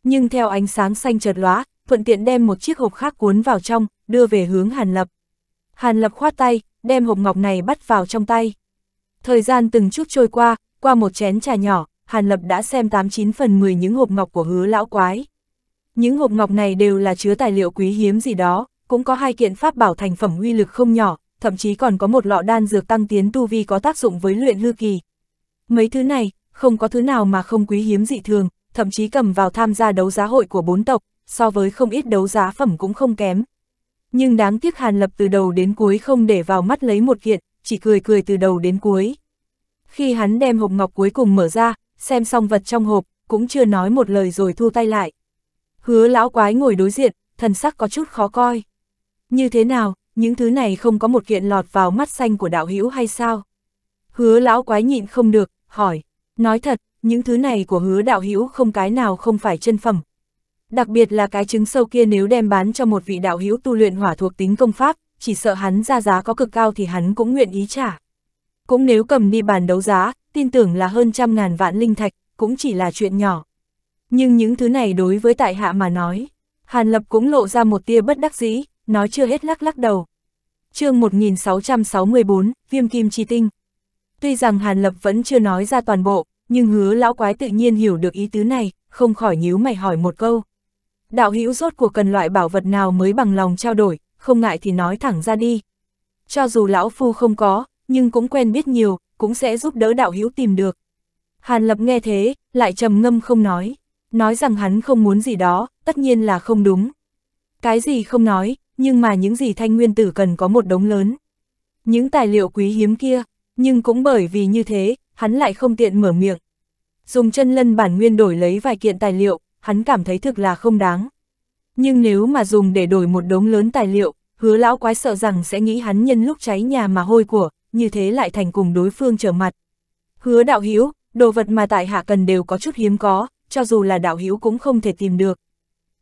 Nhưng theo ánh sáng xanh chợt lóa, thuận tiện đem một chiếc hộp khác cuốn vào trong, đưa về hướng Hàn Lập. Hàn Lập khoát tay, đem hộp ngọc này bắt vào trong tay. Thời gian từng chút trôi qua, qua một chén trà nhỏ, Hàn Lập đã xem 89 phần 10 những hộp ngọc của hứa lão quái. Những hộp ngọc này đều là chứa tài liệu quý hiếm gì đó, cũng có hai kiện pháp bảo thành phẩm uy lực không nhỏ, thậm chí còn có một lọ đan dược tăng tiến tu vi có tác dụng với luyện hư kỳ. Mấy thứ này, không có thứ nào mà không quý hiếm dị thường, thậm chí cầm vào tham gia đấu giá hội của bốn tộc, so với không ít đấu giá phẩm cũng không kém. Nhưng đáng tiếc Hàn Lập từ đầu đến cuối không để vào mắt lấy một kiện, chỉ cười cười từ đầu đến cuối. Khi hắn đem hộp ngọc cuối cùng mở ra, xem xong vật trong hộp, cũng chưa nói một lời rồi thu tay lại. Hứa lão quái ngồi đối diện, thần sắc có chút khó coi. Như thế nào, những thứ này không có một kiện lọt vào mắt xanh của đạo hữu hay sao? Hứa lão quái nhịn không được, hỏi. Nói thật, những thứ này của hứa đạo hữu không cái nào không phải chân phẩm. Đặc biệt là cái trứng sâu kia nếu đem bán cho một vị đạo hữu tu luyện hỏa thuộc tính công pháp, chỉ sợ hắn ra giá có cực cao thì hắn cũng nguyện ý trả. Cũng nếu cầm đi bàn đấu giá, tin tưởng là hơn trăm ngàn vạn linh thạch, cũng chỉ là chuyện nhỏ. Nhưng những thứ này đối với tại hạ mà nói, Hàn Lập cũng lộ ra một tia bất đắc dĩ, nói chưa hết lắc lắc đầu. chương 1664, Viêm Kim Chi Tinh. Tuy rằng Hàn Lập vẫn chưa nói ra toàn bộ, nhưng hứa lão quái tự nhiên hiểu được ý tứ này, không khỏi nhíu mày hỏi một câu. Đạo hữu rốt cuộc cần loại bảo vật nào mới bằng lòng trao đổi, không ngại thì nói thẳng ra đi. Cho dù lão phu không có, nhưng cũng quen biết nhiều, cũng sẽ giúp đỡ đạo hữu tìm được. Hàn Lập nghe thế, lại trầm ngâm không nói. Nói rằng hắn không muốn gì đó, tất nhiên là không đúng. Cái gì không nói, nhưng mà những gì thanh nguyên tử cần có một đống lớn. Những tài liệu quý hiếm kia, nhưng cũng bởi vì như thế, hắn lại không tiện mở miệng. Dùng chân lân bản nguyên đổi lấy vài kiện tài liệu, hắn cảm thấy thực là không đáng. Nhưng nếu mà dùng để đổi một đống lớn tài liệu, hứa lão quái sợ rằng sẽ nghĩ hắn nhân lúc cháy nhà mà hôi của, như thế lại thành cùng đối phương trở mặt. Hứa đạo Hiếu, đồ vật mà tại hạ cần đều có chút hiếm có, cho dù là đạo Hiếu cũng không thể tìm được.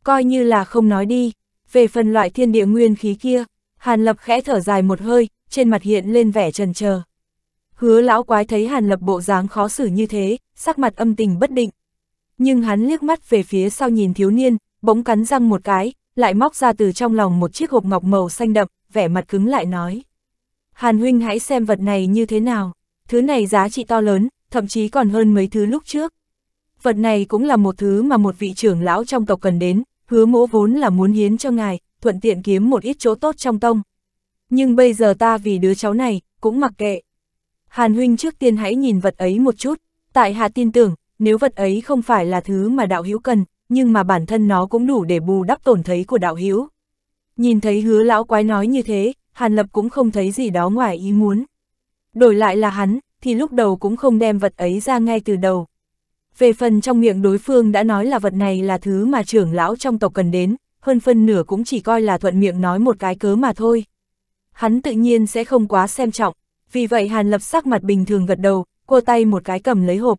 Coi như là không nói đi, về phần loại thiên địa nguyên khí kia, Hàn Lập khẽ thở dài một hơi, trên mặt hiện lên vẻ trần chờ Hứa lão quái thấy Hàn Lập bộ dáng khó xử như thế, sắc mặt âm tình bất định. Nhưng hắn liếc mắt về phía sau nhìn thiếu niên, bỗng cắn răng một cái, lại móc ra từ trong lòng một chiếc hộp ngọc màu xanh đậm, vẻ mặt cứng lại nói. Hàn huynh hãy xem vật này như thế nào, thứ này giá trị to lớn, thậm chí còn hơn mấy thứ lúc trước. Vật này cũng là một thứ mà một vị trưởng lão trong tộc cần đến, hứa mỗ vốn là muốn hiến cho ngài, thuận tiện kiếm một ít chỗ tốt trong tông. Nhưng bây giờ ta vì đứa cháu này, cũng mặc kệ. Hàn huynh trước tiên hãy nhìn vật ấy một chút, tại hạ tin tưởng, nếu vật ấy không phải là thứ mà đạo hữu cần, nhưng mà bản thân nó cũng đủ để bù đắp tổn thấy của đạo hữu Nhìn thấy hứa lão quái nói như thế, Hàn Lập cũng không thấy gì đó ngoài ý muốn. Đổi lại là hắn, thì lúc đầu cũng không đem vật ấy ra ngay từ đầu. Về phần trong miệng đối phương đã nói là vật này là thứ mà trưởng lão trong tộc cần đến, hơn phân nửa cũng chỉ coi là thuận miệng nói một cái cớ mà thôi. Hắn tự nhiên sẽ không quá xem trọng, vì vậy Hàn Lập sắc mặt bình thường gật đầu, cô tay một cái cầm lấy hộp.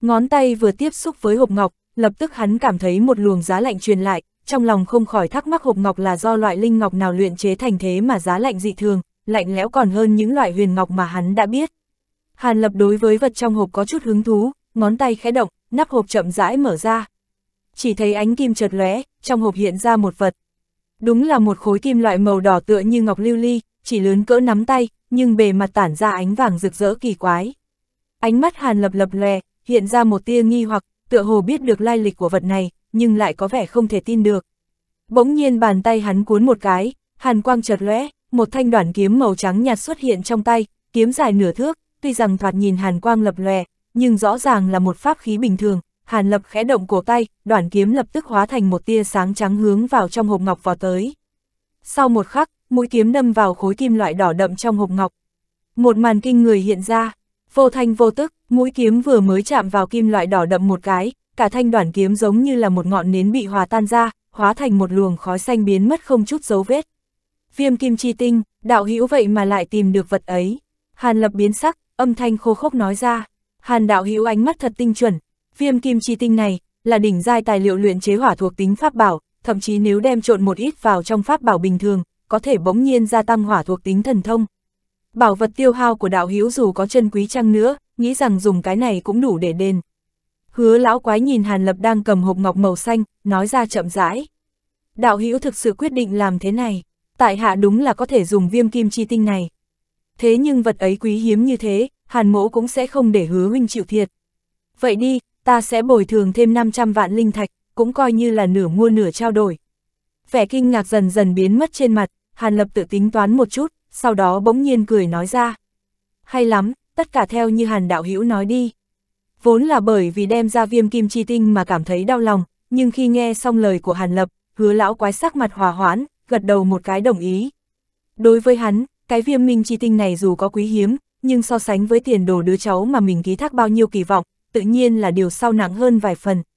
Ngón tay vừa tiếp xúc với hộp ngọc, lập tức hắn cảm thấy một luồng giá lạnh truyền lại, trong lòng không khỏi thắc mắc hộp ngọc là do loại linh ngọc nào luyện chế thành thế mà giá lạnh dị thường, lạnh lẽo còn hơn những loại huyền ngọc mà hắn đã biết. Hàn lập đối với vật trong hộp có chút hứng thú, ngón tay khẽ động, nắp hộp chậm rãi mở ra. Chỉ thấy ánh kim chợt lóe, trong hộp hiện ra một vật. Đúng là một khối kim loại màu đỏ tựa như ngọc lưu ly, chỉ lớn cỡ nắm tay, nhưng bề mặt tản ra ánh vàng rực rỡ kỳ quái. Ánh mắt Hàn lập lập lè, hiện ra một tia nghi hoặc, tựa hồ biết được lai lịch của vật này, nhưng lại có vẻ không thể tin được. Bỗng nhiên bàn tay hắn cuốn một cái, hàn quang chợt lóe, một thanh đoạn kiếm màu trắng nhạt xuất hiện trong tay, kiếm dài nửa thước, tuy rằng thoạt nhìn hàn quang lập lòe, nhưng rõ ràng là một pháp khí bình thường. Hàn lập khẽ động cổ tay, đoạn kiếm lập tức hóa thành một tia sáng trắng hướng vào trong hộp ngọc vào tới. Sau một khắc, mũi kiếm đâm vào khối kim loại đỏ đậm trong hộp ngọc. Một màn kinh người hiện ra, vô thanh vô tức, Mũi kiếm vừa mới chạm vào kim loại đỏ đậm một cái, cả thanh đoạn kiếm giống như là một ngọn nến bị hòa tan ra, hóa thành một luồng khói xanh biến mất không chút dấu vết. Viêm kim chi tinh, đạo hữu vậy mà lại tìm được vật ấy. Hàn lập biến sắc, âm thanh khô khốc nói ra. Hàn đạo hữu ánh mắt thật tinh chuẩn, viêm kim chi tinh này là đỉnh giai tài liệu luyện chế hỏa thuộc tính pháp bảo, thậm chí nếu đem trộn một ít vào trong pháp bảo bình thường, có thể bỗng nhiên gia tăng hỏa thuộc tính thần thông, bảo vật tiêu hao của đạo hữu dù có chân quý chăng nữa, nghĩ rằng dùng cái này cũng đủ để đền. Hứa lão quái nhìn Hàn Lập đang cầm hộp ngọc màu xanh, nói ra chậm rãi. Đạo hữu thực sự quyết định làm thế này, tại hạ đúng là có thể dùng viêm kim chi tinh này. Thế nhưng vật ấy quý hiếm như thế, Hàn mỗ cũng sẽ không để hứa huynh chịu thiệt. Vậy đi, ta sẽ bồi thường thêm 500 vạn linh thạch, cũng coi như là nửa mua nửa trao đổi. Vẻ kinh ngạc dần dần biến mất trên mặt, Hàn Lập tự tính toán một chút, sau đó bỗng nhiên cười nói ra. Hay lắm, tất cả theo như Hàn Đạo Hữu nói đi. Vốn là bởi vì đem ra viêm kim chi tinh mà cảm thấy đau lòng, nhưng khi nghe xong lời của Hàn Lập, hứa lão quái sắc mặt hòa hoãn, gật đầu một cái đồng ý. Đối với hắn, cái viêm minh chi tinh này dù có quý hiếm, nhưng so sánh với tiền đồ đứa cháu mà mình ký thác bao nhiêu kỳ vọng, tự nhiên là điều sau nặng hơn vài phần,